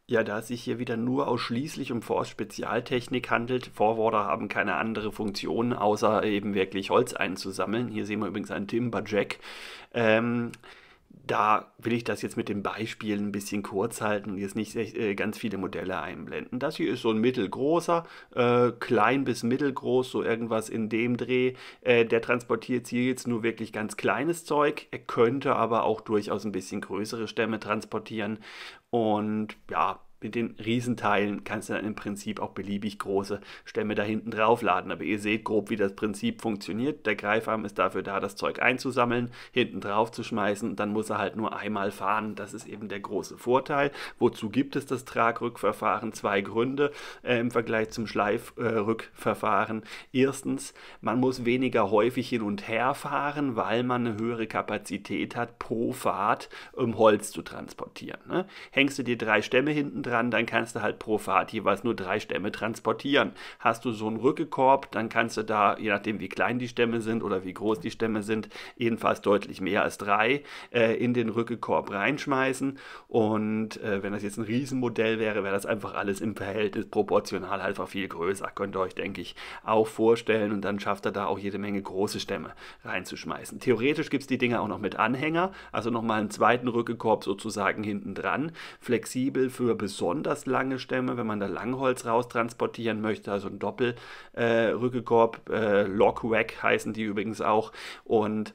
Ja, da es sich hier wieder nur ausschließlich um Forstspezialtechnik handelt, Vorworder haben keine andere Funktion, außer eben wirklich Holz einzusammeln. Hier sehen wir übrigens einen Timberjack. Ähm, da will ich das jetzt mit dem Beispiel ein bisschen kurz halten und jetzt nicht äh, ganz viele Modelle einblenden. Das hier ist so ein mittelgroßer, äh, klein bis mittelgroß, so irgendwas in dem Dreh. Äh, der transportiert hier jetzt nur wirklich ganz kleines Zeug. Er könnte aber auch durchaus ein bisschen größere Stämme transportieren. Und ja, mit den Riesenteilen kannst du dann im Prinzip auch beliebig große Stämme da hinten draufladen. Aber ihr seht grob, wie das Prinzip funktioniert. Der Greifarm ist dafür da, das Zeug einzusammeln, hinten drauf zu schmeißen. Dann muss er halt nur einmal fahren. Das ist eben der große Vorteil. Wozu gibt es das Tragrückverfahren? Zwei Gründe äh, im Vergleich zum Schleifrückverfahren. Äh, Erstens, man muss weniger häufig hin und her fahren, weil man eine höhere Kapazität hat pro Fahrt, um Holz zu transportieren. Ne? Hängst du dir drei Stämme hinten dran, dann kannst du halt pro Fahrt jeweils nur drei Stämme transportieren. Hast du so einen Rückekorb, dann kannst du da, je nachdem wie klein die Stämme sind oder wie groß die Stämme sind, jedenfalls deutlich mehr als drei äh, in den Rückekorb reinschmeißen. Und äh, wenn das jetzt ein Riesenmodell wäre, wäre das einfach alles im Verhältnis proportional einfach viel größer. Könnt ihr euch, denke ich, auch vorstellen. Und dann schafft er da auch jede Menge große Stämme reinzuschmeißen. Theoretisch gibt es die Dinger auch noch mit Anhänger, also nochmal einen zweiten Rückekorb sozusagen hinten dran, flexibel für Besucher besonders lange Stämme, wenn man da Langholz raustransportieren möchte, also ein Doppelrückekorb, äh, äh, Lockwack heißen die übrigens auch. Und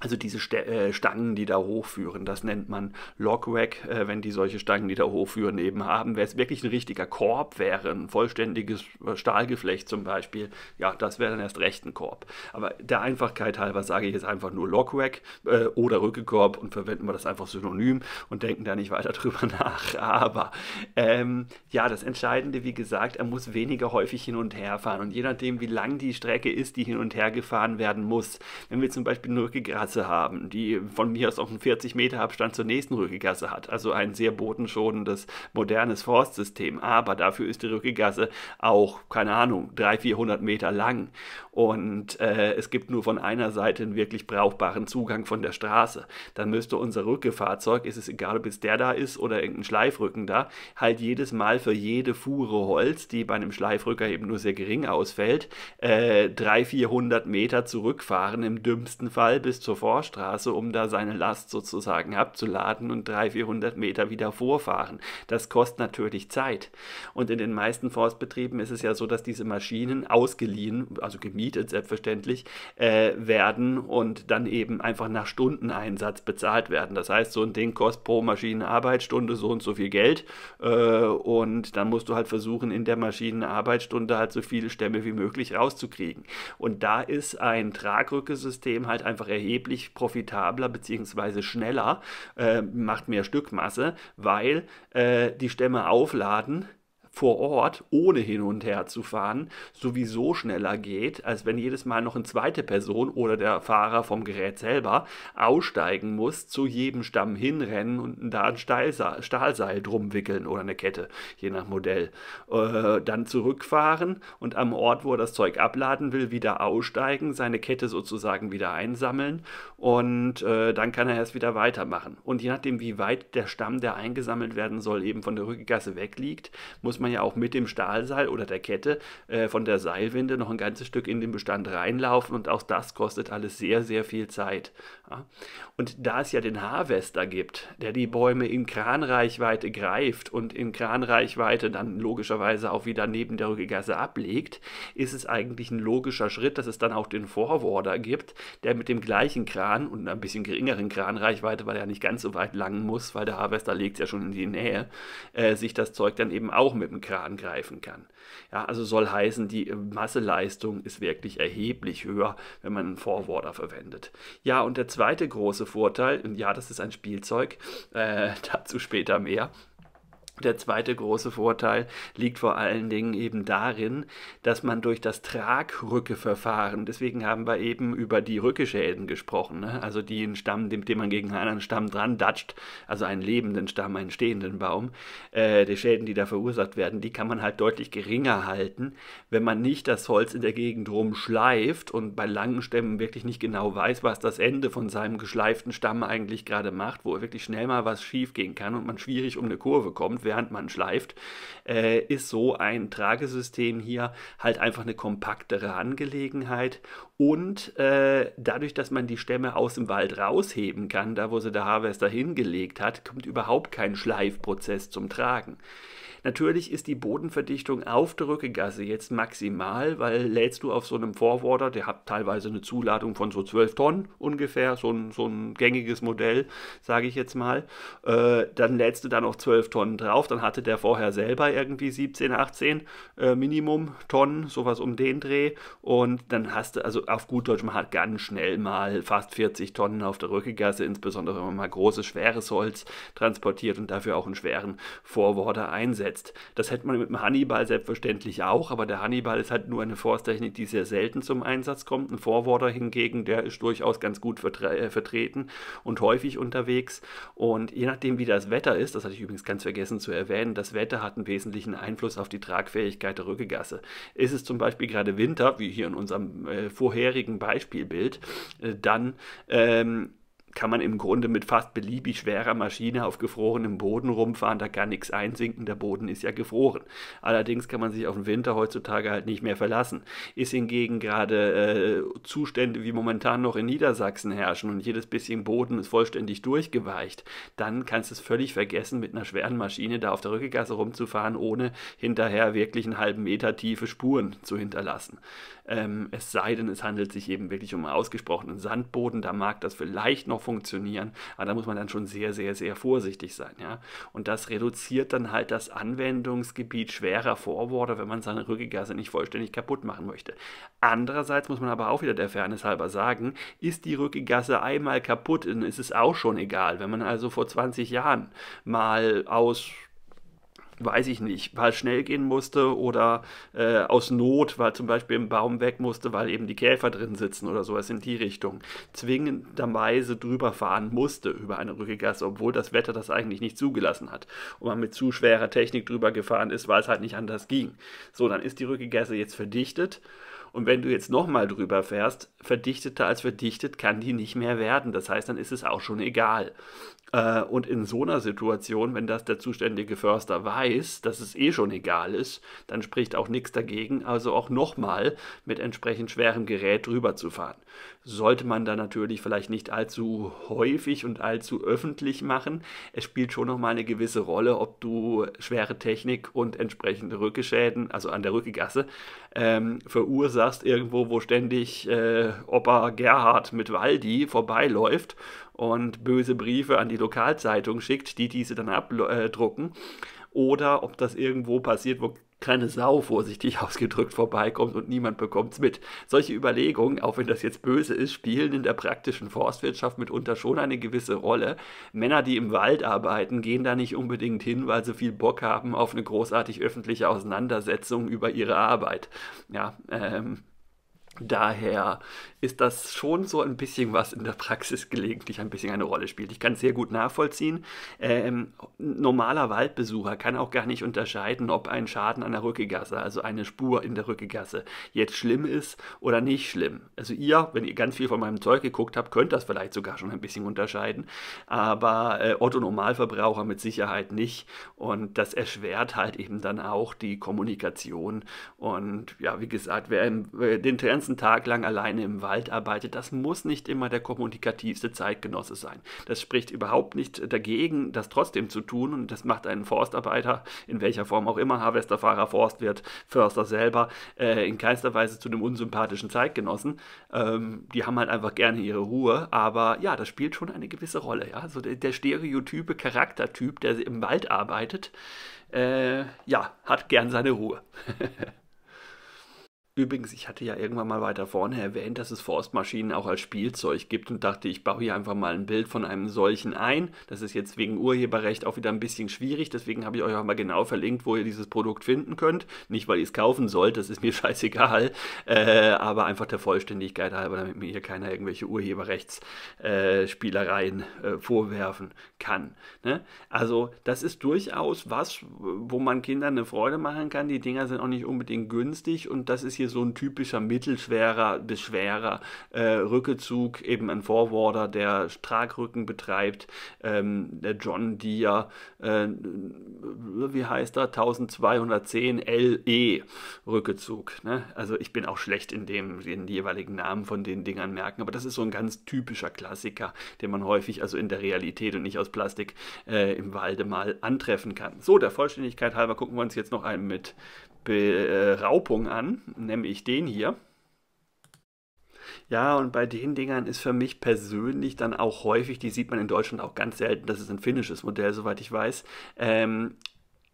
also diese äh, Stangen, die da hochführen, das nennt man Logwag, äh, wenn die solche Stangen, die da hochführen, eben haben. Wäre es wirklich ein richtiger Korb wäre, ein vollständiges äh, Stahlgeflecht zum Beispiel, ja, das wäre dann erst recht ein Korb. Aber der Einfachkeit halber sage ich jetzt einfach nur Logwag äh, oder Rückekorb und verwenden wir das einfach synonym und denken da nicht weiter drüber nach. Aber ähm, ja, das Entscheidende, wie gesagt, er muss weniger häufig hin und her fahren. Und je nachdem, wie lang die Strecke ist, die hin und her gefahren werden muss. Wenn wir zum Beispiel eine Rückegras Rührgasse haben, die von mir aus auf einen 40 Meter Abstand zur nächsten Rührgasse hat. Also ein sehr bodenschonendes, modernes Forstsystem. Aber dafür ist die Rührgasse auch, keine Ahnung, 300, 400 Meter lang. Und äh, es gibt nur von einer Seite einen wirklich brauchbaren Zugang von der Straße. Dann müsste unser Rückefahrzeug, ist es egal, ob es der da ist oder irgendein Schleifrücken da, halt jedes Mal für jede Fuhre Holz, die bei einem Schleifrücker eben nur sehr gering ausfällt, äh, 300, 400 Meter zurückfahren, im dümmsten Fall bis zur Vorstraße, um da seine Last sozusagen abzuladen und 300, 400 Meter wieder vorfahren. Das kostet natürlich Zeit. Und in den meisten Forstbetrieben ist es ja so, dass diese Maschinen ausgeliehen, also gemietet selbstverständlich, äh, werden und dann eben einfach nach Stundeneinsatz bezahlt werden. Das heißt, so ein Ding kostet pro Maschinenarbeitsstunde so und so viel Geld äh, und dann musst du halt versuchen, in der Maschinenarbeitsstunde halt so viele Stämme wie möglich rauszukriegen. Und da ist ein Tragrückesystem halt einfach erheblich erheblich profitabler bzw. schneller, äh, macht mehr Stückmasse, weil äh, die Stämme aufladen vor Ort, ohne hin und her zu fahren, sowieso schneller geht, als wenn jedes Mal noch eine zweite Person oder der Fahrer vom Gerät selber aussteigen muss, zu jedem Stamm hinrennen und da ein Stahlseil, drum wickeln oder eine Kette, je nach Modell. Äh, dann zurückfahren und am Ort, wo er das Zeug abladen will, wieder aussteigen, seine Kette sozusagen wieder einsammeln und äh, dann kann er erst wieder weitermachen. Und je nachdem, wie weit der Stamm, der eingesammelt werden soll, eben von der Rückgasse wegliegt, muss man man ja auch mit dem Stahlseil oder der Kette äh, von der Seilwinde noch ein ganzes Stück in den Bestand reinlaufen und auch das kostet alles sehr, sehr viel Zeit. Ja. Und da es ja den Harvester gibt, der die Bäume in Kranreichweite greift und in Kranreichweite dann logischerweise auch wieder neben der Rügegasse ablegt, ist es eigentlich ein logischer Schritt, dass es dann auch den Vorworder gibt, der mit dem gleichen Kran und ein bisschen geringeren Kranreichweite, weil er nicht ganz so weit lang muss, weil der Harvester legt es ja schon in die Nähe, äh, sich das Zeug dann eben auch mit dem Kran greifen kann. Ja, also soll heißen, die Masseleistung ist wirklich erheblich höher, wenn man einen Forwarder verwendet. Ja, und der zweite große Vorteil, und ja, das ist ein Spielzeug, äh, dazu später mehr, der zweite große Vorteil liegt vor allen Dingen eben darin, dass man durch das Tragrückeverfahren, deswegen haben wir eben über die Rückeschäden gesprochen, ne? also den Stamm, dem, den man gegen einen anderen Stamm dran datscht, also einen lebenden Stamm, einen stehenden Baum, äh, die Schäden, die da verursacht werden, die kann man halt deutlich geringer halten, wenn man nicht das Holz in der Gegend rumschleift und bei langen Stämmen wirklich nicht genau weiß, was das Ende von seinem geschleiften Stamm eigentlich gerade macht, wo wirklich schnell mal was schief gehen kann und man schwierig um eine Kurve kommt während man schleift, äh, ist so ein Tragesystem hier halt einfach eine kompaktere Angelegenheit und äh, dadurch, dass man die Stämme aus dem Wald rausheben kann, da wo sie der Harvester hingelegt hat, kommt überhaupt kein Schleifprozess zum Tragen. Natürlich ist die Bodenverdichtung auf der Rückegasse jetzt maximal, weil lädst du auf so einem Forwarder, der hat teilweise eine Zuladung von so 12 Tonnen ungefähr, so ein, so ein gängiges Modell, sage ich jetzt mal, äh, dann lädst du da noch 12 Tonnen drauf, dann hatte der vorher selber irgendwie 17, 18 äh, Minimum Tonnen, sowas um den Dreh und dann hast du, also auf gut Deutsch, man hat ganz schnell mal fast 40 Tonnen auf der Rückegasse, insbesondere wenn man mal großes, schweres Holz transportiert und dafür auch einen schweren Vorworder einsetzt. Das hätte man mit dem Hannibal selbstverständlich auch, aber der Hannibal ist halt nur eine Forsttechnik, die sehr selten zum Einsatz kommt. Ein Vorworder hingegen, der ist durchaus ganz gut vertre äh, vertreten und häufig unterwegs. Und je nachdem, wie das Wetter ist, das hatte ich übrigens ganz vergessen zu erwähnen, das Wetter hat einen wesentlichen Einfluss auf die Tragfähigkeit der Rückegasse. Ist es zum Beispiel gerade Winter, wie hier in unserem äh, vorher vorherigen Beispielbild äh, dann ähm, kann man im Grunde mit fast beliebig schwerer Maschine auf gefrorenem Boden rumfahren, da kann nichts einsinken, der Boden ist ja gefroren. Allerdings kann man sich auf den Winter heutzutage halt nicht mehr verlassen. Ist hingegen gerade äh, Zustände wie momentan noch in Niedersachsen herrschen und jedes bisschen Boden ist vollständig durchgeweicht, dann kannst du es völlig vergessen, mit einer schweren Maschine da auf der Rückegasse rumzufahren, ohne hinterher wirklich einen halben Meter tiefe Spuren zu hinterlassen. Ähm, es sei denn, es handelt sich eben wirklich um einen ausgesprochenen Sandboden, da mag das vielleicht noch auch funktionieren, aber da muss man dann schon sehr, sehr, sehr vorsichtig sein. Ja? Und das reduziert dann halt das Anwendungsgebiet schwerer Vorworte, wenn man seine Rückgasse nicht vollständig kaputt machen möchte. Andererseits muss man aber auch wieder der Fairness halber sagen, ist die Rückgasse einmal kaputt, dann ist es auch schon egal. Wenn man also vor 20 Jahren mal aus weiß ich nicht, weil schnell gehen musste oder äh, aus Not, weil zum Beispiel ein Baum weg musste, weil eben die Käfer drin sitzen oder sowas in die Richtung, zwingenderweise drüber fahren musste über eine Rückegasse, obwohl das Wetter das eigentlich nicht zugelassen hat und man mit zu schwerer Technik drüber gefahren ist, weil es halt nicht anders ging. So, dann ist die Rückegasse jetzt verdichtet. Und wenn du jetzt nochmal drüber fährst, verdichteter als verdichtet kann die nicht mehr werden. Das heißt, dann ist es auch schon egal. Äh, und in so einer Situation, wenn das der zuständige Förster weiß, dass es eh schon egal ist, dann spricht auch nichts dagegen, also auch nochmal mit entsprechend schwerem Gerät drüber zu fahren. Sollte man da natürlich vielleicht nicht allzu häufig und allzu öffentlich machen. Es spielt schon nochmal eine gewisse Rolle, ob du schwere Technik und entsprechende Rückgeschäden, also an der Rückegasse, ähm, verursachst irgendwo, wo ständig äh, Opa Gerhard mit Waldi vorbeiläuft und böse Briefe an die Lokalzeitung schickt, die diese dann abdrucken. Oder ob das irgendwo passiert, wo keine Sau vorsichtig ausgedrückt vorbeikommt und niemand bekommt es mit. Solche Überlegungen, auch wenn das jetzt böse ist, spielen in der praktischen Forstwirtschaft mitunter schon eine gewisse Rolle. Männer, die im Wald arbeiten, gehen da nicht unbedingt hin, weil sie viel Bock haben auf eine großartig öffentliche Auseinandersetzung über ihre Arbeit. Ja, ähm, Daher ist das schon so ein bisschen, was in der Praxis gelegentlich ein bisschen eine Rolle spielt. Ich kann es sehr gut nachvollziehen. Ähm, normaler Waldbesucher kann auch gar nicht unterscheiden, ob ein Schaden an der Rückegasse, also eine Spur in der Rückegasse, jetzt schlimm ist oder nicht schlimm. Also ihr, wenn ihr ganz viel von meinem Zeug geguckt habt, könnt das vielleicht sogar schon ein bisschen unterscheiden. Aber äh, Otto Normalverbraucher mit Sicherheit nicht. Und das erschwert halt eben dann auch die Kommunikation. Und ja, wie gesagt, wer den Trends ganzen Tag lang alleine im Wald arbeitet, das muss nicht immer der kommunikativste Zeitgenosse sein. Das spricht überhaupt nicht dagegen, das trotzdem zu tun und das macht einen Forstarbeiter, in welcher Form auch immer, Harvesterfahrer, Forstwirt, Förster selber, äh, in keinster Weise zu einem unsympathischen Zeitgenossen. Ähm, die haben halt einfach gerne ihre Ruhe, aber ja, das spielt schon eine gewisse Rolle. Ja? Also der, der stereotype Charaktertyp, der im Wald arbeitet, äh, ja, hat gern seine Ruhe. Übrigens, ich hatte ja irgendwann mal weiter vorne erwähnt, dass es Forstmaschinen auch als Spielzeug gibt und dachte, ich baue hier einfach mal ein Bild von einem solchen ein. Das ist jetzt wegen Urheberrecht auch wieder ein bisschen schwierig, deswegen habe ich euch auch mal genau verlinkt, wo ihr dieses Produkt finden könnt. Nicht, weil ihr es kaufen sollt, das ist mir scheißegal, äh, aber einfach der Vollständigkeit halber, damit mir hier keiner irgendwelche Urheberrechtsspielereien äh, äh, vorwerfen kann. Ne? Also, das ist durchaus was, wo man Kindern eine Freude machen kann. Die Dinger sind auch nicht unbedingt günstig und das ist hier hier so ein typischer mittelschwerer bis schwerer äh, Rückezug, eben ein Forwarder, der Tragrücken betreibt, ähm, der John Deere, äh, wie heißt er, 1210 LE Rückezug. Ne? Also ich bin auch schlecht in dem, in den jeweiligen Namen von den Dingern merken, aber das ist so ein ganz typischer Klassiker, den man häufig also in der Realität und nicht aus Plastik äh, im Walde mal antreffen kann. So, der Vollständigkeit halber gucken wir uns jetzt noch einen mit Beraubung an, nämlich den hier. Ja, und bei den Dingern ist für mich persönlich dann auch häufig, die sieht man in Deutschland auch ganz selten, das ist ein finnisches Modell, soweit ich weiß, ähm,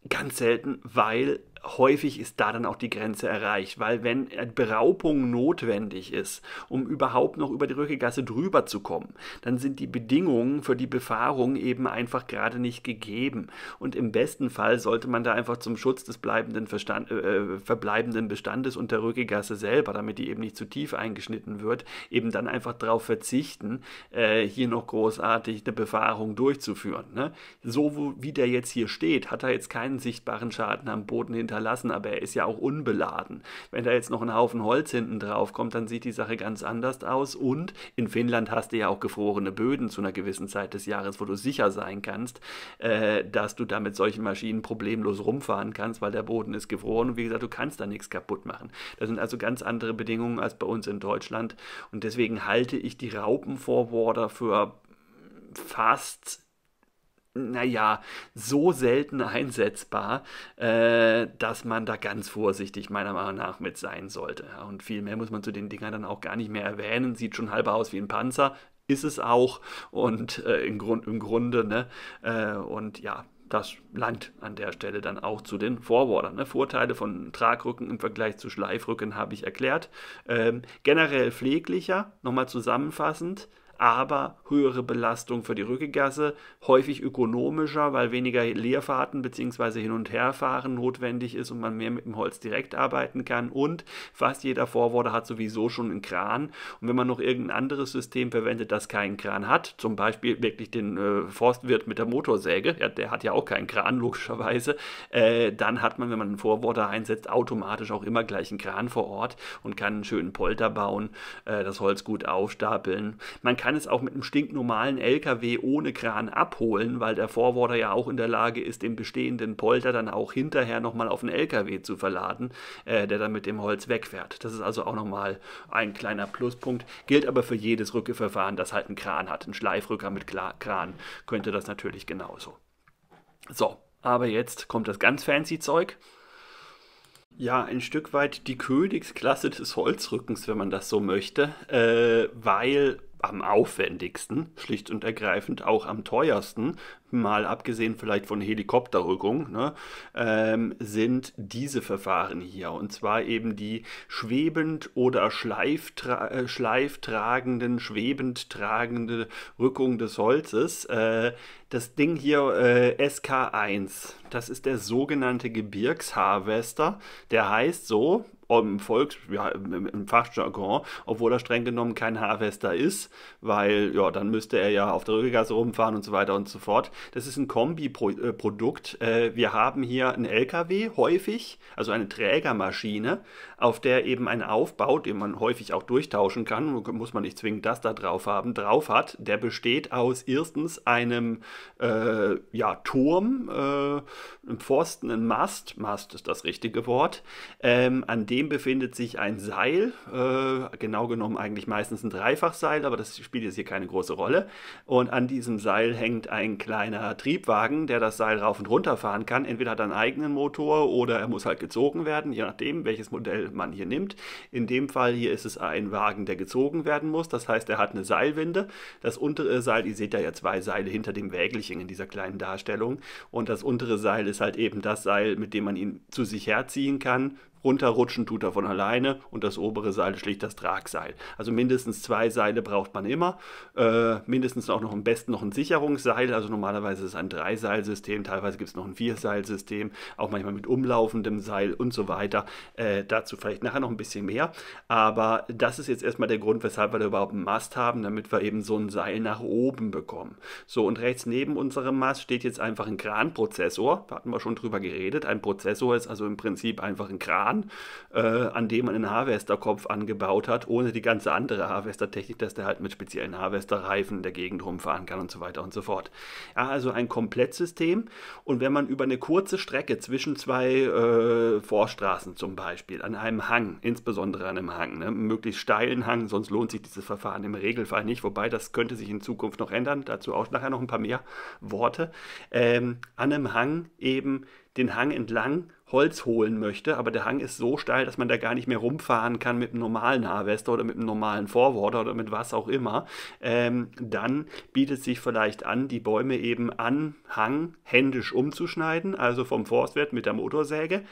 ganz selten, weil häufig ist da dann auch die Grenze erreicht, weil wenn Beraubung notwendig ist, um überhaupt noch über die Rückegasse drüber zu kommen, dann sind die Bedingungen für die Befahrung eben einfach gerade nicht gegeben. Und im besten Fall sollte man da einfach zum Schutz des bleibenden Verstand, äh, äh verbleibenden Bestandes und der Rückegasse selber, damit die eben nicht zu tief eingeschnitten wird, eben dann einfach darauf verzichten, äh, hier noch großartig eine Befahrung durchzuführen. Ne? So wie der jetzt hier steht, hat er jetzt keinen sichtbaren Schaden am Boden hinter hinterlassen, aber er ist ja auch unbeladen. Wenn da jetzt noch ein Haufen Holz hinten drauf kommt, dann sieht die Sache ganz anders aus. Und in Finnland hast du ja auch gefrorene Böden zu einer gewissen Zeit des Jahres, wo du sicher sein kannst, äh, dass du da mit solchen Maschinen problemlos rumfahren kannst, weil der Boden ist gefroren und wie gesagt, du kannst da nichts kaputt machen. Das sind also ganz andere Bedingungen als bei uns in Deutschland und deswegen halte ich die Raupenforwarder für fast naja, so selten einsetzbar, äh, dass man da ganz vorsichtig meiner Meinung nach mit sein sollte. Und viel mehr muss man zu den Dingern dann auch gar nicht mehr erwähnen. Sieht schon halber aus wie ein Panzer, ist es auch. Und äh, im, Grund, im Grunde, ne? Äh, und ja, das langt an der Stelle dann auch zu den Forwardern. Ne? Vorteile von Tragrücken im Vergleich zu Schleifrücken habe ich erklärt. Ähm, generell pfleglicher, nochmal zusammenfassend, aber höhere Belastung für die Rückegasse, häufig ökonomischer, weil weniger Leerfahrten bzw. Hin- und Herfahren notwendig ist und man mehr mit dem Holz direkt arbeiten kann und fast jeder Vorworte hat sowieso schon einen Kran und wenn man noch irgendein anderes System verwendet, das keinen Kran hat, zum Beispiel wirklich den äh, Forstwirt mit der Motorsäge, ja, der hat ja auch keinen Kran logischerweise, äh, dann hat man, wenn man einen Vorworte einsetzt, automatisch auch immer gleich einen Kran vor Ort und kann einen schönen Polter bauen, äh, das Holz gut aufstapeln. Man kann kann es auch mit einem stinknormalen LKW ohne Kran abholen, weil der Forwarder ja auch in der Lage ist, den bestehenden Polter dann auch hinterher nochmal auf den LKW zu verladen, äh, der dann mit dem Holz wegfährt. Das ist also auch nochmal ein kleiner Pluspunkt. Gilt aber für jedes Rückeverfahren, das halt einen Kran hat. Ein Schleifrücker mit Kran könnte das natürlich genauso. So, aber jetzt kommt das ganz fancy Zeug. Ja, ein Stück weit die Königsklasse des Holzrückens, wenn man das so möchte, äh, weil am aufwendigsten, schlicht und ergreifend auch am teuersten, mal abgesehen vielleicht von Helikopterrückung, ne, ähm, sind diese Verfahren hier. Und zwar eben die schwebend oder schleiftra äh, schleiftragenden, schwebend tragende Rückung des Holzes. Äh, das Ding hier äh, SK1, das ist der sogenannte Gebirgsharvester. Der heißt so, im Volks, ja, im Fachjargon, obwohl er streng genommen kein Harvester ist, weil ja, dann müsste er ja auf der Rückgasse rumfahren und so weiter und so fort. Das ist ein Kombiprodukt. Äh, äh, wir haben hier einen LKW häufig, also eine Trägermaschine, auf der eben ein Aufbau, den man häufig auch durchtauschen kann, muss man nicht zwingend das da drauf haben, drauf hat. Der besteht aus erstens einem äh, ja, Turm, äh, einem Pfosten, einem Mast, Mast ist das richtige Wort, ähm, an dem befindet sich ein Seil, äh, genau genommen eigentlich meistens ein Dreifachseil, aber das spielt jetzt hier keine große Rolle. Und an diesem Seil hängt ein kleines reiner Triebwagen, der das Seil rauf und runter fahren kann. Entweder hat er einen eigenen Motor oder er muss halt gezogen werden, je nachdem, welches Modell man hier nimmt. In dem Fall hier ist es ein Wagen, der gezogen werden muss. Das heißt, er hat eine Seilwinde. Das untere Seil, ihr seht da ja zwei Seile hinter dem Wägelchen in dieser kleinen Darstellung. Und das untere Seil ist halt eben das Seil, mit dem man ihn zu sich herziehen kann, Runterrutschen tut er von alleine und das obere Seil schlicht das Tragseil. Also mindestens zwei Seile braucht man immer. Äh, mindestens auch noch am besten noch ein Sicherungsseil. Also normalerweise ist es ein Dreiseilsystem, teilweise gibt es noch ein Vierseilsystem, auch manchmal mit umlaufendem Seil und so weiter. Äh, dazu vielleicht nachher noch ein bisschen mehr. Aber das ist jetzt erstmal der Grund, weshalb wir da überhaupt einen Mast haben, damit wir eben so ein Seil nach oben bekommen. So, und rechts neben unserem Mast steht jetzt einfach ein Kranprozessor. Da hatten wir schon drüber geredet. Ein Prozessor ist also im Prinzip einfach ein Kran Kran, äh, an dem man einen Harvesterkopf angebaut hat, ohne die ganze andere Harvestertechnik, dass der halt mit speziellen Harvesterreifen in der Gegend rumfahren kann und so weiter und so fort. Ja, also ein Komplettsystem. Und wenn man über eine kurze Strecke zwischen zwei äh, Vorstraßen zum Beispiel, an einem Hang, insbesondere an einem Hang, ne, möglichst steilen Hang, sonst lohnt sich dieses Verfahren im Regelfall nicht, wobei das könnte sich in Zukunft noch ändern, dazu auch nachher noch ein paar mehr Worte, ähm, an einem Hang eben den Hang entlang Holz holen möchte, aber der Hang ist so steil, dass man da gar nicht mehr rumfahren kann mit einem normalen Harvester oder mit einem normalen Forwarder oder mit was auch immer, ähm, dann bietet sich vielleicht an, die Bäume eben an Hang händisch umzuschneiden, also vom Forstwert mit der Motorsäge.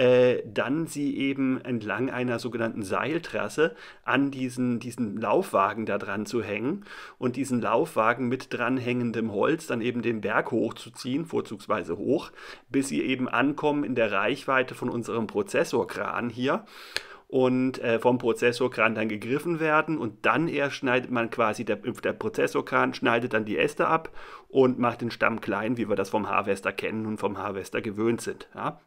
Äh, dann sie eben entlang einer sogenannten Seiltrasse an diesen, diesen Laufwagen da dran zu hängen und diesen Laufwagen mit dranhängendem Holz dann eben den Berg hochzuziehen, vorzugsweise hoch, bis sie eben ankommen in der Reichweite von unserem Prozessorkran hier und äh, vom Prozessorkran dann gegriffen werden und dann erst schneidet man quasi, der, der Prozessorkran schneidet dann die Äste ab und macht den Stamm klein, wie wir das vom Harvester kennen und vom Harvester gewöhnt sind. Ja?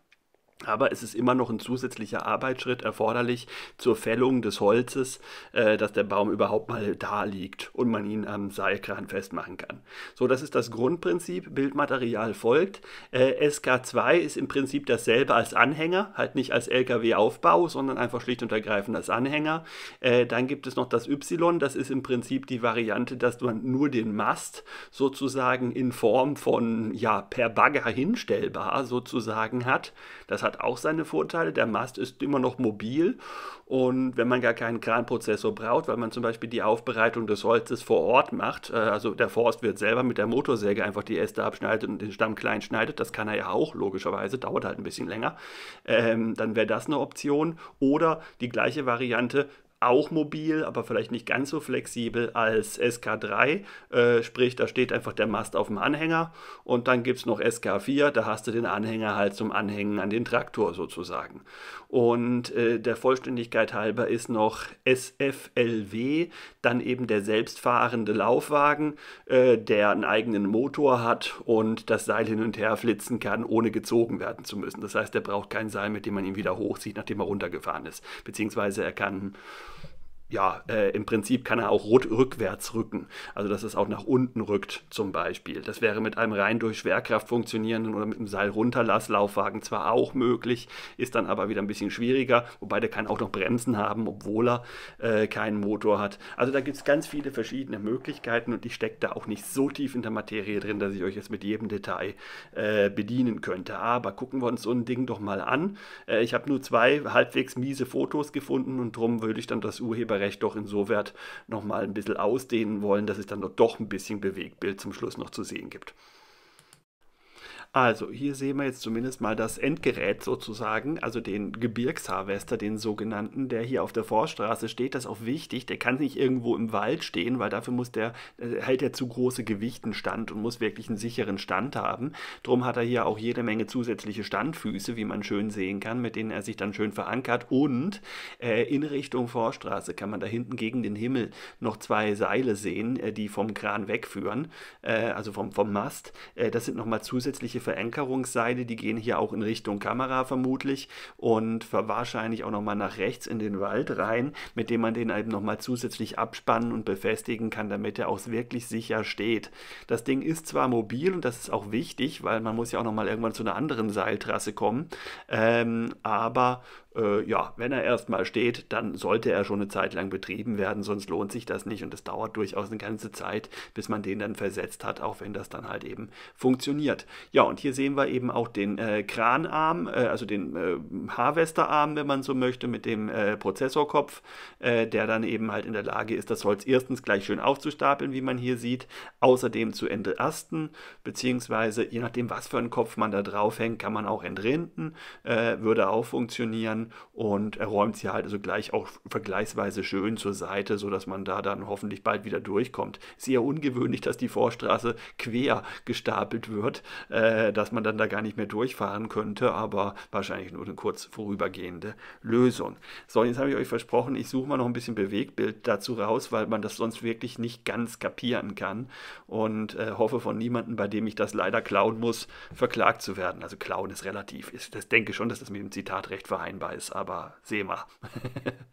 Aber es ist immer noch ein zusätzlicher Arbeitsschritt erforderlich zur Fällung des Holzes, äh, dass der Baum überhaupt mal da liegt und man ihn am Seilkran festmachen kann. So, das ist das Grundprinzip. Bildmaterial folgt. Äh, SK2 ist im Prinzip dasselbe als Anhänger, halt nicht als LKW-Aufbau, sondern einfach schlicht und ergreifend als Anhänger. Äh, dann gibt es noch das Y. Das ist im Prinzip die Variante, dass man nur den Mast sozusagen in Form von ja per Bagger hinstellbar sozusagen hat. Das hat auch seine Vorteile. Der Mast ist immer noch mobil und wenn man gar keinen Kranprozessor braucht, weil man zum Beispiel die Aufbereitung des Holzes vor Ort macht, äh, also der Forstwirt selber mit der Motorsäge einfach die Äste abschneidet und den Stamm klein schneidet, das kann er ja auch logischerweise, dauert halt ein bisschen länger, ähm, dann wäre das eine Option. Oder die gleiche Variante auch mobil, aber vielleicht nicht ganz so flexibel als SK3. Äh, sprich, da steht einfach der Mast auf dem Anhänger und dann gibt es noch SK4, da hast du den Anhänger halt zum Anhängen an den Traktor sozusagen. Und äh, der Vollständigkeit halber ist noch SFLW, dann eben der selbstfahrende Laufwagen, äh, der einen eigenen Motor hat und das Seil hin und her flitzen kann, ohne gezogen werden zu müssen. Das heißt, er braucht kein Seil, mit dem man ihn wieder hochzieht, nachdem er runtergefahren ist. Beziehungsweise er kann ja, äh, im Prinzip kann er auch rot rückwärts rücken. Also dass es auch nach unten rückt zum Beispiel. Das wäre mit einem rein durch Schwerkraft funktionierenden oder mit einem Seil runterlasslaufwagen zwar auch möglich, ist dann aber wieder ein bisschen schwieriger, wobei der kann auch noch Bremsen haben, obwohl er äh, keinen Motor hat. Also da gibt es ganz viele verschiedene Möglichkeiten und ich stecke da auch nicht so tief in der Materie drin, dass ich euch jetzt mit jedem Detail äh, bedienen könnte. Aber gucken wir uns so ein Ding doch mal an. Äh, ich habe nur zwei halbwegs miese Fotos gefunden und darum würde ich dann das Urheberrecht Urheberrecht doch insoweit nochmal ein bisschen ausdehnen wollen, dass es dann doch ein bisschen Bewegbild zum Schluss noch zu sehen gibt. Also hier sehen wir jetzt zumindest mal das Endgerät sozusagen, also den Gebirgsharvester, den sogenannten, der hier auf der Vorstraße steht. Das ist auch wichtig, der kann nicht irgendwo im Wald stehen, weil dafür muss der, äh, hält er zu große Gewichten stand und muss wirklich einen sicheren Stand haben. Drum hat er hier auch jede Menge zusätzliche Standfüße, wie man schön sehen kann, mit denen er sich dann schön verankert. Und äh, in Richtung Vorstraße kann man da hinten gegen den Himmel noch zwei Seile sehen, äh, die vom Kran wegführen, äh, also vom, vom Mast. Äh, das sind nochmal zusätzliche Verenkerungsseile, die gehen hier auch in Richtung Kamera vermutlich und wahrscheinlich auch nochmal nach rechts in den Wald rein, mit dem man den eben nochmal zusätzlich abspannen und befestigen kann, damit er auch wirklich sicher steht. Das Ding ist zwar mobil und das ist auch wichtig, weil man muss ja auch nochmal irgendwann zu einer anderen Seiltrasse kommen, ähm, aber äh, ja, wenn er erstmal steht, dann sollte er schon eine Zeit lang betrieben werden, sonst lohnt sich das nicht und es dauert durchaus eine ganze Zeit, bis man den dann versetzt hat, auch wenn das dann halt eben funktioniert. Ja, und hier sehen wir eben auch den äh, Kranarm, äh, also den äh, Harvesterarm, wenn man so möchte, mit dem äh, Prozessorkopf, äh, der dann eben halt in der Lage ist, das Holz erstens gleich schön aufzustapeln, wie man hier sieht, außerdem zu entasten, beziehungsweise je nachdem, was für einen Kopf man da draufhängt, kann man auch entrinden, würde auch funktionieren und er räumt sie halt also gleich auch vergleichsweise schön zur Seite, sodass man da dann hoffentlich bald wieder durchkommt. Sehr ungewöhnlich, dass die Vorstraße quer gestapelt wird, äh, dass man dann da gar nicht mehr durchfahren könnte, aber wahrscheinlich nur eine kurz vorübergehende Lösung. So, jetzt habe ich euch versprochen, ich suche mal noch ein bisschen Bewegbild dazu raus, weil man das sonst wirklich nicht ganz kapieren kann und äh, hoffe von niemandem, bei dem ich das leider klauen muss, verklagt zu werden. Also klauen ist relativ. Ich denke schon, dass das mit dem Zitat recht vereinbar weiß, aber seh mal.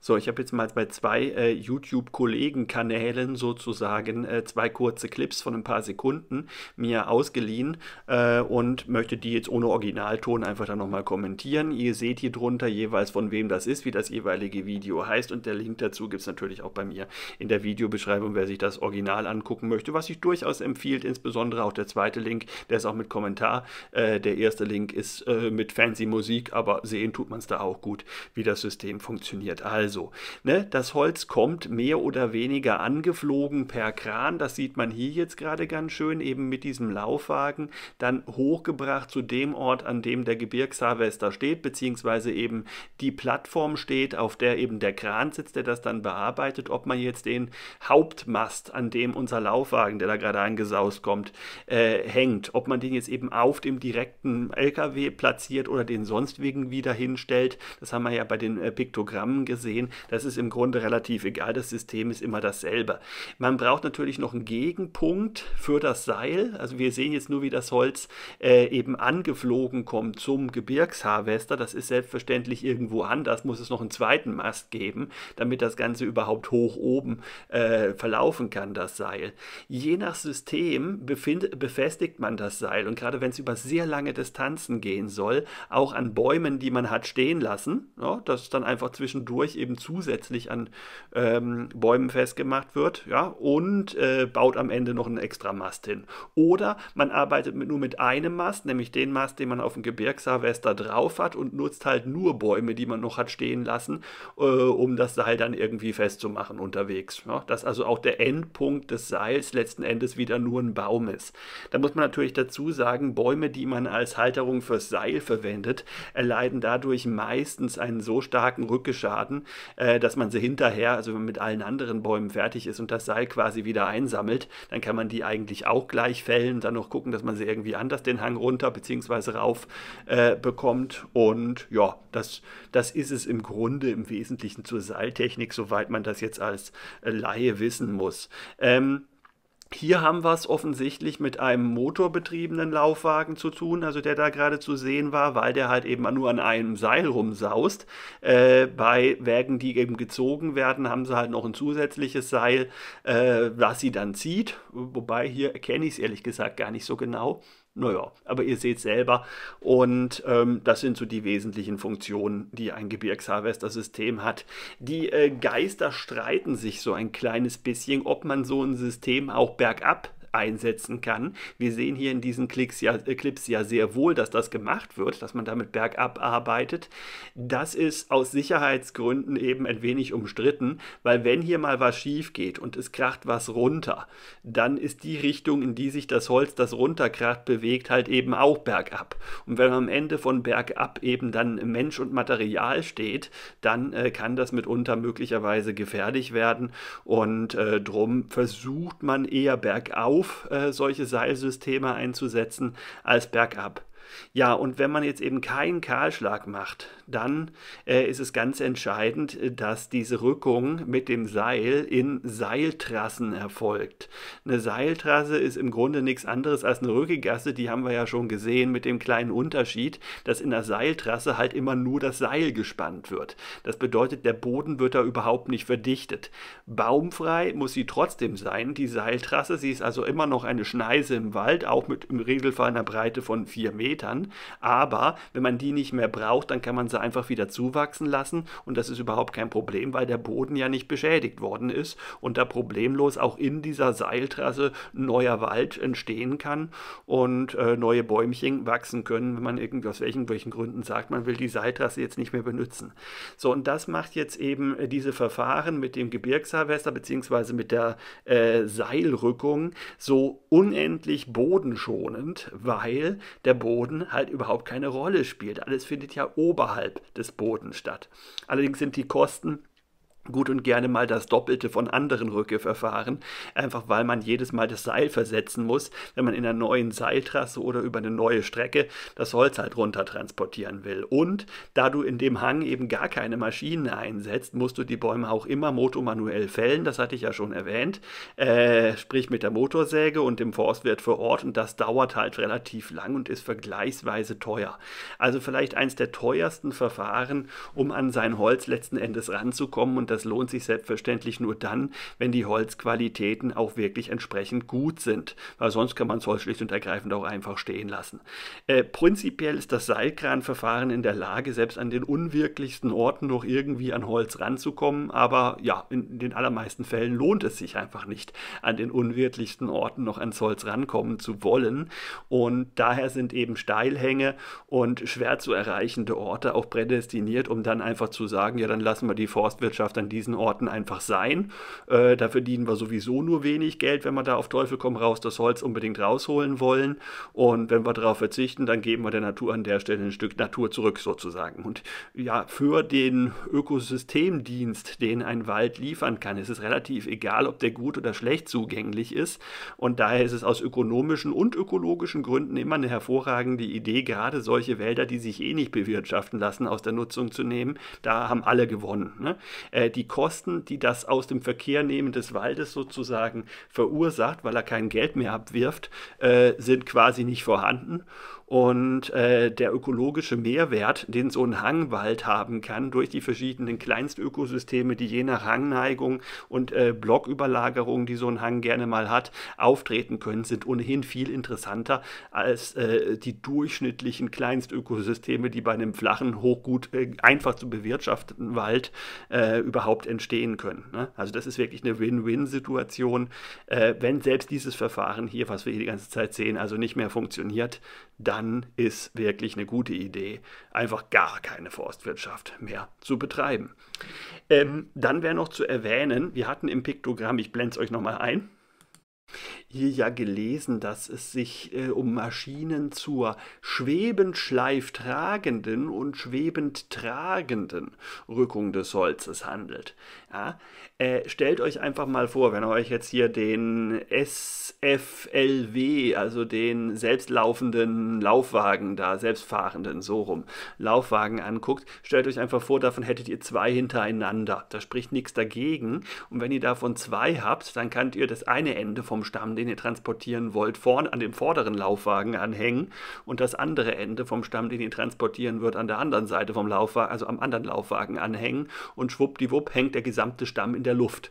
So, ich habe jetzt mal bei zwei äh, YouTube-Kollegen-Kanälen sozusagen äh, zwei kurze Clips von ein paar Sekunden mir ausgeliehen äh, und möchte die jetzt ohne Originalton einfach dann nochmal kommentieren. Ihr seht hier drunter jeweils, von wem das ist, wie das jeweilige Video heißt und der Link dazu gibt es natürlich auch bei mir in der Videobeschreibung, wer sich das Original angucken möchte, was ich durchaus empfiehlt, insbesondere auch der zweite Link, der ist auch mit Kommentar. Äh, der erste Link ist äh, mit fancy Musik, aber sehen tut man es da auch gut, wie das System funktioniert. Also, also, ne, das Holz kommt mehr oder weniger angeflogen per Kran, das sieht man hier jetzt gerade ganz schön, eben mit diesem Laufwagen, dann hochgebracht zu dem Ort, an dem der Gebirgsharvester steht, beziehungsweise eben die Plattform steht, auf der eben der Kran sitzt, der das dann bearbeitet, ob man jetzt den Hauptmast, an dem unser Laufwagen, der da gerade angesaust kommt, äh, hängt, ob man den jetzt eben auf dem direkten LKW platziert oder den sonst irgendwie dahin stellt, das haben wir ja bei den äh, Piktogrammen gesehen, sehen, das ist im Grunde relativ egal, das System ist immer dasselbe. Man braucht natürlich noch einen Gegenpunkt für das Seil. Also wir sehen jetzt nur, wie das Holz äh, eben angeflogen kommt zum Gebirgsharvester. Das ist selbstverständlich irgendwo anders, muss es noch einen zweiten Mast geben, damit das Ganze überhaupt hoch oben äh, verlaufen kann, das Seil. Je nach System befind, befestigt man das Seil und gerade wenn es über sehr lange Distanzen gehen soll, auch an Bäumen, die man hat stehen lassen, ja, dass dann einfach zwischendurch eben eben zusätzlich an ähm, Bäumen festgemacht wird, ja, und äh, baut am Ende noch einen extra Mast hin. Oder man arbeitet mit, nur mit einem Mast, nämlich den Mast, den man auf dem Gebirgsharvester drauf hat und nutzt halt nur Bäume, die man noch hat stehen lassen, äh, um das Seil dann irgendwie festzumachen unterwegs. Ja. Dass also auch der Endpunkt des Seils letzten Endes wieder nur ein Baum ist. Da muss man natürlich dazu sagen, Bäume, die man als Halterung fürs Seil verwendet, erleiden dadurch meistens einen so starken Rückeschaden, äh, dass man sie hinterher, also wenn man mit allen anderen Bäumen fertig ist und das Seil quasi wieder einsammelt, dann kann man die eigentlich auch gleich fällen, dann noch gucken, dass man sie irgendwie anders den Hang runter bzw. rauf äh, bekommt. Und ja, das, das ist es im Grunde im Wesentlichen zur Seiltechnik, soweit man das jetzt als äh, Laie wissen muss. Ähm, hier haben wir es offensichtlich mit einem motorbetriebenen Laufwagen zu tun, also der da gerade zu sehen war, weil der halt eben nur an einem Seil rumsaust. Äh, bei Wägen, die eben gezogen werden, haben sie halt noch ein zusätzliches Seil, äh, was sie dann zieht. Wobei hier erkenne ich es ehrlich gesagt gar nicht so genau. Naja, aber ihr seht selber. Und ähm, das sind so die wesentlichen Funktionen, die ein Gebirgsharvester-System hat. Die äh, Geister streiten sich so ein kleines bisschen, ob man so ein System auch bergab einsetzen kann. Wir sehen hier in diesen Klicks ja, äh, Clips ja sehr wohl, dass das gemacht wird, dass man damit bergab arbeitet. Das ist aus Sicherheitsgründen eben ein wenig umstritten, weil wenn hier mal was schief geht und es kracht was runter, dann ist die Richtung, in die sich das Holz, das runterkracht, bewegt, halt eben auch bergab. Und wenn am Ende von bergab eben dann Mensch und Material steht, dann äh, kann das mitunter möglicherweise gefährlich werden. Und äh, drum versucht man eher bergauf doof, äh, solche Seilsysteme einzusetzen als bergab. Ja, und wenn man jetzt eben keinen Kahlschlag macht, dann äh, ist es ganz entscheidend, äh, dass diese Rückung mit dem Seil in Seiltrassen erfolgt. Eine Seiltrasse ist im Grunde nichts anderes als eine Rückegasse, die haben wir ja schon gesehen, mit dem kleinen Unterschied, dass in der Seiltrasse halt immer nur das Seil gespannt wird. Das bedeutet, der Boden wird da überhaupt nicht verdichtet. Baumfrei muss sie trotzdem sein, die Seiltrasse. Sie ist also immer noch eine Schneise im Wald, auch mit im Regelfall einer Breite von 4 Metern. Metern. Aber wenn man die nicht mehr braucht, dann kann man sie einfach wieder zuwachsen lassen und das ist überhaupt kein Problem, weil der Boden ja nicht beschädigt worden ist und da problemlos auch in dieser Seiltrasse neuer Wald entstehen kann und äh, neue Bäumchen wachsen können, wenn man irgendwie aus welchen, welchen Gründen sagt, man will die Seiltrasse jetzt nicht mehr benutzen. So, und das macht jetzt eben äh, diese Verfahren mit dem Gebirgsharvester bzw. mit der äh, Seilrückung so unendlich bodenschonend, weil der Boden Boden halt überhaupt keine Rolle spielt. Alles findet ja oberhalb des Bodens statt. Allerdings sind die Kosten gut und gerne mal das Doppelte von anderen Rückkehrverfahren, einfach weil man jedes Mal das Seil versetzen muss, wenn man in einer neuen Seiltrasse oder über eine neue Strecke das Holz halt runter transportieren will. Und da du in dem Hang eben gar keine Maschine einsetzt, musst du die Bäume auch immer motomanuell fällen, das hatte ich ja schon erwähnt, äh, sprich mit der Motorsäge und dem Forstwirt vor Ort und das dauert halt relativ lang und ist vergleichsweise teuer. Also vielleicht eins der teuersten Verfahren, um an sein Holz letzten Endes ranzukommen und das das lohnt sich selbstverständlich nur dann, wenn die Holzqualitäten auch wirklich entsprechend gut sind, weil sonst kann man es Holz schlicht und ergreifend auch einfach stehen lassen. Äh, prinzipiell ist das Seilkranverfahren in der Lage, selbst an den unwirklichsten Orten noch irgendwie an Holz ranzukommen, aber ja, in den allermeisten Fällen lohnt es sich einfach nicht, an den unwirklichsten Orten noch ans Holz rankommen zu wollen und daher sind eben Steilhänge und schwer zu erreichende Orte auch prädestiniert, um dann einfach zu sagen, ja, dann lassen wir die Forstwirtschaft an diesen Orten einfach sein. Äh, da verdienen wir sowieso nur wenig Geld, wenn wir da auf Teufel komm raus das Holz unbedingt rausholen wollen. Und wenn wir darauf verzichten, dann geben wir der Natur an der Stelle ein Stück Natur zurück sozusagen. Und ja, für den Ökosystemdienst, den ein Wald liefern kann, ist es relativ egal, ob der gut oder schlecht zugänglich ist. Und daher ist es aus ökonomischen und ökologischen Gründen immer eine hervorragende Idee, gerade solche Wälder, die sich eh nicht bewirtschaften lassen, aus der Nutzung zu nehmen. Da haben alle gewonnen. Ne? Äh, äh, die Kosten, die das aus dem Verkehr nehmen des Waldes sozusagen verursacht, weil er kein Geld mehr abwirft, äh, sind quasi nicht vorhanden und äh, der ökologische Mehrwert, den so ein Hangwald haben kann durch die verschiedenen Kleinstökosysteme, die je nach Hangneigung und äh, Blocküberlagerung, die so ein Hang gerne mal hat, auftreten können, sind ohnehin viel interessanter als äh, die durchschnittlichen Kleinstökosysteme, die bei einem flachen, hochgut äh, einfach zu bewirtschafteten Wald äh, überhaupt entstehen können. Ne? Also das ist wirklich eine Win-Win-Situation, äh, wenn selbst dieses Verfahren hier, was wir hier die ganze Zeit sehen, also nicht mehr funktioniert, dann dann ist wirklich eine gute Idee, einfach gar keine Forstwirtschaft mehr zu betreiben. Ähm, dann wäre noch zu erwähnen, wir hatten im Piktogramm, ich blende es euch nochmal ein, hier ja gelesen, dass es sich äh, um Maschinen zur schwebend schleiftragenden und schwebend tragenden Rückung des Holzes handelt. Ja, äh, stellt euch einfach mal vor, wenn ihr euch jetzt hier den SFLW, also den selbstlaufenden Laufwagen da, selbstfahrenden, so rum, Laufwagen anguckt, stellt euch einfach vor, davon hättet ihr zwei hintereinander. Da spricht nichts dagegen. Und wenn ihr davon zwei habt, dann könnt ihr das eine Ende vom Stamm, den ihr transportieren wollt, vorn an dem vorderen Laufwagen anhängen und das andere Ende vom Stamm, den ihr transportieren wollt, an der anderen Seite vom Laufwagen, also am anderen Laufwagen anhängen. Und schwuppdiwupp hängt der gesamte gesamte Stamm in der Luft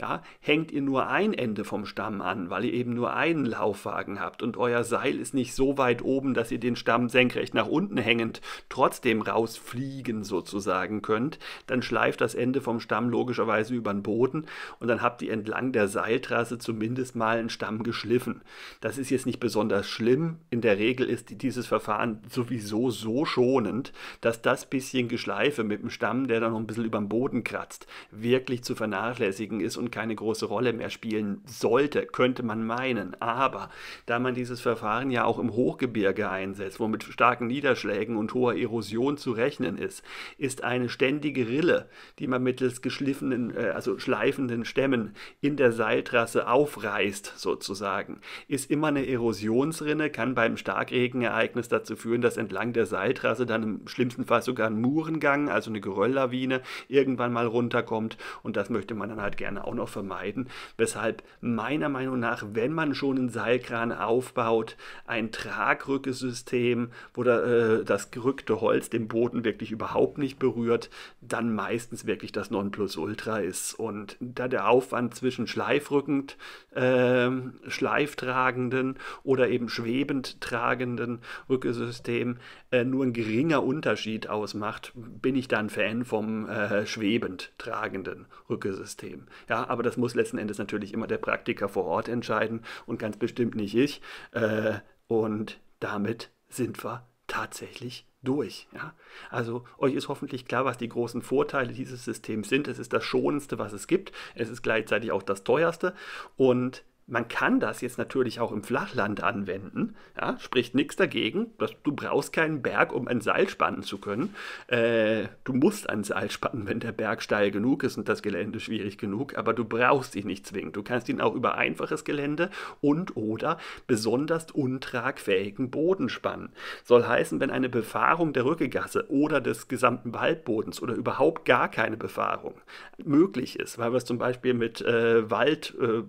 ja, hängt ihr nur ein Ende vom Stamm an, weil ihr eben nur einen Laufwagen habt und euer Seil ist nicht so weit oben, dass ihr den Stamm senkrecht nach unten hängend trotzdem rausfliegen sozusagen könnt, dann schleift das Ende vom Stamm logischerweise über den Boden und dann habt ihr entlang der Seiltrasse zumindest mal einen Stamm geschliffen. Das ist jetzt nicht besonders schlimm. In der Regel ist dieses Verfahren sowieso so schonend, dass das bisschen Geschleife mit dem Stamm, der dann noch ein bisschen über den Boden kratzt, wirklich zu vernachlässigen ist und keine große Rolle mehr spielen sollte, könnte man meinen. Aber da man dieses Verfahren ja auch im Hochgebirge einsetzt, wo mit starken Niederschlägen und hoher Erosion zu rechnen ist, ist eine ständige Rille, die man mittels geschliffenen, äh, also schleifenden Stämmen in der Seiltrasse aufreißt, sozusagen, ist immer eine Erosionsrinne, kann beim Starkregenereignis dazu führen, dass entlang der Seiltrasse dann im schlimmsten Fall sogar ein Murengang, also eine Gerölllawine, irgendwann mal runterkommt. Und das möchte man dann halt gerne auch auch noch vermeiden. Weshalb meiner Meinung nach, wenn man schon einen Seilkran aufbaut, ein Tragrückesystem, wo da, äh, das gerückte Holz den Boden wirklich überhaupt nicht berührt, dann meistens wirklich das Nonplusultra ist. Und da der Aufwand zwischen Schleifrückend, äh, Schleiftragenden oder eben schwebend tragenden Rückesystem äh, nur ein geringer Unterschied ausmacht, bin ich dann Fan vom äh, schwebend tragenden Rückesystem. Ja, aber das muss letzten Endes natürlich immer der Praktiker vor Ort entscheiden und ganz bestimmt nicht ich. Äh, und damit sind wir tatsächlich durch. Ja? Also euch ist hoffentlich klar, was die großen Vorteile dieses Systems sind. Es ist das schonendste, was es gibt. Es ist gleichzeitig auch das teuerste und man kann das jetzt natürlich auch im Flachland anwenden, ja, spricht nichts dagegen. Dass, du brauchst keinen Berg, um ein Seil spannen zu können. Äh, du musst ein Seil spannen, wenn der Berg steil genug ist und das Gelände schwierig genug, aber du brauchst ihn nicht zwingend. Du kannst ihn auch über einfaches Gelände und oder besonders untragfähigen Boden spannen. Soll heißen, wenn eine Befahrung der Rückegasse oder des gesamten Waldbodens oder überhaupt gar keine Befahrung möglich ist, weil wir es zum Beispiel mit äh, Wald äh,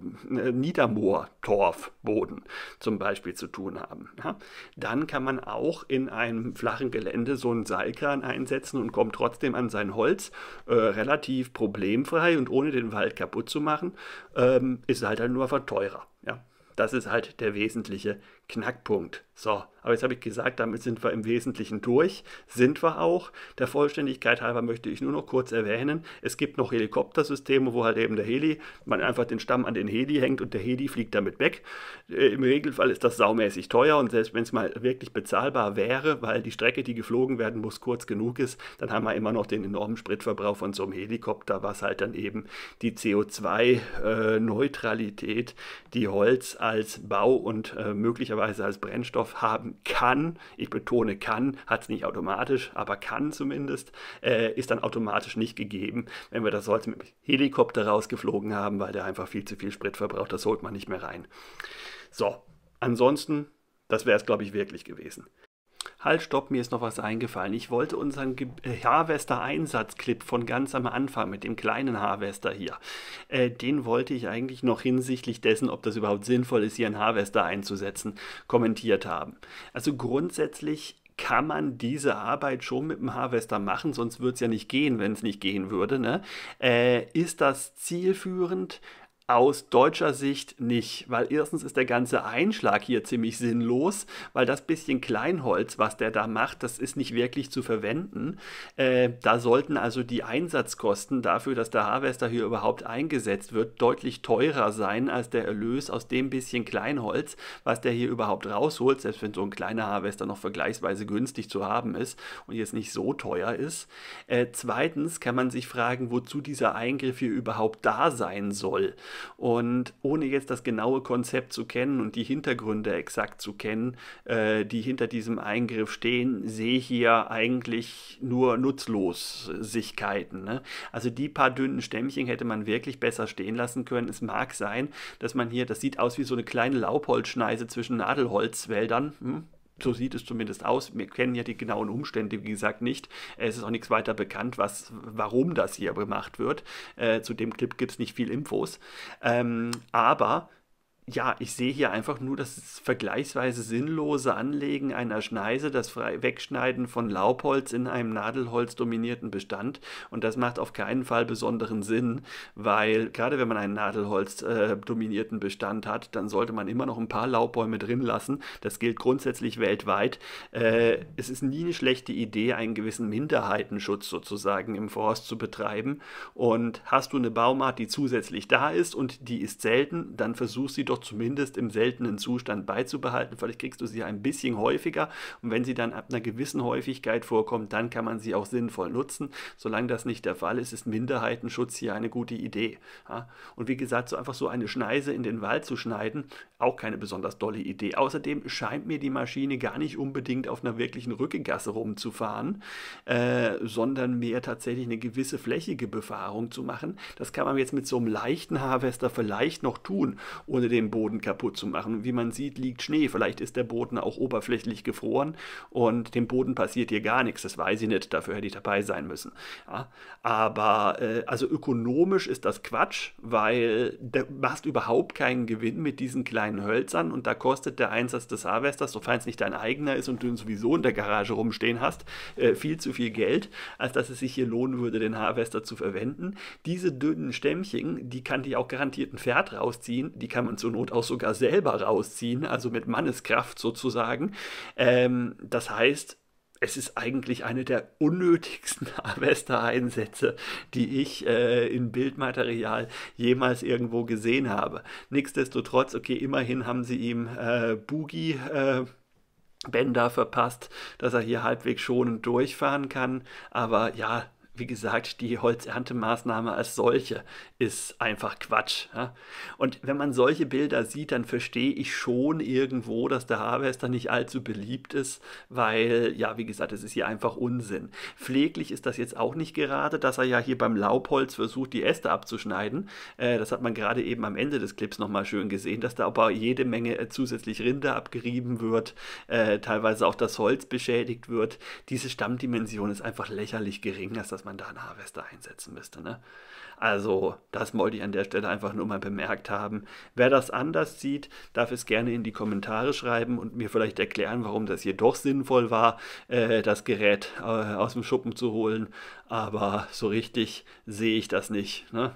Untermoor-Torfboden zum Beispiel zu tun haben. Ja? Dann kann man auch in einem flachen Gelände so einen Seilkran einsetzen und kommt trotzdem an sein Holz äh, relativ problemfrei und ohne den Wald kaputt zu machen, ähm, ist halt dann nur verteurer. Ja? Das ist halt der wesentliche Knackpunkt. So, aber jetzt habe ich gesagt, damit sind wir im Wesentlichen durch. Sind wir auch. Der Vollständigkeit halber möchte ich nur noch kurz erwähnen, es gibt noch Helikoptersysteme, wo halt eben der Heli, man einfach den Stamm an den Heli hängt und der Heli fliegt damit weg. Äh, Im Regelfall ist das saumäßig teuer und selbst wenn es mal wirklich bezahlbar wäre, weil die Strecke, die geflogen werden muss, kurz genug ist, dann haben wir immer noch den enormen Spritverbrauch von so einem Helikopter, was halt dann eben die CO2-Neutralität, äh, die Holz als Bau und äh, möglicherweise möglicherweise als Brennstoff haben kann, ich betone kann, hat es nicht automatisch, aber kann zumindest, äh, ist dann automatisch nicht gegeben, wenn wir das heute mit dem Helikopter rausgeflogen haben, weil der einfach viel zu viel Sprit verbraucht, das holt man nicht mehr rein. So, ansonsten, das wäre es, glaube ich, wirklich gewesen. Halt, stopp, mir ist noch was eingefallen. Ich wollte unseren Ge äh, harvester Einsatzclip von ganz am Anfang mit dem kleinen Harvester hier, äh, den wollte ich eigentlich noch hinsichtlich dessen, ob das überhaupt sinnvoll ist, hier einen Harvester einzusetzen, kommentiert haben. Also grundsätzlich kann man diese Arbeit schon mit dem Harvester machen, sonst würde es ja nicht gehen, wenn es nicht gehen würde. Ne? Äh, ist das zielführend? aus deutscher Sicht nicht, weil erstens ist der ganze Einschlag hier ziemlich sinnlos, weil das bisschen Kleinholz, was der da macht, das ist nicht wirklich zu verwenden. Äh, da sollten also die Einsatzkosten dafür, dass der Harvester hier überhaupt eingesetzt wird, deutlich teurer sein als der Erlös aus dem bisschen Kleinholz, was der hier überhaupt rausholt, selbst wenn so ein kleiner Harvester noch vergleichsweise günstig zu haben ist und jetzt nicht so teuer ist. Äh, zweitens kann man sich fragen, wozu dieser Eingriff hier überhaupt da sein soll. Und ohne jetzt das genaue Konzept zu kennen und die Hintergründe exakt zu kennen, äh, die hinter diesem Eingriff stehen, sehe ich hier eigentlich nur Nutzlosigkeiten. Ne? Also die paar dünnen Stämmchen hätte man wirklich besser stehen lassen können. Es mag sein, dass man hier, das sieht aus wie so eine kleine Laubholzschneise zwischen Nadelholzwäldern. Hm? So sieht es zumindest aus. Wir kennen ja die genauen Umstände, wie gesagt, nicht. Es ist auch nichts weiter bekannt, was, warum das hier gemacht wird. Äh, zu dem Clip gibt es nicht viel Infos. Ähm, aber ja, ich sehe hier einfach nur das vergleichsweise sinnlose Anlegen einer Schneise, das Wegschneiden von Laubholz in einem nadelholzdominierten Bestand. Und das macht auf keinen Fall besonderen Sinn, weil gerade wenn man einen nadelholzdominierten äh, Bestand hat, dann sollte man immer noch ein paar Laubbäume drin lassen. Das gilt grundsätzlich weltweit. Äh, es ist nie eine schlechte Idee, einen gewissen Minderheitenschutz sozusagen im Forst zu betreiben. Und hast du eine Baumart, die zusätzlich da ist und die ist selten, dann versuchst sie doch doch zumindest im seltenen Zustand beizubehalten. Vielleicht kriegst du sie ein bisschen häufiger und wenn sie dann ab einer gewissen Häufigkeit vorkommt, dann kann man sie auch sinnvoll nutzen. Solange das nicht der Fall ist, ist Minderheitenschutz hier eine gute Idee. Und wie gesagt, so einfach so eine Schneise in den Wald zu schneiden, auch keine besonders dolle Idee. Außerdem scheint mir die Maschine gar nicht unbedingt auf einer wirklichen Rückegasse rumzufahren, äh, sondern mehr tatsächlich eine gewisse flächige Befahrung zu machen. Das kann man jetzt mit so einem leichten Harvester vielleicht noch tun, ohne dem den Boden kaputt zu machen. wie man sieht, liegt Schnee. Vielleicht ist der Boden auch oberflächlich gefroren und dem Boden passiert hier gar nichts. Das weiß ich nicht. Dafür hätte ich dabei sein müssen. Ja, aber äh, also ökonomisch ist das Quatsch, weil du machst überhaupt keinen Gewinn mit diesen kleinen Hölzern und da kostet der Einsatz des Harvesters, sofern es nicht dein eigener ist und du ihn sowieso in der Garage rumstehen hast, äh, viel zu viel Geld, als dass es sich hier lohnen würde, den Harvester zu verwenden. Diese dünnen Stämmchen, die kann dich auch garantiert ein Pferd rausziehen, die kann man zu Not auch sogar selber rausziehen, also mit Manneskraft sozusagen. Ähm, das heißt, es ist eigentlich eine der unnötigsten Harvester-Einsätze, die ich äh, in Bildmaterial jemals irgendwo gesehen habe. Nichtsdestotrotz, okay, immerhin haben sie ihm äh, Boogie. Äh, Bänder verpasst, dass er hier halbwegs schonend durchfahren kann. Aber ja, wie gesagt, die Holzerntemaßnahme als solche ist einfach Quatsch. Ja? Und wenn man solche Bilder sieht, dann verstehe ich schon irgendwo, dass der Harvester nicht allzu beliebt ist, weil, ja, wie gesagt, es ist hier einfach Unsinn. Pfleglich ist das jetzt auch nicht gerade, dass er ja hier beim Laubholz versucht, die Äste abzuschneiden. Äh, das hat man gerade eben am Ende des Clips nochmal schön gesehen, dass da aber jede Menge äh, zusätzlich Rinde abgerieben wird, äh, teilweise auch das Holz beschädigt wird. Diese Stammdimension ist einfach lächerlich gering, dass das man da eine Harvester einsetzen müsste. Ne? Also, das wollte ich an der Stelle einfach nur mal bemerkt haben. Wer das anders sieht, darf es gerne in die Kommentare schreiben und mir vielleicht erklären, warum das hier doch sinnvoll war, äh, das Gerät äh, aus dem Schuppen zu holen. Aber so richtig sehe ich das nicht. Ne?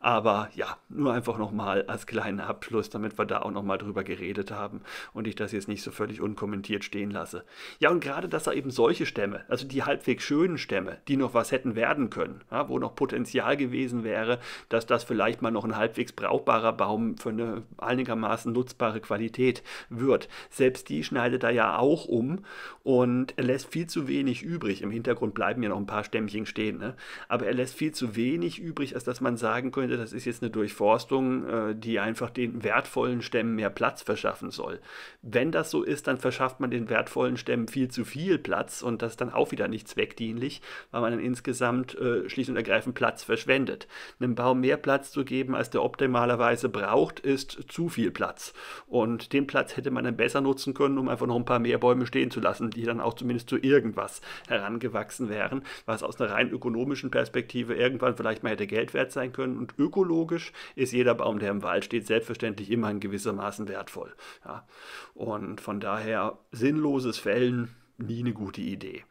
Aber ja, nur einfach nochmal als kleinen Abschluss, damit wir da auch nochmal drüber geredet haben und ich das jetzt nicht so völlig unkommentiert stehen lasse. Ja, und gerade, dass er eben solche Stämme, also die halbwegs schönen Stämme, die noch was hätten werden können, ja, wo noch Potenzial gewesen wäre, dass das vielleicht mal noch ein halbwegs brauchbarer Baum für eine einigermaßen nutzbare Qualität wird. Selbst die schneidet er ja auch um und er lässt viel zu wenig übrig. Im Hintergrund bleiben ja noch ein paar Stämmchen stehen, ne? aber er lässt viel zu wenig übrig, als dass man sagen könnte, finde, das ist jetzt eine Durchforstung, äh, die einfach den wertvollen Stämmen mehr Platz verschaffen soll. Wenn das so ist, dann verschafft man den wertvollen Stämmen viel zu viel Platz und das ist dann auch wieder nicht zweckdienlich, weil man dann insgesamt äh, schlicht und ergreifend Platz verschwendet. Einem Baum mehr Platz zu geben, als der optimalerweise braucht, ist zu viel Platz. Und den Platz hätte man dann besser nutzen können, um einfach noch ein paar mehr Bäume stehen zu lassen, die dann auch zumindest zu irgendwas herangewachsen wären, was aus einer rein ökonomischen Perspektive irgendwann vielleicht mal hätte Geld wert sein können und Ökologisch ist jeder Baum, der im Wald steht, selbstverständlich immer in gewissermaßen wertvoll. Ja. Und von daher sinnloses Fällen nie eine gute Idee.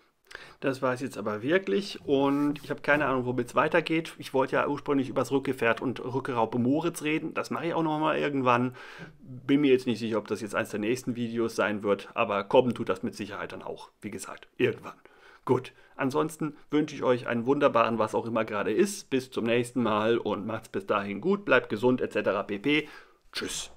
Das war es jetzt aber wirklich und ich habe keine Ahnung, womit es weitergeht. Ich wollte ja ursprünglich über das Rückgefährt und Rückgeraupe Moritz reden. Das mache ich auch nochmal irgendwann. Bin mir jetzt nicht sicher, ob das jetzt eines der nächsten Videos sein wird, aber kommen tut das mit Sicherheit dann auch. Wie gesagt, irgendwann. Gut. Ansonsten wünsche ich euch einen wunderbaren, was auch immer gerade ist. Bis zum nächsten Mal und macht's bis dahin gut, bleibt gesund etc. pp. Tschüss.